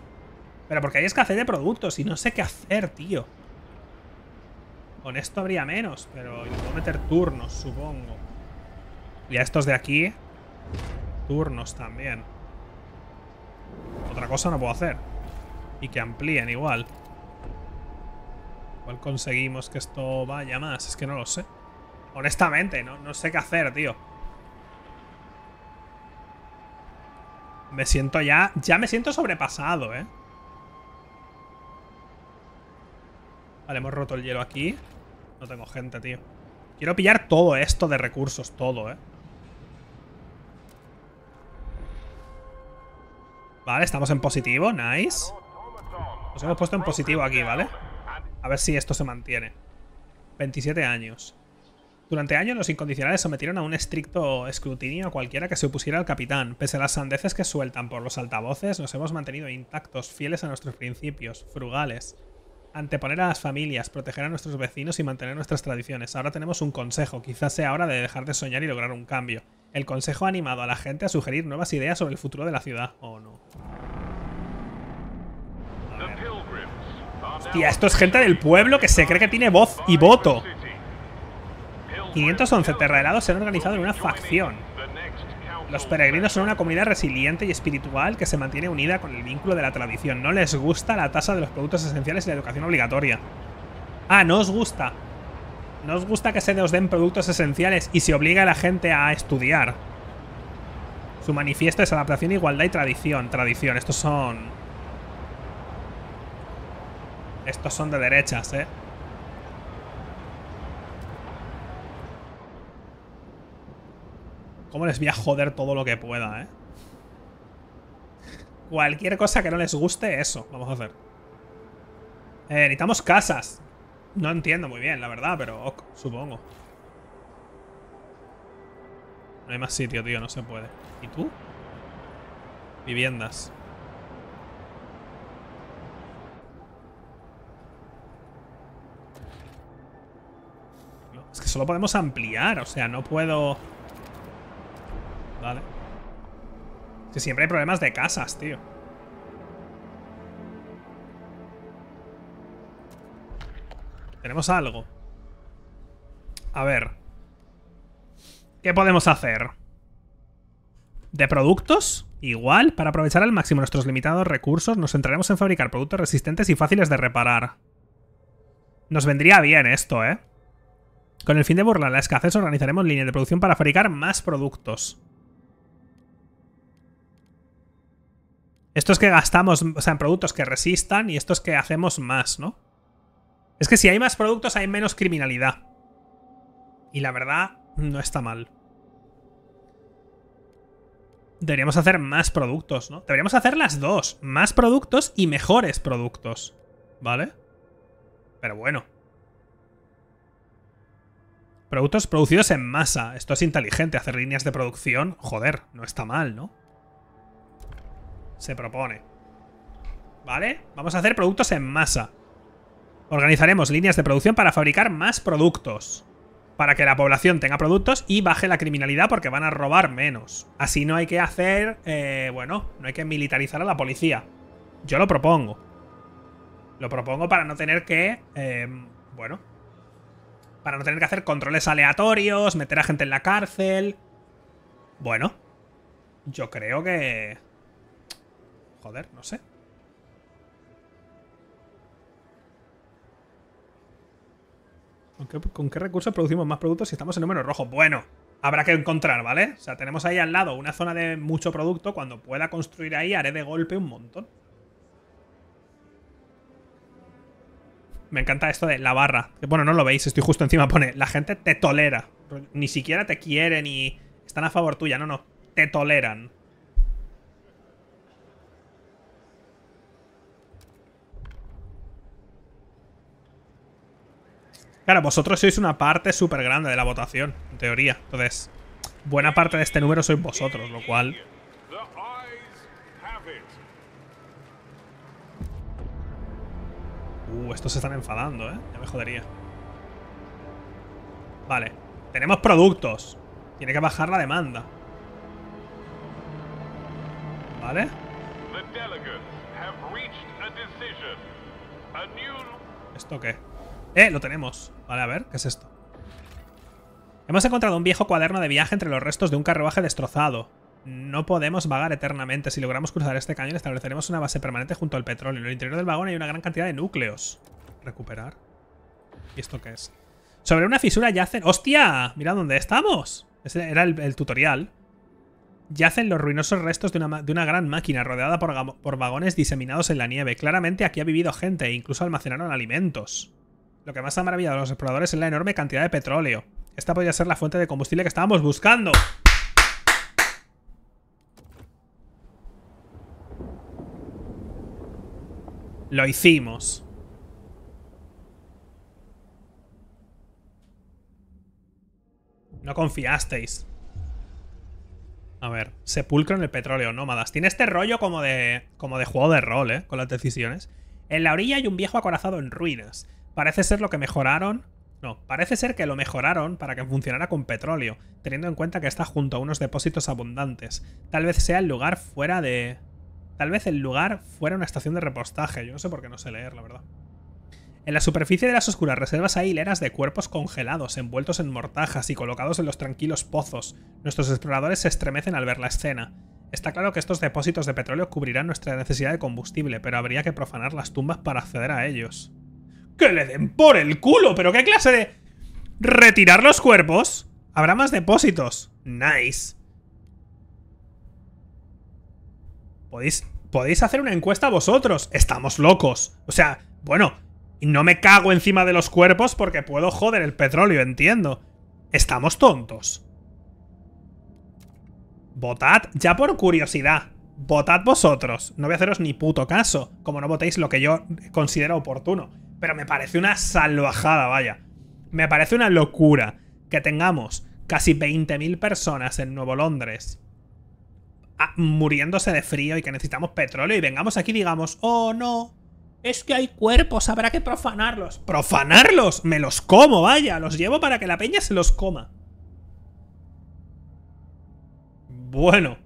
Pero porque hay escasez de productos y no sé qué hacer, tío. Con esto habría menos, pero puedo meter turnos, supongo. Y a estos de aquí, turnos también. Otra cosa no puedo hacer. Y que amplíen igual. ¿Cuál conseguimos que esto vaya más? Es que no lo sé. Honestamente, no, no sé qué hacer, tío. Me siento ya... Ya me siento sobrepasado, ¿eh? Vale, hemos roto el hielo aquí. No tengo gente, tío. Quiero pillar todo esto de recursos, todo, ¿eh? Vale, estamos en positivo, nice. Nos hemos puesto en positivo aquí, ¿vale? A ver si esto se mantiene. 27 años. Durante años los incondicionales sometieron a un estricto escrutinio a cualquiera que se opusiera al capitán. Pese a las sandeces que sueltan por los altavoces, nos hemos mantenido intactos, fieles a nuestros principios, frugales anteponer a las familias, proteger a nuestros vecinos y mantener nuestras tradiciones. Ahora tenemos un consejo, quizás sea hora de dejar de soñar y lograr un cambio. El consejo ha animado a la gente a sugerir nuevas ideas sobre el futuro de la ciudad. ¿O oh, no. no? a esto es gente del pueblo que se cree que tiene voz y voto. 511 terrahelados se han organizado en una facción. Los peregrinos son una comunidad resiliente y espiritual que se mantiene unida con el vínculo de la tradición. No les gusta la tasa de los productos esenciales y la educación obligatoria. Ah, no os gusta. No os gusta que se nos den productos esenciales y se obligue a la gente a estudiar. Su manifiesto es adaptación, igualdad y tradición. Tradición, estos son... Estos son de derechas, ¿eh? ¿Cómo les voy a joder todo lo que pueda, eh? Cualquier cosa que no les guste, eso. Vamos a hacer. Eh, necesitamos casas. No entiendo muy bien, la verdad, pero supongo. No hay más sitio, tío. No se puede. ¿Y tú? Viviendas. es que solo podemos ampliar. O sea, no puedo... Vale. siempre hay problemas de casas, tío. Tenemos algo. A ver. ¿Qué podemos hacer? ¿De productos? Igual, para aprovechar al máximo nuestros limitados recursos, nos centraremos en fabricar productos resistentes y fáciles de reparar. Nos vendría bien esto, ¿eh? Con el fin de burlar la escasez, organizaremos líneas de producción para fabricar más productos. Estos que gastamos, o sea, en productos que resistan y estos que hacemos más, ¿no? Es que si hay más productos hay menos criminalidad. Y la verdad, no está mal. Deberíamos hacer más productos, ¿no? Deberíamos hacer las dos. Más productos y mejores productos. ¿Vale? Pero bueno. Productos producidos en masa. Esto es inteligente. Hacer líneas de producción, joder, no está mal, ¿no? se propone. ¿Vale? Vamos a hacer productos en masa. Organizaremos líneas de producción para fabricar más productos. Para que la población tenga productos y baje la criminalidad porque van a robar menos. Así no hay que hacer... Eh, bueno, no hay que militarizar a la policía. Yo lo propongo. Lo propongo para no tener que... Eh, bueno. Para no tener que hacer controles aleatorios, meter a gente en la cárcel... Bueno. Yo creo que... Joder, no sé. ¿Con qué, recursos producimos más productos si estamos en números rojos? Bueno, habrá que encontrar, ¿vale? O sea, tenemos ahí al lado una zona de mucho producto. Cuando pueda construir ahí, haré de golpe un montón. Me encanta esto de la barra. Bueno, no lo veis, estoy justo encima. Pone, la gente te tolera. Ni siquiera te quieren y están a favor tuya. No, no, te toleran. Claro, vosotros sois una parte súper grande de la votación, en teoría. Entonces, buena parte de este número sois vosotros, lo cual... Uh, estos se están enfadando, ¿eh? Ya me jodería. Vale. Tenemos productos. Tiene que bajar la demanda. Vale. ¿Esto qué? ¡Eh! Lo tenemos. Vale, a ver, ¿qué es esto? Hemos encontrado un viejo cuaderno de viaje entre los restos de un carruaje destrozado. No podemos vagar eternamente. Si logramos cruzar este cañón, estableceremos una base permanente junto al petróleo. En el interior del vagón hay una gran cantidad de núcleos. Recuperar. ¿Y esto qué es? Sobre una fisura yacen... ¡Hostia! Mira dónde estamos. Ese era el, tutorial. Yacen los ruinosos restos de una, gran máquina rodeada por, por vagones diseminados en la nieve. Claramente aquí ha vivido gente e incluso almacenaron alimentos. Lo que más ha maravillado a los exploradores es la enorme cantidad de petróleo. Esta podría ser la fuente de combustible que estábamos buscando. Lo hicimos. No confiasteis. A ver, sepulcro en el petróleo, nómadas. Tiene este rollo como de, como de juego de rol, ¿eh? Con las decisiones. En la orilla hay un viejo acorazado en ruinas. Parece ser lo que mejoraron. No, parece ser que lo mejoraron para que funcionara con petróleo, teniendo en cuenta que está junto a unos depósitos abundantes. Tal vez sea el lugar fuera de... Tal vez el lugar fuera una estación de repostaje. Yo no sé por qué no sé leer, la verdad. En la superficie de las oscuras reservas hay hileras de cuerpos congelados, envueltos en mortajas y colocados en los tranquilos pozos. Nuestros exploradores se estremecen al ver la escena. Está claro que estos depósitos de petróleo cubrirán nuestra necesidad de combustible, pero habría que profanar las tumbas para acceder a ellos. ¡Que le den por el culo! ¿Pero qué clase de...? ¿Retirar los cuerpos? Habrá más depósitos. Nice. Podéis, podéis hacer una encuesta vosotros. Estamos locos. O sea, bueno, no me cago encima de los cuerpos porque puedo joder el petróleo, entiendo. Estamos tontos. Votad ya por curiosidad. Votad vosotros. No voy a haceros ni puto caso, como no votéis lo que yo considero oportuno. Pero me parece una salvajada, vaya. Me parece una locura que tengamos casi 20.000 personas en Nuevo Londres ah, muriéndose de frío y que necesitamos petróleo y vengamos aquí y digamos, oh no, es que hay cuerpos, habrá que profanarlos. ¿Profanarlos? Me los como, vaya, los llevo para que la peña se los coma. Bueno,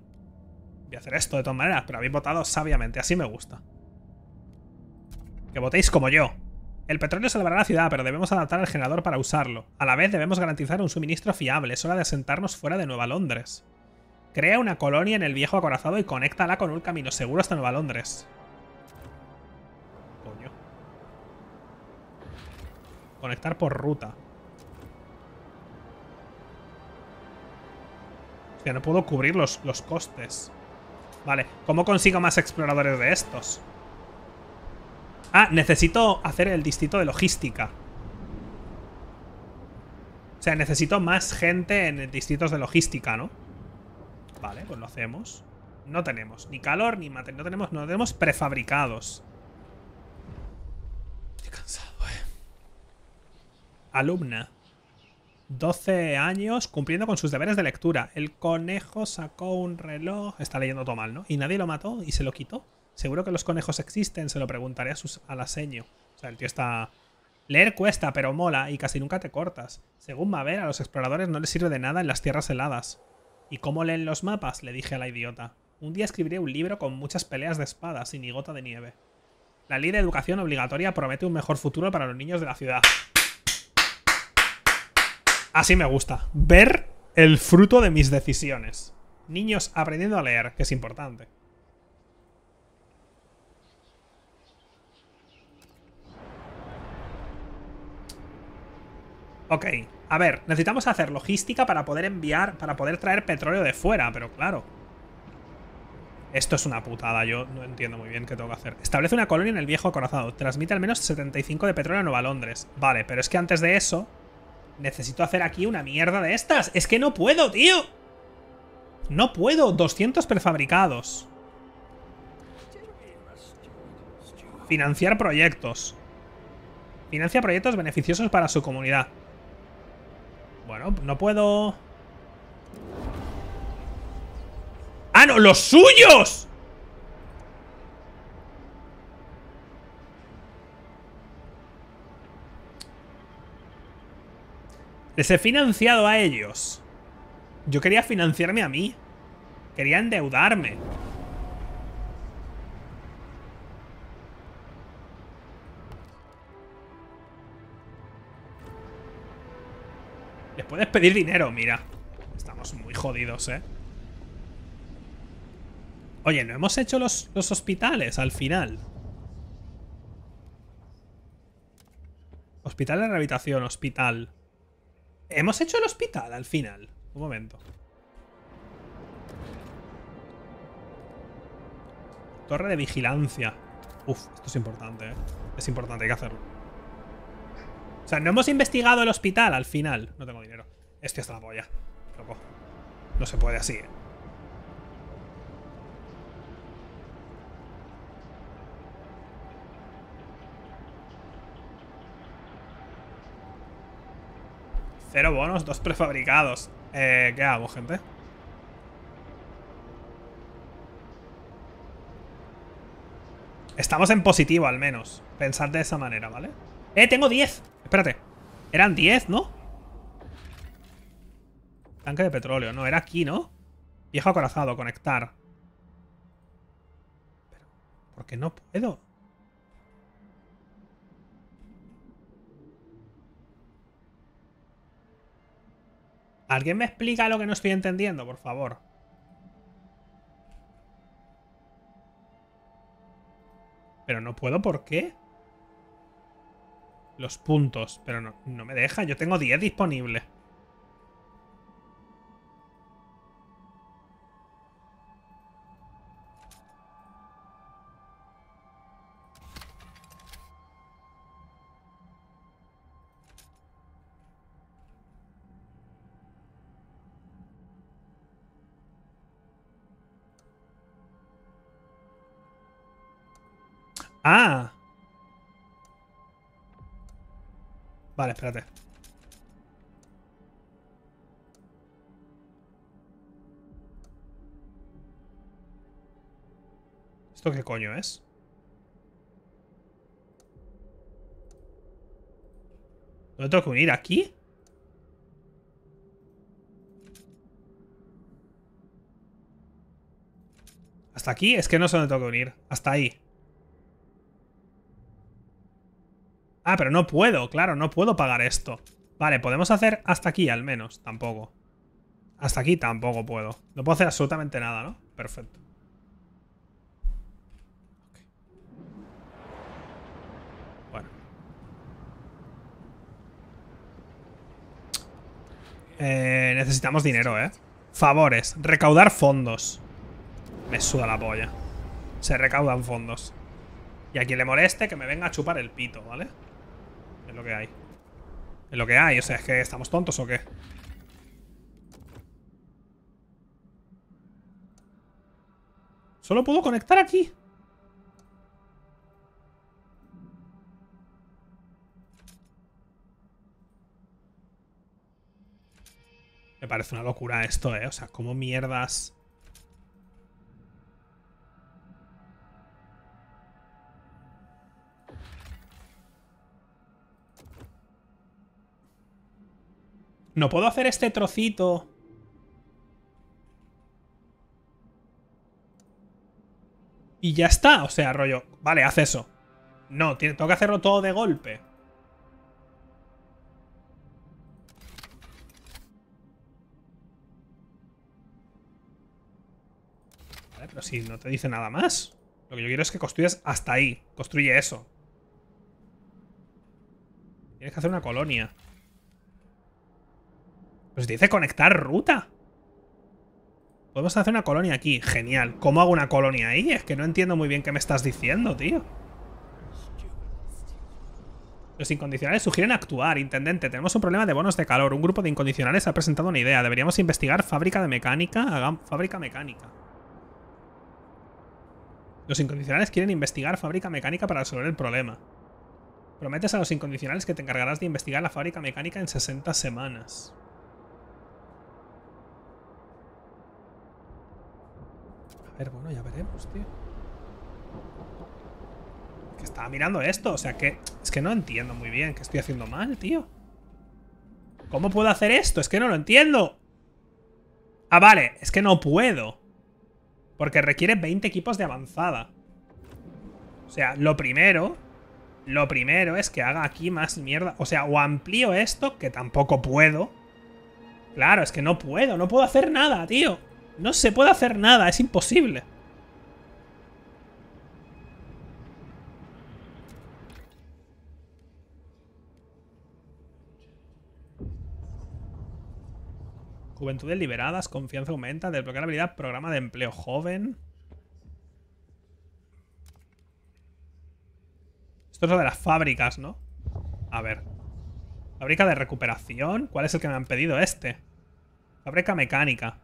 voy a hacer esto de todas maneras, pero habéis votado sabiamente, así me gusta. Que votéis como yo. El petróleo salvará la ciudad, pero debemos adaptar el generador para usarlo. A la vez debemos garantizar un suministro fiable, es hora de asentarnos fuera de Nueva Londres. Crea una colonia en el viejo acorazado y conéctala con un camino seguro hasta Nueva Londres. Coño. Conectar por ruta. Hostia, no puedo cubrir los, los costes. Vale, ¿cómo consigo más exploradores de estos? Ah, necesito hacer el distrito de logística. O sea, necesito más gente en distritos de logística, ¿no? Vale, pues lo hacemos. No tenemos ni calor, ni material. No tenemos, no tenemos prefabricados. Estoy cansado, eh. Alumna. 12 años cumpliendo con sus deberes de lectura. El conejo sacó un reloj. Está leyendo todo mal, ¿no? Y nadie lo mató y se lo quitó. Seguro que los conejos existen, se lo preguntaré a sus al O sea, el tío está... Leer cuesta, pero mola y casi nunca te cortas. Según Maver, a los exploradores no les sirve de nada en las tierras heladas. ¿Y cómo leen los mapas? le dije a la idiota. Un día escribiré un libro con muchas peleas de espadas y ni gota de nieve. La ley de educación obligatoria promete un mejor futuro para los niños de la ciudad. Así me gusta. Ver el fruto de mis decisiones. Niños aprendiendo a leer, que es importante. Ok, a ver, necesitamos hacer logística para poder enviar, para poder traer petróleo de fuera, pero claro. Esto es una putada, yo no entiendo muy bien qué tengo que hacer. Establece una colonia en el viejo acorazado. Transmite al menos 75 de petróleo a Nueva Londres. Vale, pero es que antes de eso... Necesito hacer aquí una mierda de estas. ¡Es que no puedo, tío! ¡No puedo! 200 prefabricados. Financiar proyectos. Financia proyectos beneficiosos para su comunidad. Bueno, no puedo... ¡Ah, no! ¡Los suyos! Les he financiado a ellos. Yo quería financiarme a mí. Quería endeudarme. puedes pedir dinero, mira. Estamos muy jodidos, ¿eh? Oye, no hemos hecho los, hospitales al final. Hospital de rehabilitación, hospital. Hemos hecho el hospital al final. Un momento. Torre de vigilancia. Uf, esto es importante, ¿eh? Es importante, hay que hacerlo. O sea, no hemos investigado el hospital al final. No tengo dinero. Estoy hasta la polla. Loco. No se puede así, ¿eh? Cero bonos, dos prefabricados. Eh, ¿Qué hago, gente? Estamos en positivo, al menos. Pensad de esa manera, ¿vale? ¡Eh, tengo 10! Espérate. Eran 10, ¿no? Tanque de petróleo. No, era aquí, ¿no? Viejo acorazado, conectar. Pero, ¿por qué no puedo? ¿Alguien me explica lo que no estoy entendiendo, por favor? Pero no puedo, ¿por qué? los puntos, pero no, me deja. Yo tengo 10 disponibles. Ah. Vale, espérate. ¿Esto qué coño es? ¿Dónde tengo que unir? ¿Aquí? ¿Hasta aquí? Es que no sé dónde tengo que unir. Hasta ahí. Ah, pero no puedo, claro, no puedo pagar esto. Vale, podemos hacer hasta aquí al menos, tampoco. Hasta aquí tampoco puedo. No puedo hacer absolutamente nada, ¿no? Perfecto. Bueno. Eh, necesitamos dinero, ¿eh? Favores. Recaudar fondos. Me suda la polla. Se recaudan fondos. Y a quien le moleste, que me venga a chupar el pito, ¿vale? vale lo que hay. Es lo que hay, o sea, es que estamos tontos o qué. Solo puedo conectar aquí. Me parece una locura esto, eh. O sea, cómo mierdas... No puedo hacer este trocito. Y ya está. O sea, rollo. Vale, haz eso. No, tengo que hacerlo todo de golpe. Vale, pero si no te dice nada más. Lo que yo quiero es que construyas hasta ahí. Construye eso. Tienes que hacer una colonia. Pues dice conectar ruta. Podemos hacer una colonia aquí. Genial. ¿Cómo hago una colonia ahí? Es que no entiendo muy bien qué me estás diciendo, tío. Los incondicionales sugieren actuar, intendente. Tenemos un problema de bonos de calor. Un grupo de incondicionales ha presentado una idea. Deberíamos investigar fábrica de mecánica. Hagamos fábrica mecánica. Los incondicionales quieren investigar fábrica mecánica para resolver el problema. Prometes a los incondicionales que te encargarás de investigar la fábrica mecánica en 60 semanas. ver, bueno, ya veremos, tío. Que estaba mirando esto, o sea que... Es que no entiendo muy bien que estoy haciendo mal, tío. ¿Cómo puedo hacer esto? Es que no lo entiendo. Ah, vale, es que no puedo. Porque requiere 20 equipos de avanzada. O sea, lo primero... Lo primero es que haga aquí más mierda. O sea, o amplío esto, que tampoco puedo. Claro, es que no puedo, no puedo hacer nada, tío. No se puede hacer nada, es imposible. Juventudes liberadas, confianza aumenta, desbloquear habilidad, programa de empleo joven. Esto es lo de las fábricas, ¿no? A ver. Fábrica de recuperación. ¿Cuál es el que me han pedido? Este. Fábrica mecánica.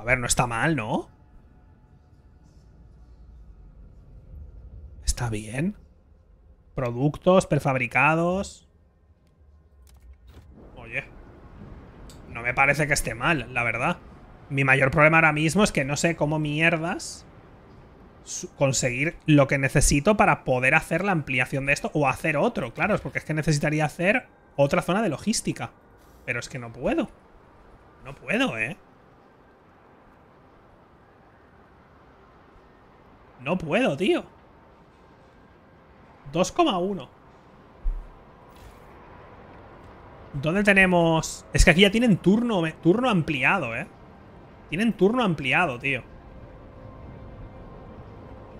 A ver, no está mal, ¿no? Está bien. Productos prefabricados. Oye. No me parece que esté mal, la verdad. Mi mayor problema ahora mismo es que no sé cómo mierdas conseguir lo que necesito para poder hacer la ampliación de esto o hacer otro, claro, porque es que necesitaría hacer otra zona de logística. Pero es que no puedo. No puedo, ¿eh? No puedo, tío. 2,1. ¿Dónde tenemos...? Es que aquí ya tienen turno, turno ampliado, ¿eh? Tienen turno ampliado, tío.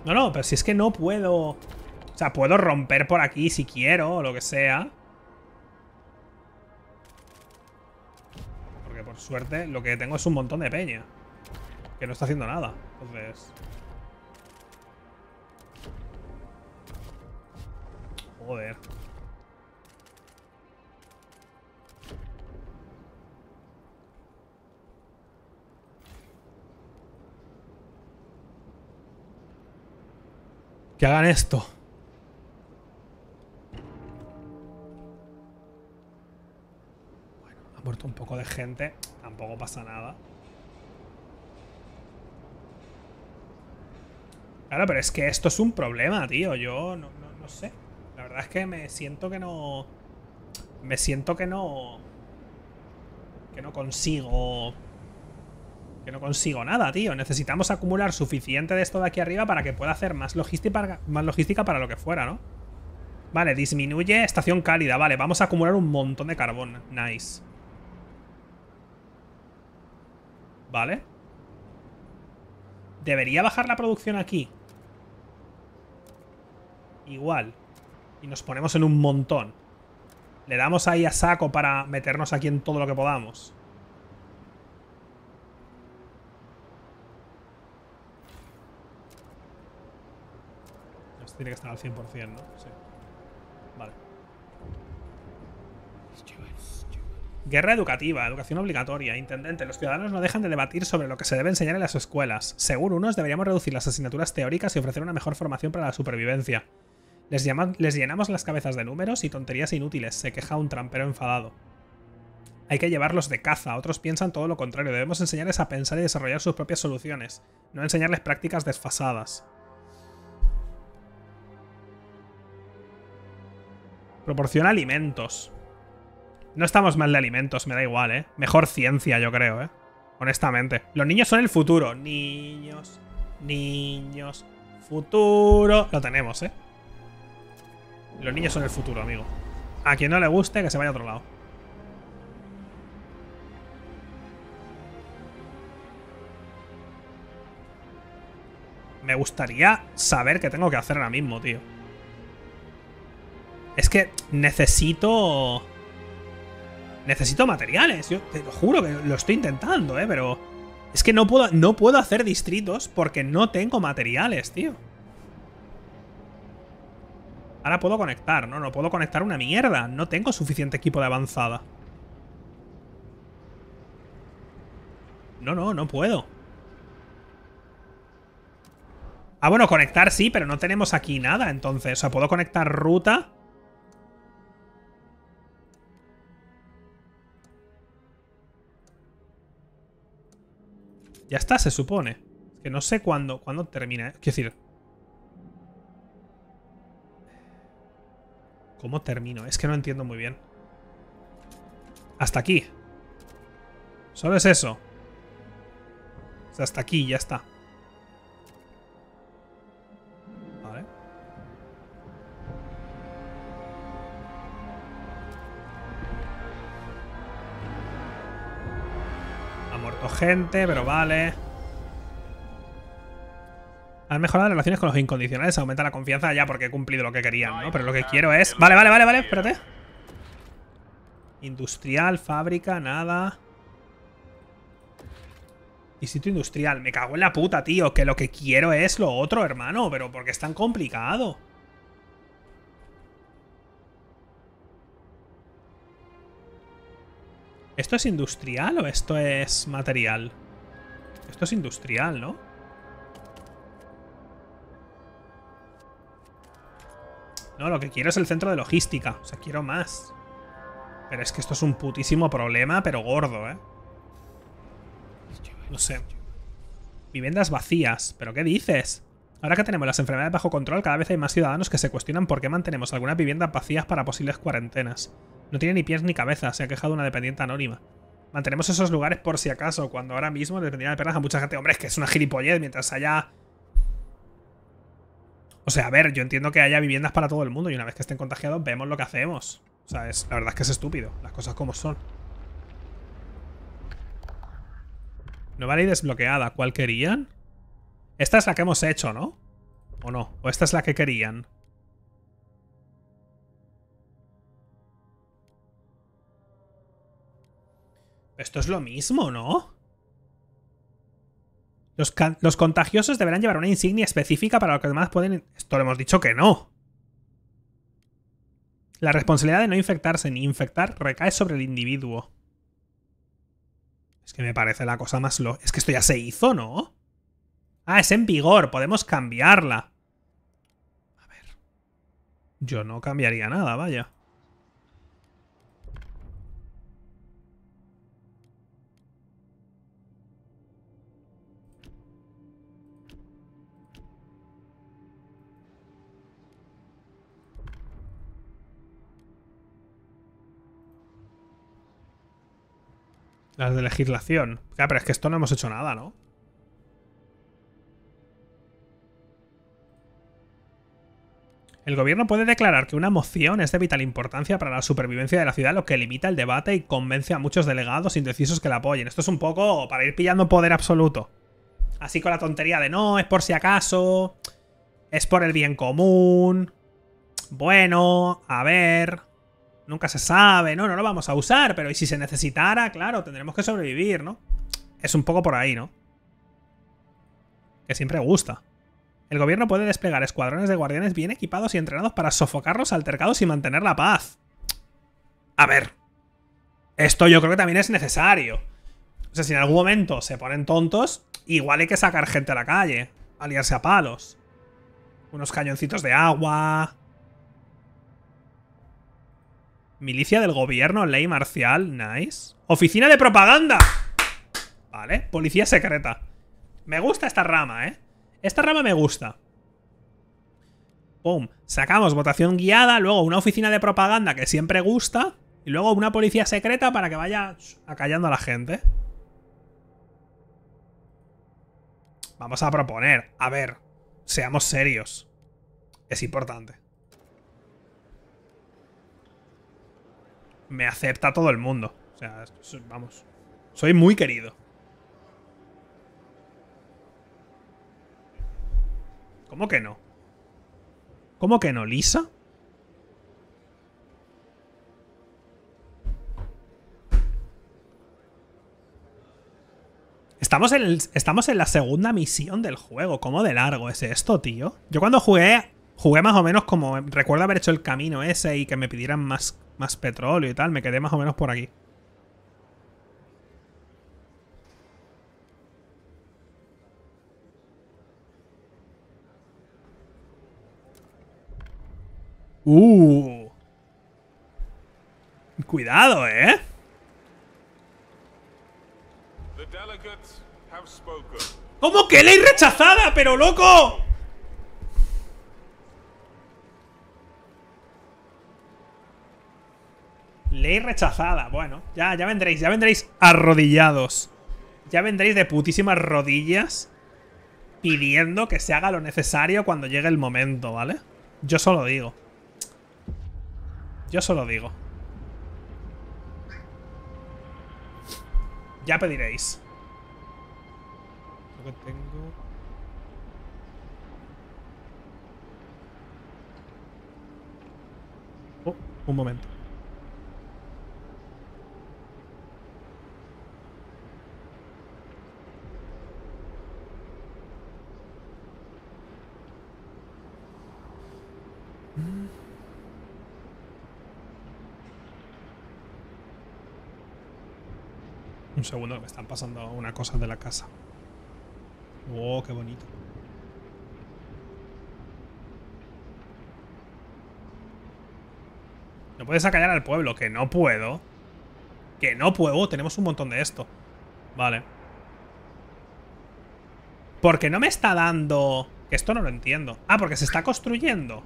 No, no, pero si es que no puedo... O sea, puedo romper por aquí si quiero o lo que sea. Porque por suerte lo que tengo es un montón de peña. Que no está haciendo nada. Entonces... Joder. Que hagan esto. Bueno, ha muerto un poco de gente. Tampoco pasa nada. Claro, pero es que esto es un problema, tío. Yo no, no sé verdad es que me siento que no. Me siento que no. Que no consigo. Que no consigo nada, tío. Necesitamos acumular suficiente de esto de aquí arriba para que pueda hacer más logística, más logística para lo que fuera, ¿no? Vale, disminuye estación cálida. Vale, vamos a acumular un montón de carbón. Nice. Vale. Debería bajar la producción aquí. Igual. Y nos ponemos en un montón. Le damos ahí a saco para meternos aquí en todo lo que podamos. Esto tiene que estar al 100%, ¿no? Sí. Vale. Guerra educativa, educación obligatoria, intendente. Los ciudadanos no dejan de debatir sobre lo que se debe enseñar en las escuelas. Según unos, deberíamos reducir las asignaturas teóricas y ofrecer una mejor formación para la supervivencia. Les, llenamos las cabezas de números y tonterías inútiles, se queja un trampero enfadado. Hay que llevarlos de caza, otros piensan todo lo contrario, debemos enseñarles a pensar y desarrollar sus propias soluciones, no enseñarles prácticas desfasadas. Proporciona alimentos. No estamos mal de alimentos, me da igual, ¿eh? Mejor ciencia, yo creo, ¿eh? Honestamente. Los niños son el futuro. Niños, niños, futuro. Lo tenemos, ¿eh? Los niños son el futuro, amigo. A quien no le guste, que se vaya a otro lado. Me gustaría saber qué tengo que hacer ahora mismo, tío. Es que necesito... Necesito materiales, yo te lo juro que lo estoy intentando, ¿eh? Pero es que no puedo, no puedo hacer distritos porque no tengo materiales, tío. Ahora puedo conectar, no, no puedo conectar una mierda. No tengo suficiente equipo de avanzada. No, no, no puedo. Ah, bueno, conectar sí, pero no tenemos aquí nada, entonces. O sea, puedo conectar ruta. Ya está, se supone. Es que no sé cuándo, cuándo termina. Quiero decir, ¿Cómo termino? Es que no entiendo muy bien. Hasta aquí. Solo es eso. O sea, hasta aquí, ya está. Vale. Ha muerto gente, pero vale. Han mejorado las relaciones con los incondicionales, aumenta la confianza ya porque he cumplido lo que querían, ¿no? Pero lo que quiero es... Vale, vale, vale, vale, espérate. Industrial, fábrica, nada. Y Instituto industrial. Me cago en la puta, tío. Que lo que quiero es lo otro, hermano. Pero porque es tan complicado. ¿Esto es industrial o esto es material? Esto es industrial, ¿no? No, lo que quiero es el centro de logística. O sea, quiero más. Pero es que esto es un putísimo problema, pero gordo, ¿eh? No sé. Viviendas vacías. ¿Pero qué dices? Ahora que tenemos las enfermedades bajo control, cada vez hay más ciudadanos que se cuestionan por qué mantenemos algunas viviendas vacías para posibles cuarentenas. No tiene ni pies ni cabeza, se ha quejado una dependiente anónima. Mantenemos esos lugares por si acaso, cuando ahora mismo dependiendo de pernas a mucha gente. Hombre, es que es una gilipollez mientras allá o sea, a ver, yo entiendo que haya viviendas para todo el mundo y una vez que estén contagiados vemos lo que hacemos. O sea, es, la verdad es que es estúpido, las cosas como son. Nueva ley desbloqueada, ¿cuál querían? Esta es la que hemos hecho, ¿no? ¿O no? ¿O esta es la que querían? Esto es lo mismo, ¿no? Los, contagiosos deberán llevar una insignia específica para lo que demás pueden... Esto lo hemos dicho que no. La responsabilidad de no infectarse ni infectar recae sobre el individuo. Es que me parece la cosa más lo... Es que esto ya se hizo, ¿no? Ah, es en vigor. Podemos cambiarla. A ver. Yo no cambiaría nada, vaya. Las de legislación. Ya, pero es que esto no hemos hecho nada, ¿no? El gobierno puede declarar que una moción es de vital importancia para la supervivencia de la ciudad, lo que limita el debate y convence a muchos delegados indecisos que la apoyen. Esto es un poco para ir pillando poder absoluto. Así con la tontería de no, es por si acaso, es por el bien común. Bueno, a ver nunca se sabe, no, no lo vamos a usar, pero y si se necesitara, claro, tendremos que sobrevivir, ¿no? Es un poco por ahí, ¿no? Que siempre gusta. El gobierno puede desplegar escuadrones de guardianes bien equipados y entrenados para sofocar los altercados y mantener la paz. A ver. Esto yo creo que también es necesario. O sea, si en algún momento se ponen tontos, igual hay que sacar gente a la calle, aliarse a palos. Unos cañoncitos de agua, Milicia del gobierno, ley marcial, nice. Oficina de propaganda. Vale, policía secreta. Me gusta esta rama, ¿eh? Esta rama me gusta. Pum, sacamos votación guiada, luego una oficina de propaganda que siempre gusta, y luego una policía secreta para que vaya acallando a la gente. Vamos a proponer, a ver, seamos serios. Es importante. me acepta todo el mundo. O sea, vamos, soy muy querido. ¿Cómo que no? ¿Cómo que no, Lisa? Estamos en, estamos en la segunda misión del juego. ¿Cómo de largo es esto, tío? Yo cuando jugué, jugué más o menos como... Recuerdo haber hecho el camino ese y que me pidieran más más petróleo y tal. Me quedé más o menos por aquí. Uh. Cuidado, ¿eh? ¿Cómo que ley rechazada, pero loco? Ley rechazada. Bueno, ya, ya vendréis, ya vendréis arrodillados. Ya vendréis de putísimas rodillas pidiendo que se haga lo necesario cuando llegue el momento, ¿vale? Yo solo digo. Yo solo digo. Ya pediréis. Lo que tengo... Oh, un momento. Mm. Un segundo, que me están pasando una cosa de la casa. Oh, qué bonito. No puedes acallar al pueblo, que no puedo. Que no puedo, tenemos un montón de esto. Vale. Porque no me está dando... Esto no lo entiendo. Ah, porque se está construyendo.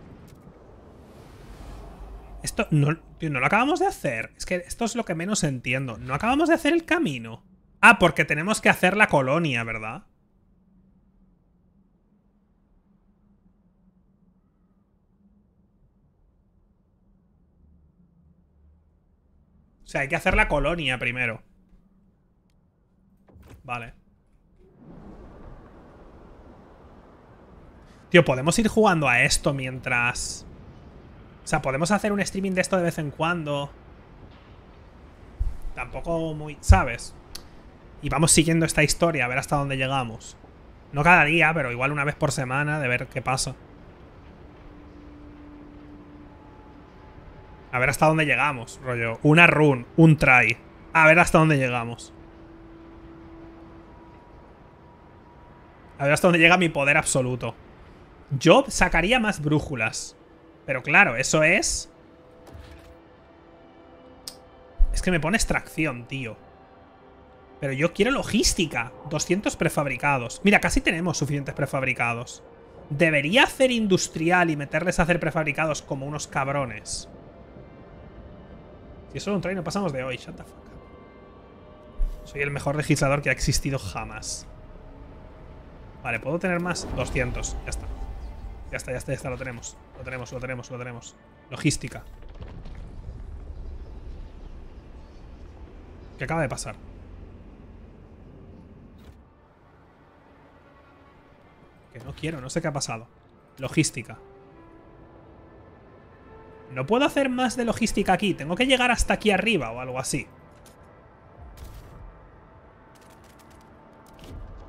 Esto no, lo acabamos de hacer. Es que esto es lo que menos entiendo. No acabamos de hacer el camino. Ah, porque tenemos que hacer la colonia, ¿verdad? O sea, hay que hacer la colonia primero. Vale. Tío, podemos ir jugando a esto mientras... O sea, podemos hacer un streaming de esto de vez en cuando. Tampoco muy... ¿Sabes? Y vamos siguiendo esta historia, a ver hasta dónde llegamos. No cada día, pero igual una vez por semana, de ver qué pasa. A ver hasta dónde llegamos, rollo. Una run, un try. A ver hasta dónde llegamos. A ver hasta dónde llega mi poder absoluto. Yo sacaría más brújulas. Pero claro, eso es... Es que me pone extracción, tío. Pero yo quiero logística. 200 prefabricados. Mira, casi tenemos suficientes prefabricados. Debería hacer industrial y meterles a hacer prefabricados como unos cabrones. Si es un train, no pasamos de hoy. Shut Soy el mejor legislador que ha existido jamás. Vale, ¿puedo tener más? 200. Ya está. Ya está, ya está, ya está, lo tenemos. Lo tenemos, lo tenemos, lo tenemos. Logística. ¿Qué acaba de pasar? Que no quiero, no sé qué ha pasado. Logística. No puedo hacer más de logística aquí. Tengo que llegar hasta aquí arriba o algo así.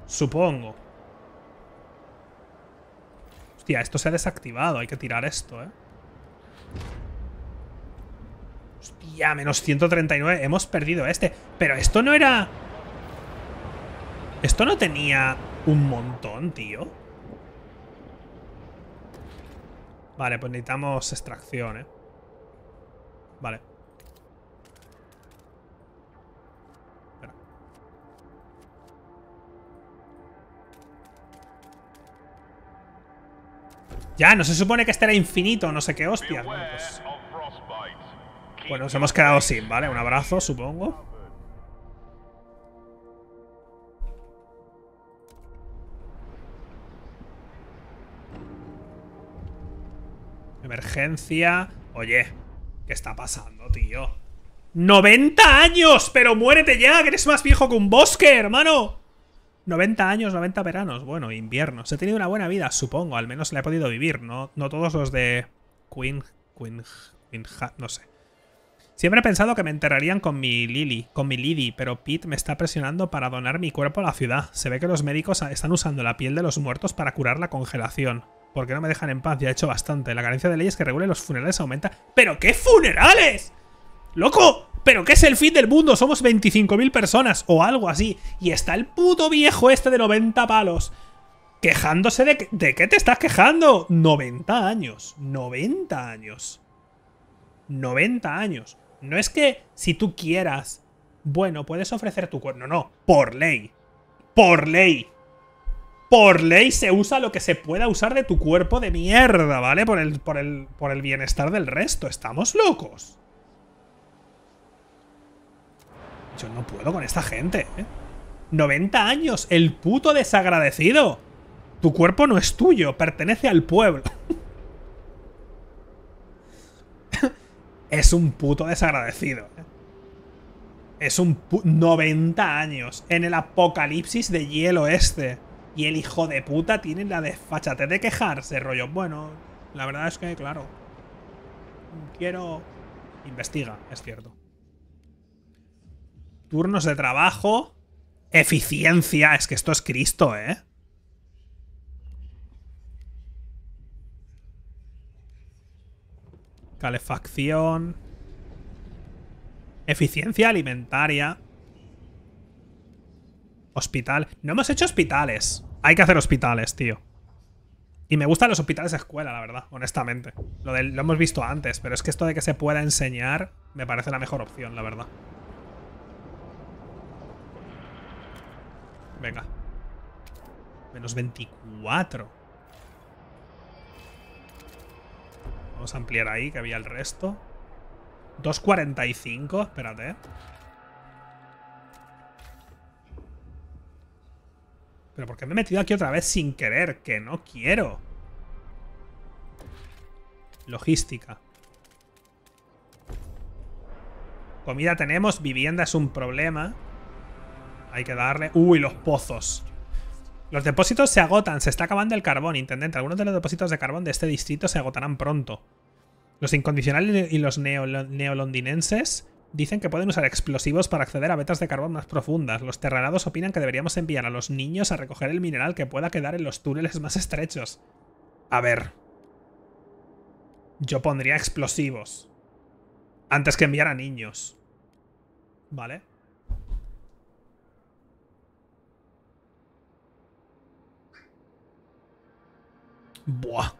Supongo. Hostia, esto se ha desactivado. Hay que tirar esto, ¿eh? Hostia, menos 139. Hemos perdido este. Pero esto no era... Esto no tenía un montón, tío. Vale, pues necesitamos extracción, ¿eh? Vale. Ya, no se supone que este era infinito, no sé qué hostia. Bueno, pues... bueno, nos hemos quedado sin, ¿vale? Un abrazo, supongo. Emergencia. Oye, ¿qué está pasando, tío? ¡90 años! ¡Pero muérete ya! ¡Que eres más viejo que un bosque, hermano! 90 años, 90 veranos, bueno, inviernos. He tenido una buena vida, supongo, al menos la he podido vivir, no, no todos los de Queen, Queen, Queen, no sé. Siempre he pensado que me enterrarían con mi Lily, con mi Lily, pero Pete me está presionando para donar mi cuerpo a la ciudad. Se ve que los médicos están usando la piel de los muertos para curar la congelación. ¿Por qué no me dejan en paz, ya he hecho bastante. La carencia de leyes que regulen los funerales aumenta. ¡Pero qué funerales! ¡Loco! pero qué es el fin del mundo, somos 25.000 personas o algo así, y está el puto viejo este de 90 palos quejándose de que, ¿De qué te estás quejando? 90 años, 90 años. 90 años. No es que si tú quieras, bueno, puedes ofrecer tu cuerno, no, por ley. Por ley. Por ley se usa lo que se pueda usar de tu cuerpo de mierda, ¿vale? Por el, por el, por el bienestar del resto. Estamos locos. no puedo con esta gente, ¿eh? 90 años, el puto desagradecido. Tu cuerpo no es tuyo, pertenece al pueblo. es un puto desagradecido. ¿eh? Es un 90 años en el apocalipsis de hielo este. Y el hijo de puta tiene la desfachate de quejarse, rollo. Bueno, la verdad es que, claro. Quiero... Investiga, es cierto. Turnos de trabajo. Eficiencia. Es que esto es Cristo, ¿eh? Calefacción. Eficiencia alimentaria. Hospital. No hemos hecho hospitales. Hay que hacer hospitales, tío. Y me gustan los hospitales de escuela, la verdad, honestamente. Lo, lo hemos visto antes, pero es que esto de que se pueda enseñar me parece la mejor opción, la verdad. Venga. Menos 24. Vamos a ampliar ahí, que había el resto. 2.45, espérate. Eh. ¿Pero por qué me he metido aquí otra vez sin querer? Que no quiero. Logística. Comida tenemos, vivienda es un problema hay que darle... Uy, los pozos. Los depósitos se agotan, se está acabando el carbón, intendente. Algunos de los depósitos de carbón de este distrito se agotarán pronto. Los incondicionales y los neolondinenses dicen que pueden usar explosivos para acceder a vetas de carbón más profundas. Los terrenados opinan que deberíamos enviar a los niños a recoger el mineral que pueda quedar en los túneles más estrechos. A ver. Yo pondría explosivos. Antes que enviar a niños. ¿Vale? Buah.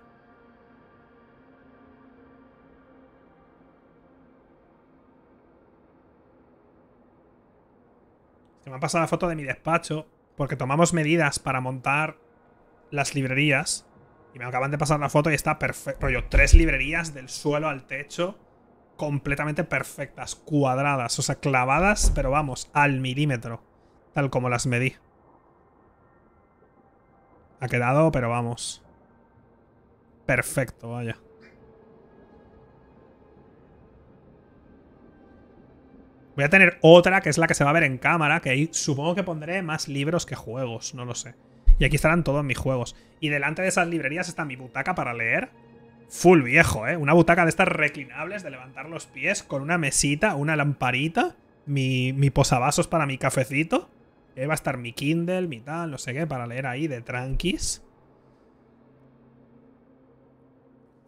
Se me ha pasado la foto de mi despacho porque tomamos medidas para montar las librerías. Y me acaban de pasar la foto y está perfecto. Rollo, tres librerías del suelo al techo. Completamente perfectas, cuadradas, o sea, clavadas, pero vamos, al milímetro. Tal como las medí. Ha quedado, pero vamos perfecto, vaya. Voy a tener otra, que es la que se va a ver en cámara, que ahí supongo que pondré más libros que juegos, no lo sé. Y aquí estarán todos mis juegos. Y delante de esas librerías está mi butaca para leer. Full viejo, ¿eh? Una butaca de estas reclinables, de levantar los pies, con una mesita, una lamparita, mi, mi posavasos para mi cafecito. ahí eh, va a estar mi Kindle, mi tal, no sé qué, para leer ahí de tranquis.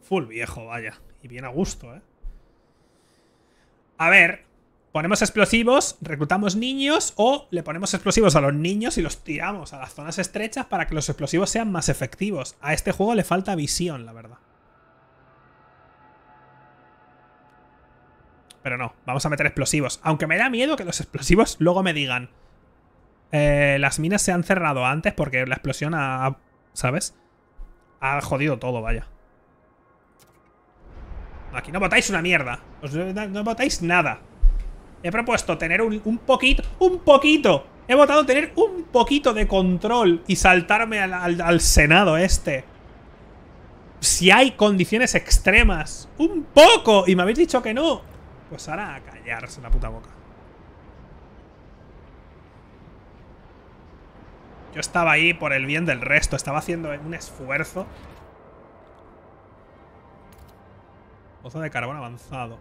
Full viejo, vaya. Y bien a gusto, ¿eh? A ver, ponemos explosivos, reclutamos niños o le ponemos explosivos a los niños y los tiramos a las zonas estrechas para que los explosivos sean más efectivos. A este juego le falta visión, la verdad. Pero no, vamos a meter explosivos. Aunque me da miedo que los explosivos luego me digan... Eh, las minas se han cerrado antes porque la explosión ha... ¿Sabes? Ha jodido todo, vaya. Aquí no votáis una mierda. no, votáis nada. He propuesto tener un, poquito... ¡Un poquito! He votado tener un poquito de control y saltarme al, al Senado este. Si hay condiciones extremas. ¡Un poco! Y me habéis dicho que no. Pues ahora a callarse la puta boca. Yo estaba ahí por el bien del resto. Estaba haciendo un esfuerzo Pozo de carbón avanzado.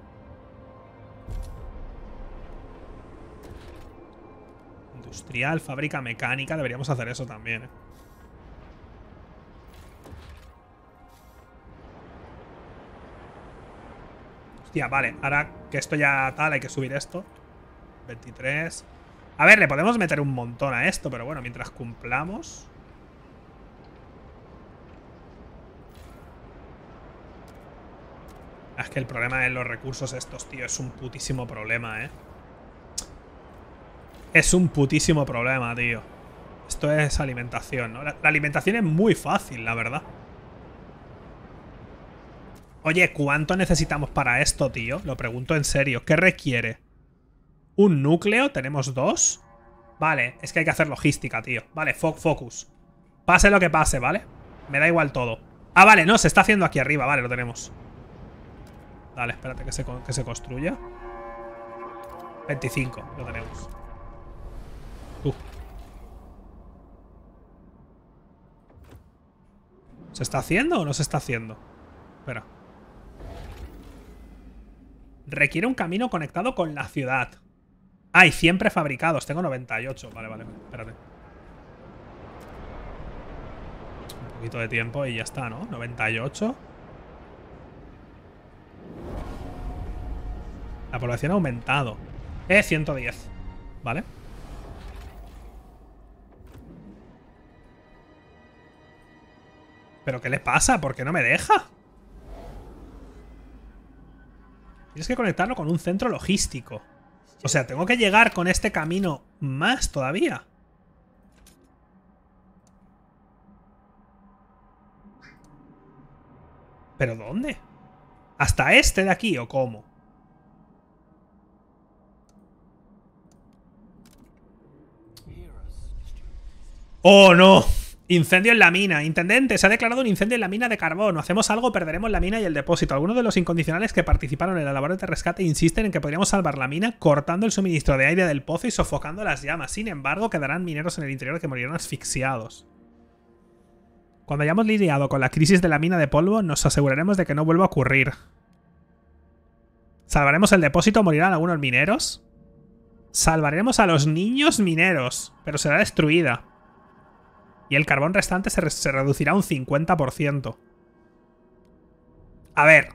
Industrial, fábrica mecánica. Deberíamos hacer eso también, ¿eh? Hostia, vale. Ahora que esto ya tal, hay que subir esto. 23. A ver, le podemos meter un montón a esto, pero bueno, mientras cumplamos... Es que el problema de los recursos estos, tío, es un putísimo problema, ¿eh? Es un putísimo problema, tío. Esto es alimentación, ¿no? La, la alimentación es muy fácil, la verdad. Oye, ¿cuánto necesitamos para esto, tío? Lo pregunto en serio. ¿Qué requiere? ¿Un núcleo? ¿Tenemos dos? Vale, es que hay que hacer logística, tío. Vale, focus. Pase lo que pase, ¿vale? Me da igual todo. Ah, vale, no, se está haciendo aquí arriba. Vale, lo tenemos. Dale, espérate que se, que se construya. 25, lo tenemos. Uh. ¿Se está haciendo o no se está haciendo? Espera. Requiere un camino conectado con la ciudad. Ah, y 100 prefabricados. Tengo 98. Vale, vale, espérate. Un poquito de tiempo y ya está, ¿no? 98. La población ha aumentado. Es eh, 110. ¿Vale? ¿Pero qué le pasa? ¿Por qué no me deja? Tienes que conectarlo con un centro logístico. O sea, tengo que llegar con este camino más todavía. ¿Pero dónde? ¿Hasta este de aquí o cómo? ¡Oh, no! Incendio en la mina. Intendente, se ha declarado un incendio en la mina de carbón. hacemos algo, perderemos la mina y el depósito. Algunos de los incondicionales que participaron en la labor de rescate insisten en que podríamos salvar la mina cortando el suministro de aire del pozo y sofocando las llamas. Sin embargo, quedarán mineros en el interior que morirán asfixiados. Cuando hayamos lidiado con la crisis de la mina de polvo, nos aseguraremos de que no vuelva a ocurrir. ¿Salvaremos el depósito? ¿Morirán algunos mineros? Salvaremos a los niños mineros, pero será destruida. Y el carbón restante se, reducirá un 50%. A ver.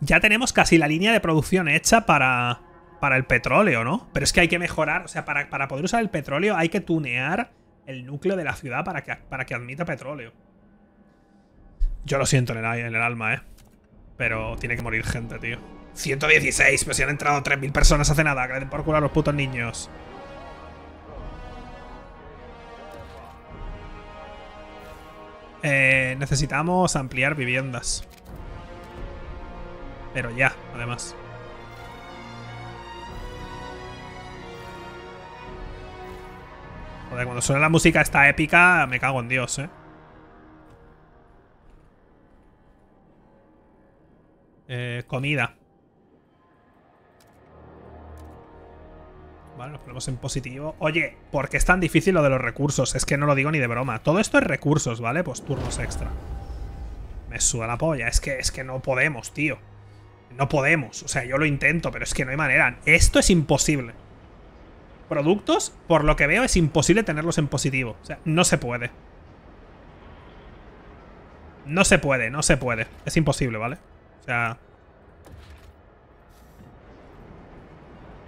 Ya tenemos casi la línea de producción hecha para, para el petróleo, ¿no? Pero es que hay que mejorar, o sea, para, para poder usar el petróleo hay que tunear el núcleo de la ciudad para que, para que admita petróleo. Yo lo siento en el, alma, ¿eh? Pero tiene que morir gente, tío. 116, pero si han entrado 3.000 personas hace nada, que por culo a los putos niños. Eh, necesitamos ampliar viviendas. Pero ya, además. Joder, cuando suena la música esta épica, me cago en Dios, eh. eh comida. nos ponemos en positivo. Oye, ¿por qué es tan difícil lo de los recursos? Es que no lo digo ni de broma. Todo esto es recursos, ¿vale? Pues turnos extra. Me suda la polla. Es que, es que no podemos, tío. No podemos. O sea, yo lo intento, pero es que no hay manera. Esto es imposible. Productos, por lo que veo, es imposible tenerlos en positivo. O sea, no se puede. No se puede, no se puede. Es imposible, ¿vale? O sea...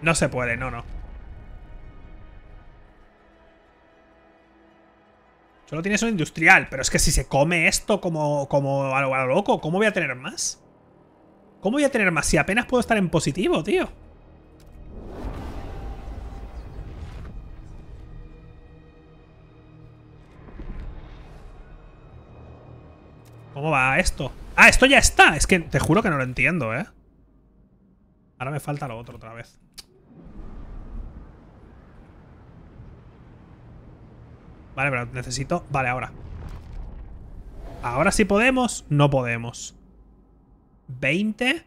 No se puede, no, no. Solo tienes un industrial, pero es que si se come esto como, como a, lo, a lo loco, ¿cómo voy a tener más? ¿Cómo voy a tener más si apenas puedo estar en positivo, tío? ¿Cómo va esto? ¡Ah, esto ya está! Es que te juro que no lo entiendo, ¿eh? Ahora me falta lo otro otra vez. Vale, pero necesito... Vale, ahora. Ahora sí podemos. No podemos. 20.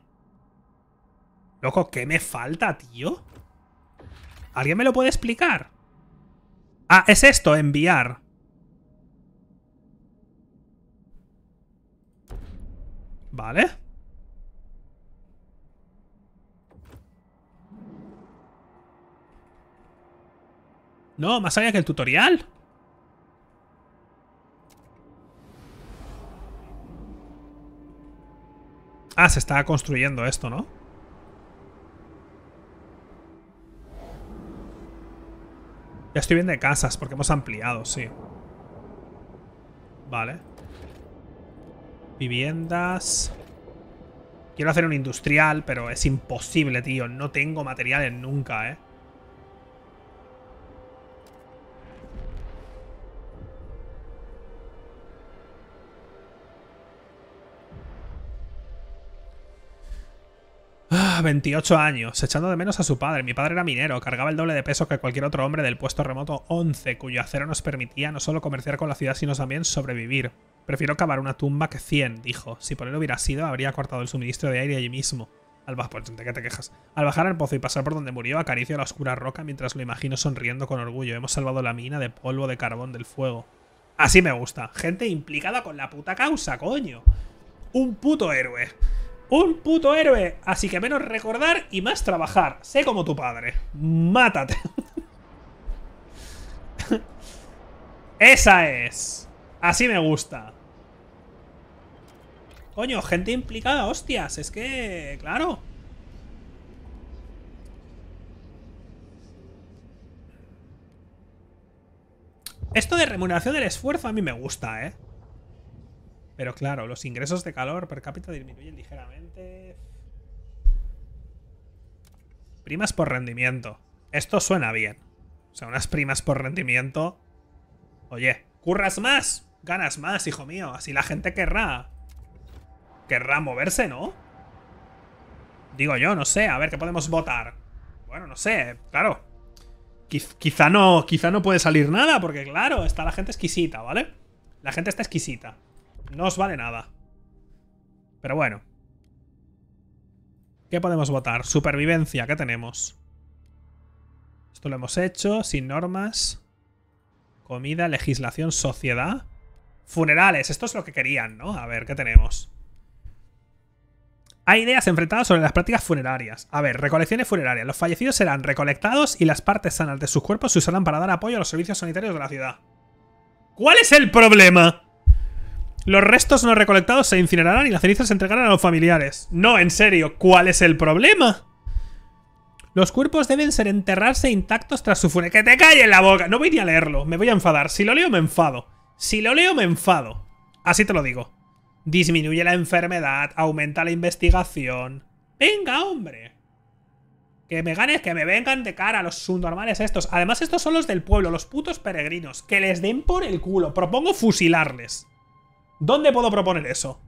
Loco, ¿qué me falta, tío? ¿Alguien me lo puede explicar? Ah, es esto, enviar. Vale. No, más allá que el tutorial. Ah, se está construyendo esto, ¿no? Ya estoy bien de casas, porque hemos ampliado, sí. Vale. Viviendas. Quiero hacer un industrial, pero es imposible, tío. No tengo materiales nunca, ¿eh? 28 ah, años, echando de menos a su padre. Mi padre era minero, cargaba el doble de peso que cualquier otro hombre del puesto remoto 11, cuyo acero nos permitía no solo comerciar con la ciudad, sino también sobrevivir. Prefiero cavar una tumba que 100, dijo. Si por él hubiera sido, habría cortado el suministro de aire allí mismo. Al, bajar, pues, ¿qué te quejas? Al bajar al pozo y pasar por donde murió, acaricio la oscura roca mientras lo imagino sonriendo con orgullo. Hemos salvado la mina de polvo de carbón del fuego. Así me gusta. Gente implicada con la puta causa, coño. Un puto héroe un puto héroe, así que menos recordar y más trabajar. Sé como tu padre. Mátate. Esa es. Así me gusta. Coño, gente implicada, hostias. Es que, claro. Esto de remuneración del esfuerzo a mí me gusta, ¿eh? Pero claro, los ingresos de calor per cápita disminuyen ligeramente. Primas por rendimiento. Esto suena bien. O sea, unas primas por rendimiento. Oye, curras más, ganas más, hijo mío. Así la gente querrá. Querrá moverse, ¿no? Digo yo, no sé. A ver, ¿qué podemos votar? Bueno, no sé, claro. quizá no, quizá no puede salir nada, porque claro, está la gente exquisita, ¿vale? La gente está exquisita. No os vale nada. Pero bueno. ¿Qué podemos votar? Supervivencia, ¿qué tenemos? Esto lo hemos hecho, sin normas. Comida, legislación, sociedad. Funerales, esto es lo que querían, ¿no? A ver, ¿qué tenemos? Hay ideas enfrentadas sobre las prácticas funerarias. A ver, recolecciones funerarias. Los fallecidos serán recolectados y las partes sanas de sus cuerpos se usarán para dar apoyo a los servicios sanitarios de la ciudad. ¿Cuál es el problema? Los restos no recolectados se incinerarán y las cenizas se entregarán a los familiares. No, en serio, ¿cuál es el problema? Los cuerpos deben ser enterrarse intactos tras su funeral. ¡Que te calle en la boca! No voy ni a leerlo, me voy a enfadar. Si lo leo, me enfado. Si lo leo, me enfado. Así te lo digo. Disminuye la enfermedad, aumenta la investigación. ¡Venga, hombre! Que me ganes, que me vengan de cara los subnormales estos. Además, estos son los del pueblo, los putos peregrinos. Que les den por el culo. Propongo fusilarles. ¿Dónde puedo proponer eso?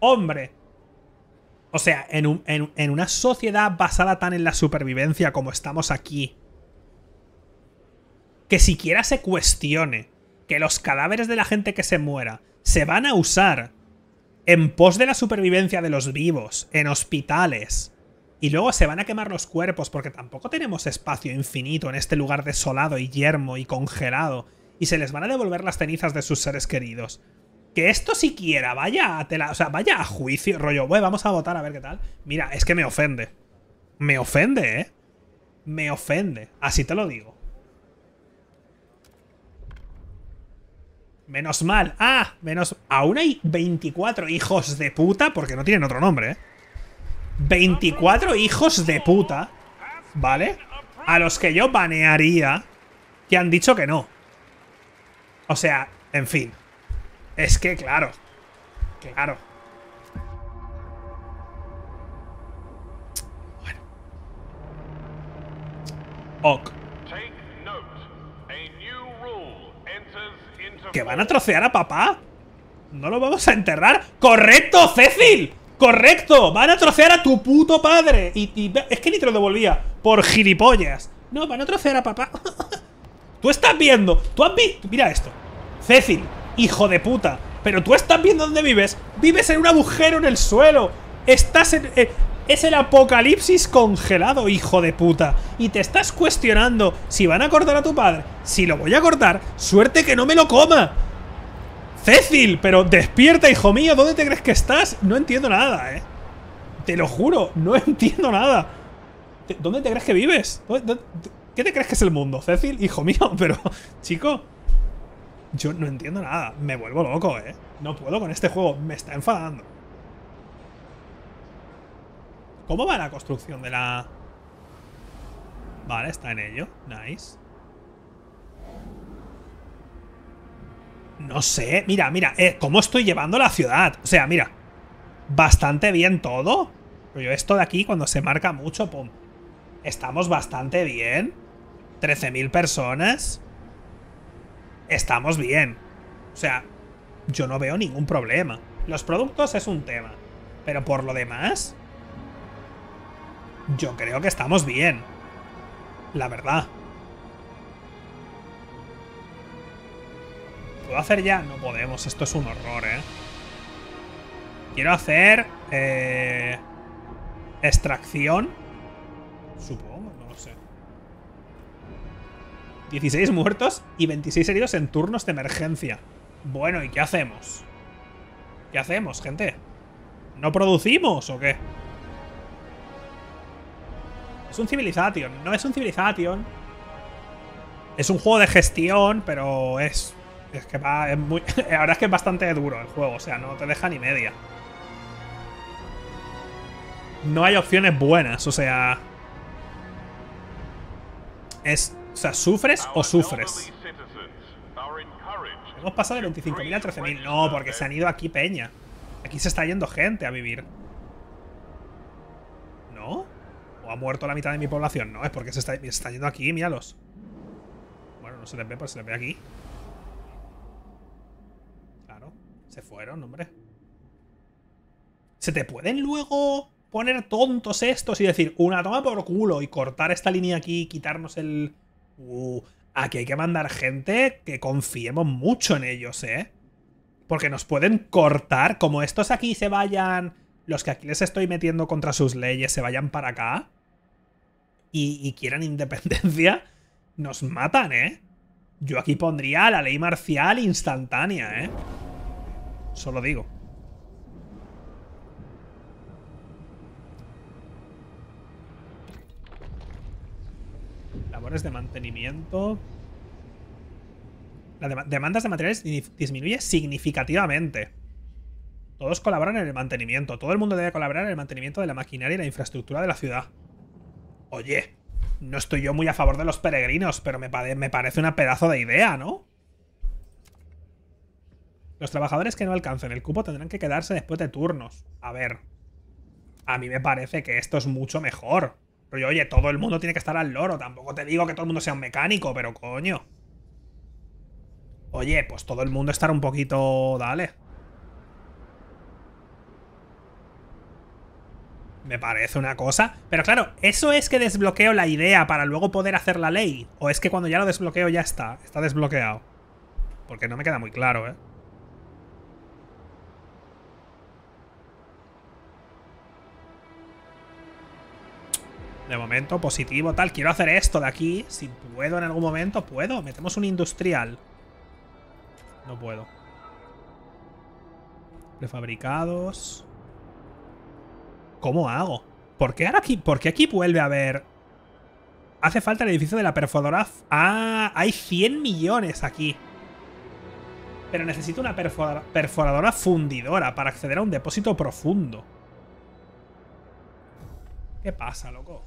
Hombre. O sea, en, una sociedad basada tan en la supervivencia como estamos aquí. Que siquiera se cuestione que los cadáveres de la gente que se muera se van a usar en pos de la supervivencia de los vivos, en hospitales, y luego se van a quemar los cuerpos porque tampoco tenemos espacio infinito en este lugar desolado y yermo y congelado. Y se les van a devolver las cenizas de sus seres queridos. Que esto siquiera vaya a vaya a juicio, rollo, wey, vamos a votar a ver qué tal. Mira, es que me ofende. Me ofende, ¿eh? Me ofende. Así te lo digo. Menos mal. Ah, menos... Aún hay 24 hijos de puta porque no tienen otro nombre, ¿eh? 24 hijos de puta, ¿vale? A los que yo banearía, que han dicho que no. O sea, en fin. Es que, claro. Claro. Ok. ¿Que van a trocear a papá? ¿No lo vamos a enterrar? ¡Correcto, Cecil! ¡Correcto! ¡Van a trocear a tu puto padre! Y, es que ni te lo devolvía. Por gilipollas. No, van a trocear a papá. tú estás viendo. Tú has visto. Mira esto. Cecil, hijo de puta. Pero tú estás viendo dónde vives. Vives en un agujero en el suelo. Estás en. Eh, es el apocalipsis congelado, hijo de puta. Y te estás cuestionando si van a cortar a tu padre. Si lo voy a cortar, suerte que no me lo coma. Cecil, pero despierta, hijo mío, ¿dónde te crees que estás? No entiendo nada, eh. Te lo juro, no entiendo nada. ¿Dónde te crees que vives? ¿Qué te crees que es el mundo, Cecil? Hijo mío, pero, chico, yo no entiendo nada. Me vuelvo loco, eh. No puedo con este juego, me está enfadando. ¿Cómo va la construcción de la...? Vale, está en ello. Nice. No sé, mira, mira, eh, cómo estoy llevando la ciudad. O sea, mira, bastante bien todo. Pero esto de aquí, cuando se marca mucho, pum. Estamos bastante bien. 13.000 personas. Estamos bien. O sea, yo no veo ningún problema. Los productos es un tema. Pero por lo demás... Yo creo que estamos bien. La verdad. ¿Puedo hacer ya? No podemos, esto es un horror, ¿eh? Quiero hacer... Eh, extracción. Supongo, no lo sé. 16 muertos y 26 heridos en turnos de emergencia. Bueno, ¿y qué hacemos? ¿Qué hacemos, gente? ¿No producimos o qué? Es un Civilization. No es un Civilization. Es un juego de gestión, pero es es que va, es muy, la es que es bastante duro el juego, o sea, no te deja ni media. No hay opciones buenas, o sea... Es, o sea, sufres o sufres. Hemos pasado de 25.000 a 13.000. No, porque se han ido aquí, peña. Aquí se está yendo gente a vivir. ¿No? ¿O ha muerto la mitad de mi población? No, es porque se está, se está yendo aquí, míralos. Bueno, no se les ve, pero pues se les ve aquí. Se fueron, hombre. ¿Se te pueden luego poner tontos estos y decir una toma por culo y cortar esta línea aquí y quitarnos el... Uh, aquí hay que mandar gente que confiemos mucho en ellos, ¿eh? Porque nos pueden cortar, como estos aquí se vayan, los que aquí les estoy metiendo contra sus leyes, se vayan para acá y, y quieran independencia, nos matan, ¿eh? Yo aquí pondría la ley marcial instantánea, ¿eh? Solo digo. Labores de mantenimiento. Las demandas de materiales disminuye significativamente. Todos colaboran en el mantenimiento. Todo el mundo debe colaborar en el mantenimiento de la maquinaria y la infraestructura de la ciudad. Oye, no estoy yo muy a favor de los peregrinos, pero me parece una pedazo de idea, ¿no? Los trabajadores que no alcancen el cupo tendrán que quedarse después de turnos. A ver. A mí me parece que esto es mucho mejor. Pero oye, todo el mundo tiene que estar al loro. Tampoco te digo que todo el mundo sea un mecánico, pero coño. Oye, pues todo el mundo estar un poquito... Dale. Me parece una cosa. Pero claro, ¿eso es que desbloqueo la idea para luego poder hacer la ley? ¿O es que cuando ya lo desbloqueo ya está? Está desbloqueado. Porque no me queda muy claro, ¿eh? De momento, positivo, tal. Quiero hacer esto de aquí. Si puedo en algún momento, puedo. Metemos un industrial. No puedo. Prefabricados. ¿Cómo hago? ¿Por qué ahora aquí? ¿Por qué aquí vuelve a haber...? Hace falta el edificio de la perforadora... ¡Ah! Hay 100 millones aquí. Pero necesito una perforadora fundidora para acceder a un depósito profundo. ¿Qué pasa, loco?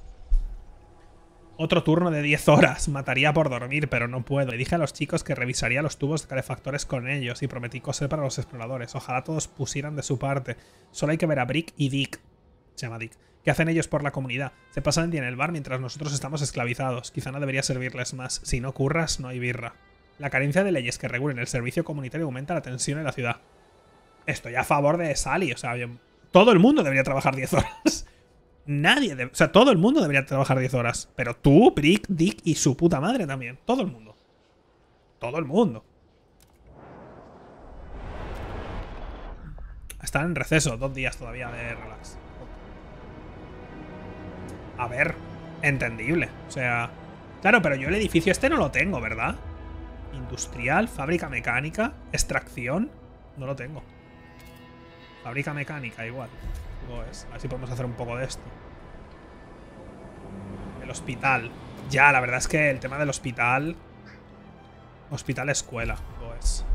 Otro turno de 10 horas. Mataría por dormir, pero no puedo. Le dije a los chicos que revisaría los tubos de calefactores con ellos y prometí coser para los exploradores. Ojalá todos pusieran de su parte. Solo hay que ver a Brick y Dick. Se llama Dick. ¿Qué hacen ellos por la comunidad? Se pasan el día en el bar mientras nosotros estamos esclavizados. Quizá no debería servirles más. Si no curras, no hay birra. La carencia de leyes que regulen el servicio comunitario aumenta la tensión en la ciudad. Estoy a favor de Sally, o sea, todo el mundo debería trabajar 10 horas. Nadie, o sea, todo el mundo debería trabajar 10 horas. Pero tú, Brick, Dick y su puta madre también. Todo el mundo. Todo el mundo. Están en receso, dos días todavía de relax. A ver, entendible. O sea, claro, pero yo el edificio este no lo tengo, ¿verdad? Industrial, fábrica mecánica, extracción, no lo tengo. Fábrica mecánica, igual así a ver si podemos hacer un poco de esto. El hospital. Ya, la verdad es que el tema del hospital... Hospital-escuela, es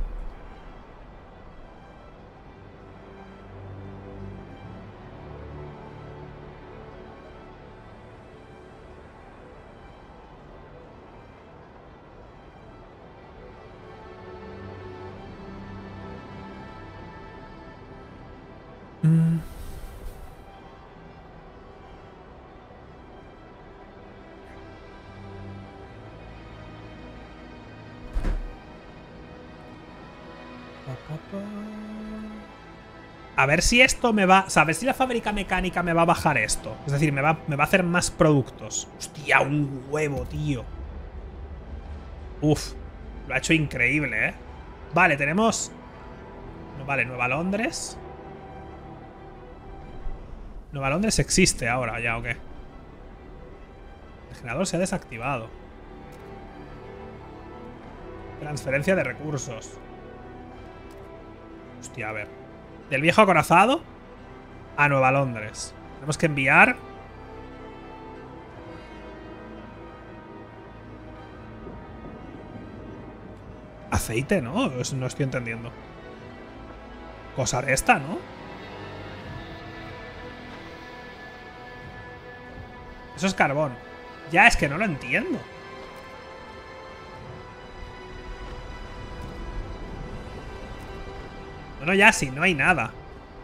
mm. a ver si esto me va... O sea, a ver si la fábrica mecánica me va a bajar esto. Es decir, me va, me va a hacer más productos. Hostia, un huevo, tío. Uf. Lo ha hecho increíble, ¿eh? Vale, tenemos... Vale, Nueva Londres. Nueva Londres existe ahora ya, ¿o qué? El generador se ha desactivado. Transferencia de recursos. Hostia, a ver del viejo acorazado a Nueva Londres. Tenemos que enviar... Aceite, ¿no? No estoy entendiendo. Cosa esta, ¿no? Eso es carbón. Ya, es que no lo entiendo. No ya sí, no hay nada.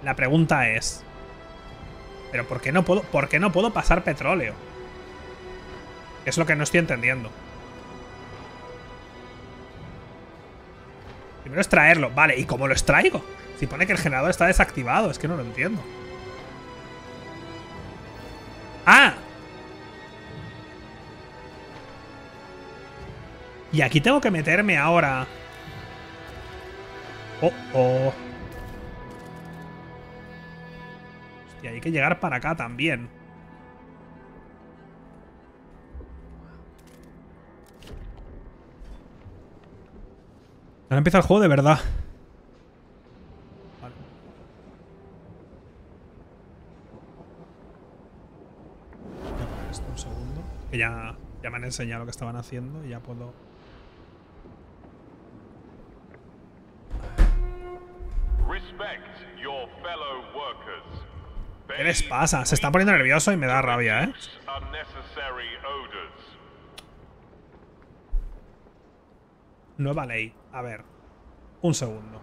La pregunta es... ¿Pero por qué no puedo, por qué no puedo pasar petróleo? Es lo que no estoy entendiendo. Primero es traerlo, Vale, ¿y cómo lo extraigo? Si pone que el generador está desactivado. Es que no lo entiendo. ¡Ah! Y aquí tengo que meterme ahora. Oh, oh. Y hay que llegar para acá también. Ahora empieza el juego de verdad. ya, ya me han enseñado lo que estaban haciendo y ya puedo... Respect your fellow workers. ¿Qué les pasa? Se están poniendo nervioso y me da rabia, ¿eh? Nueva ley. A ver. Un segundo.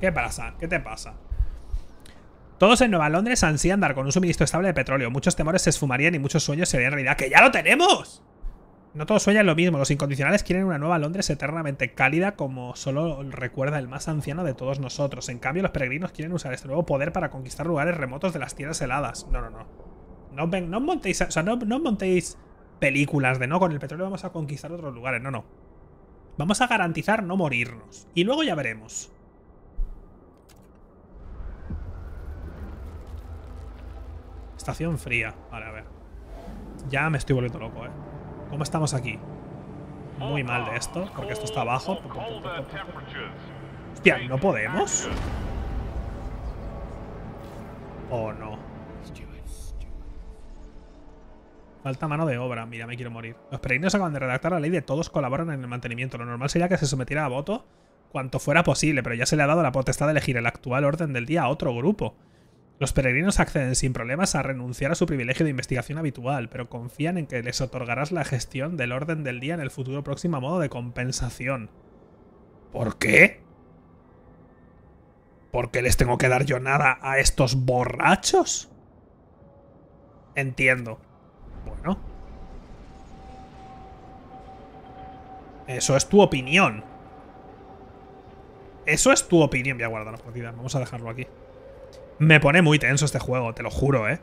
¿Qué pasa? ¿Qué te pasa? Todos en Nueva Londres ansían dar con un suministro estable de petróleo. Muchos temores se esfumarían y muchos sueños se realidad. ¡Que ya lo tenemos! No todos sueñan lo mismo, los incondicionales quieren una nueva Londres eternamente cálida como solo recuerda el más anciano de todos nosotros. En cambio, los peregrinos quieren usar este nuevo poder para conquistar lugares remotos de las tierras heladas. No, no, no. No, no montéis, no, montéis películas de no, con el petróleo vamos a conquistar otros lugares. No, no. Vamos a garantizar no morirnos. Y luego ya veremos. Estación fría. Vale, a ver. Ya me estoy volviendo loco, eh. ¿Cómo estamos aquí? Muy mal de esto, porque esto está abajo. Hostia, ¿no podemos? ¿O oh, no? Falta mano de obra. Mira, me quiero morir. Los peregrinos acaban de redactar la ley de todos colaboran en el mantenimiento. Lo normal sería que se sometiera a voto cuanto fuera posible, pero ya se le ha dado la potestad de elegir el actual orden del día a otro grupo. Los peregrinos acceden sin problemas a renunciar a su privilegio de investigación habitual, pero confían en que les otorgarás la gestión del orden del día en el futuro próximo a modo de compensación. ¿Por qué? ¿Por qué les tengo que dar yo nada a estos borrachos? Entiendo. Bueno. Eso es tu opinión. Eso es tu opinión. Voy a guardar la Vamos a dejarlo aquí. Me pone muy tenso este juego, te lo juro, ¿eh?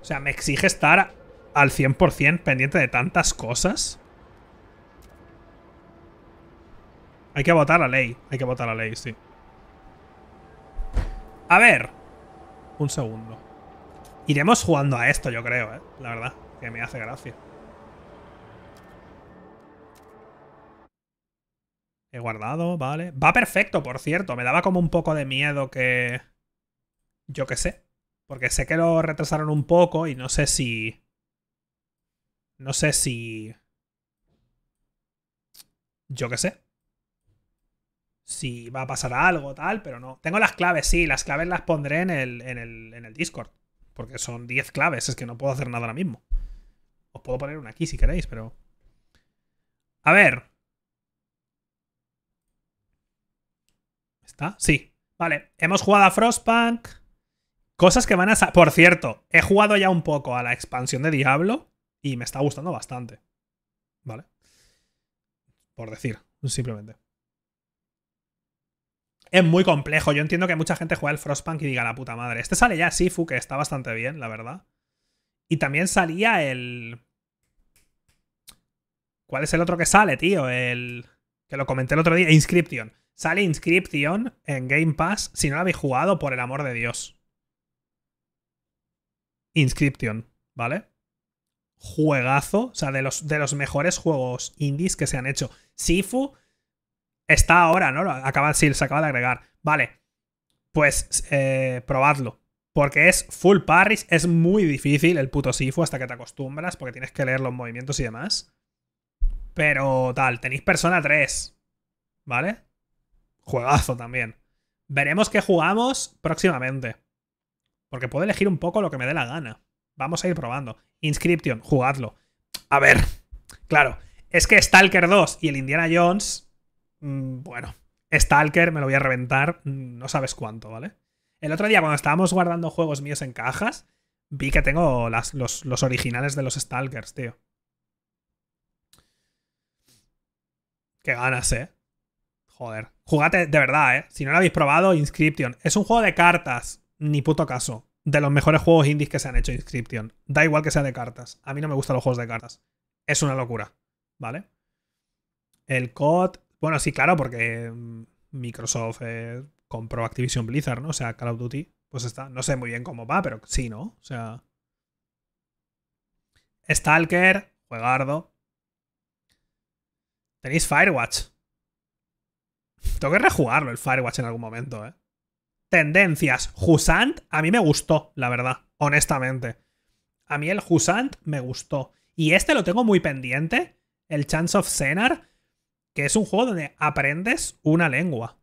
O sea, me exige estar al 100% pendiente de tantas cosas. Hay que votar la ley. Hay que votar la ley, sí. A ver. Un segundo. Iremos jugando a esto, yo creo, ¿eh? La verdad, que me hace gracia. He guardado, vale. Va perfecto, por cierto. Me daba como un poco de miedo que... Yo qué sé. Porque sé que lo retrasaron un poco y no sé si. No sé si. Yo qué sé. Si va a pasar algo, tal, pero no. Tengo las claves, sí, las claves las pondré en el, en el Discord. Porque son 10 claves, es que no puedo hacer nada ahora mismo. Os puedo poner una aquí si queréis, pero. A ver. ¿Está? Sí. Vale. Hemos jugado a Frostpunk. Cosas que van a... Por cierto, he jugado ya un poco a la expansión de Diablo y me está gustando bastante. ¿Vale? Por decir, simplemente. Es muy complejo. Yo entiendo que mucha gente juega el Frostpunk y diga la puta madre. Este sale ya Sifu, que está bastante bien, la verdad. Y también salía el... ¿Cuál es el otro que sale, tío? El... Que lo comenté el otro día. Inscription. Sale Inscription en Game Pass. Si no lo habéis jugado, por el amor de Dios. Inscription, ¿vale? Juegazo, o sea, de los, de los mejores juegos indies que se han hecho. Sifu está ahora, ¿no? Acaba, sí, se acaba de agregar. Vale, pues eh, probadlo. Porque es full parries, es muy difícil el puto Sifu hasta que te acostumbras, porque tienes que leer los movimientos y demás. Pero tal, tenéis Persona 3, ¿vale? Juegazo también. Veremos qué jugamos próximamente. Porque puedo elegir un poco lo que me dé la gana. Vamos a ir probando. Inscription, jugadlo. A ver, claro, es que Stalker 2 y el Indiana Jones, mm, bueno, Stalker me lo voy a reventar, mm, no sabes cuánto, ¿vale? El otro día cuando estábamos guardando juegos míos en cajas, vi que tengo las, los, los originales de los Stalkers, tío. Qué ganas, ¿eh? Joder. Jugate, de verdad, ¿eh? Si no lo habéis probado, Inscription. Es un juego de cartas ni puto caso de los mejores juegos indies que se han hecho Inscription. Da igual que sea de cartas. A mí no me gustan los juegos de cartas. Es una locura, ¿vale? El COD, bueno, sí, claro, porque mm, Microsoft eh, compró Activision Blizzard, ¿no? O sea, Call of Duty, pues está, no sé muy bien cómo va, pero sí, ¿no? O sea... Stalker, juegardo. Tenéis Firewatch. Tengo que rejugarlo el Firewatch en algún momento, ¿eh? Tendencias. Husant a mí me gustó, la verdad, honestamente. A mí el Husant me gustó. Y este lo tengo muy pendiente, el Chance of Cenar, que es un juego donde aprendes una lengua.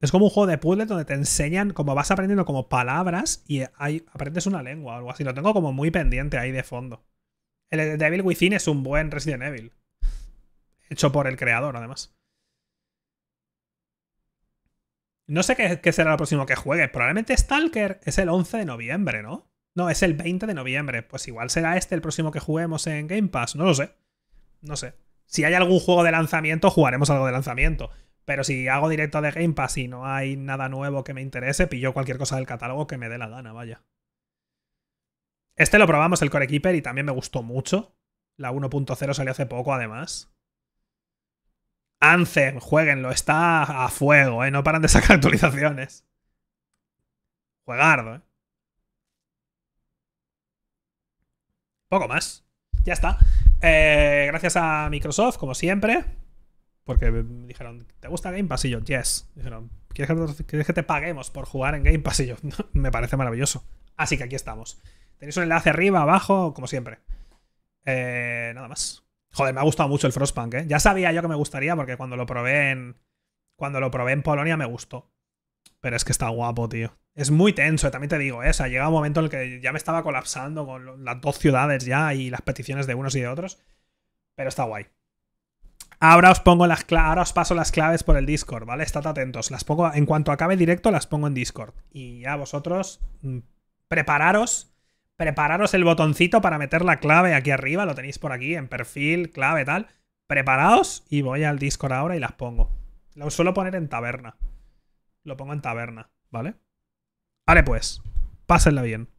Es como un juego de puzzle donde te enseñan, como vas aprendiendo como palabras y hay, aprendes una lengua o algo así. Lo tengo como muy pendiente ahí de fondo. El Devil Within es un buen Resident Evil. Hecho por el creador, además. No sé qué, será lo próximo que juegue. Probablemente Stalker es el 11 de noviembre, ¿no? No, es el 20 de noviembre. Pues igual será este el próximo que juguemos en Game Pass. No lo sé. No sé. Si hay algún juego de lanzamiento, jugaremos algo de lanzamiento. Pero si hago directo de Game Pass y no hay nada nuevo que me interese, pillo cualquier cosa del catálogo que me dé la gana, vaya. Este lo probamos, el Core Keeper, y también me gustó mucho. La 1.0 salió hace poco, además jueguen jueguenlo, está a fuego, ¿eh? No paran de sacar actualizaciones. Juegardo, ¿eh? Poco más. Ya está. Eh, gracias a Microsoft, como siempre. Porque me dijeron, ¿te gusta Game Pass? yes. Dijeron, ¿quieres que te paguemos por jugar en Game Pass? me parece maravilloso. Así que aquí estamos. Tenéis un enlace arriba, abajo, como siempre. Eh, nada más. Joder, me ha gustado mucho el Frostpunk, ¿eh? Ya sabía yo que me gustaría porque cuando lo probé en. Cuando lo probé en Polonia me gustó. Pero es que está guapo, tío. Es muy tenso, también te digo, ¿eh? O sea, llega un momento en el que ya me estaba colapsando con las dos ciudades ya y las peticiones de unos y de otros. Pero está guay. Ahora os pongo las ahora os paso las claves por el Discord, ¿vale? Estad atentos. Las pongo en cuanto acabe directo las pongo en Discord y ya vosotros mm, prepararos prepararos el botoncito para meter la clave aquí arriba, lo tenéis por aquí, en perfil, clave, tal. Preparaos y voy al Discord ahora y las pongo. Lo suelo poner en taberna. Lo pongo en taberna, ¿vale? Vale, pues, pásenla bien.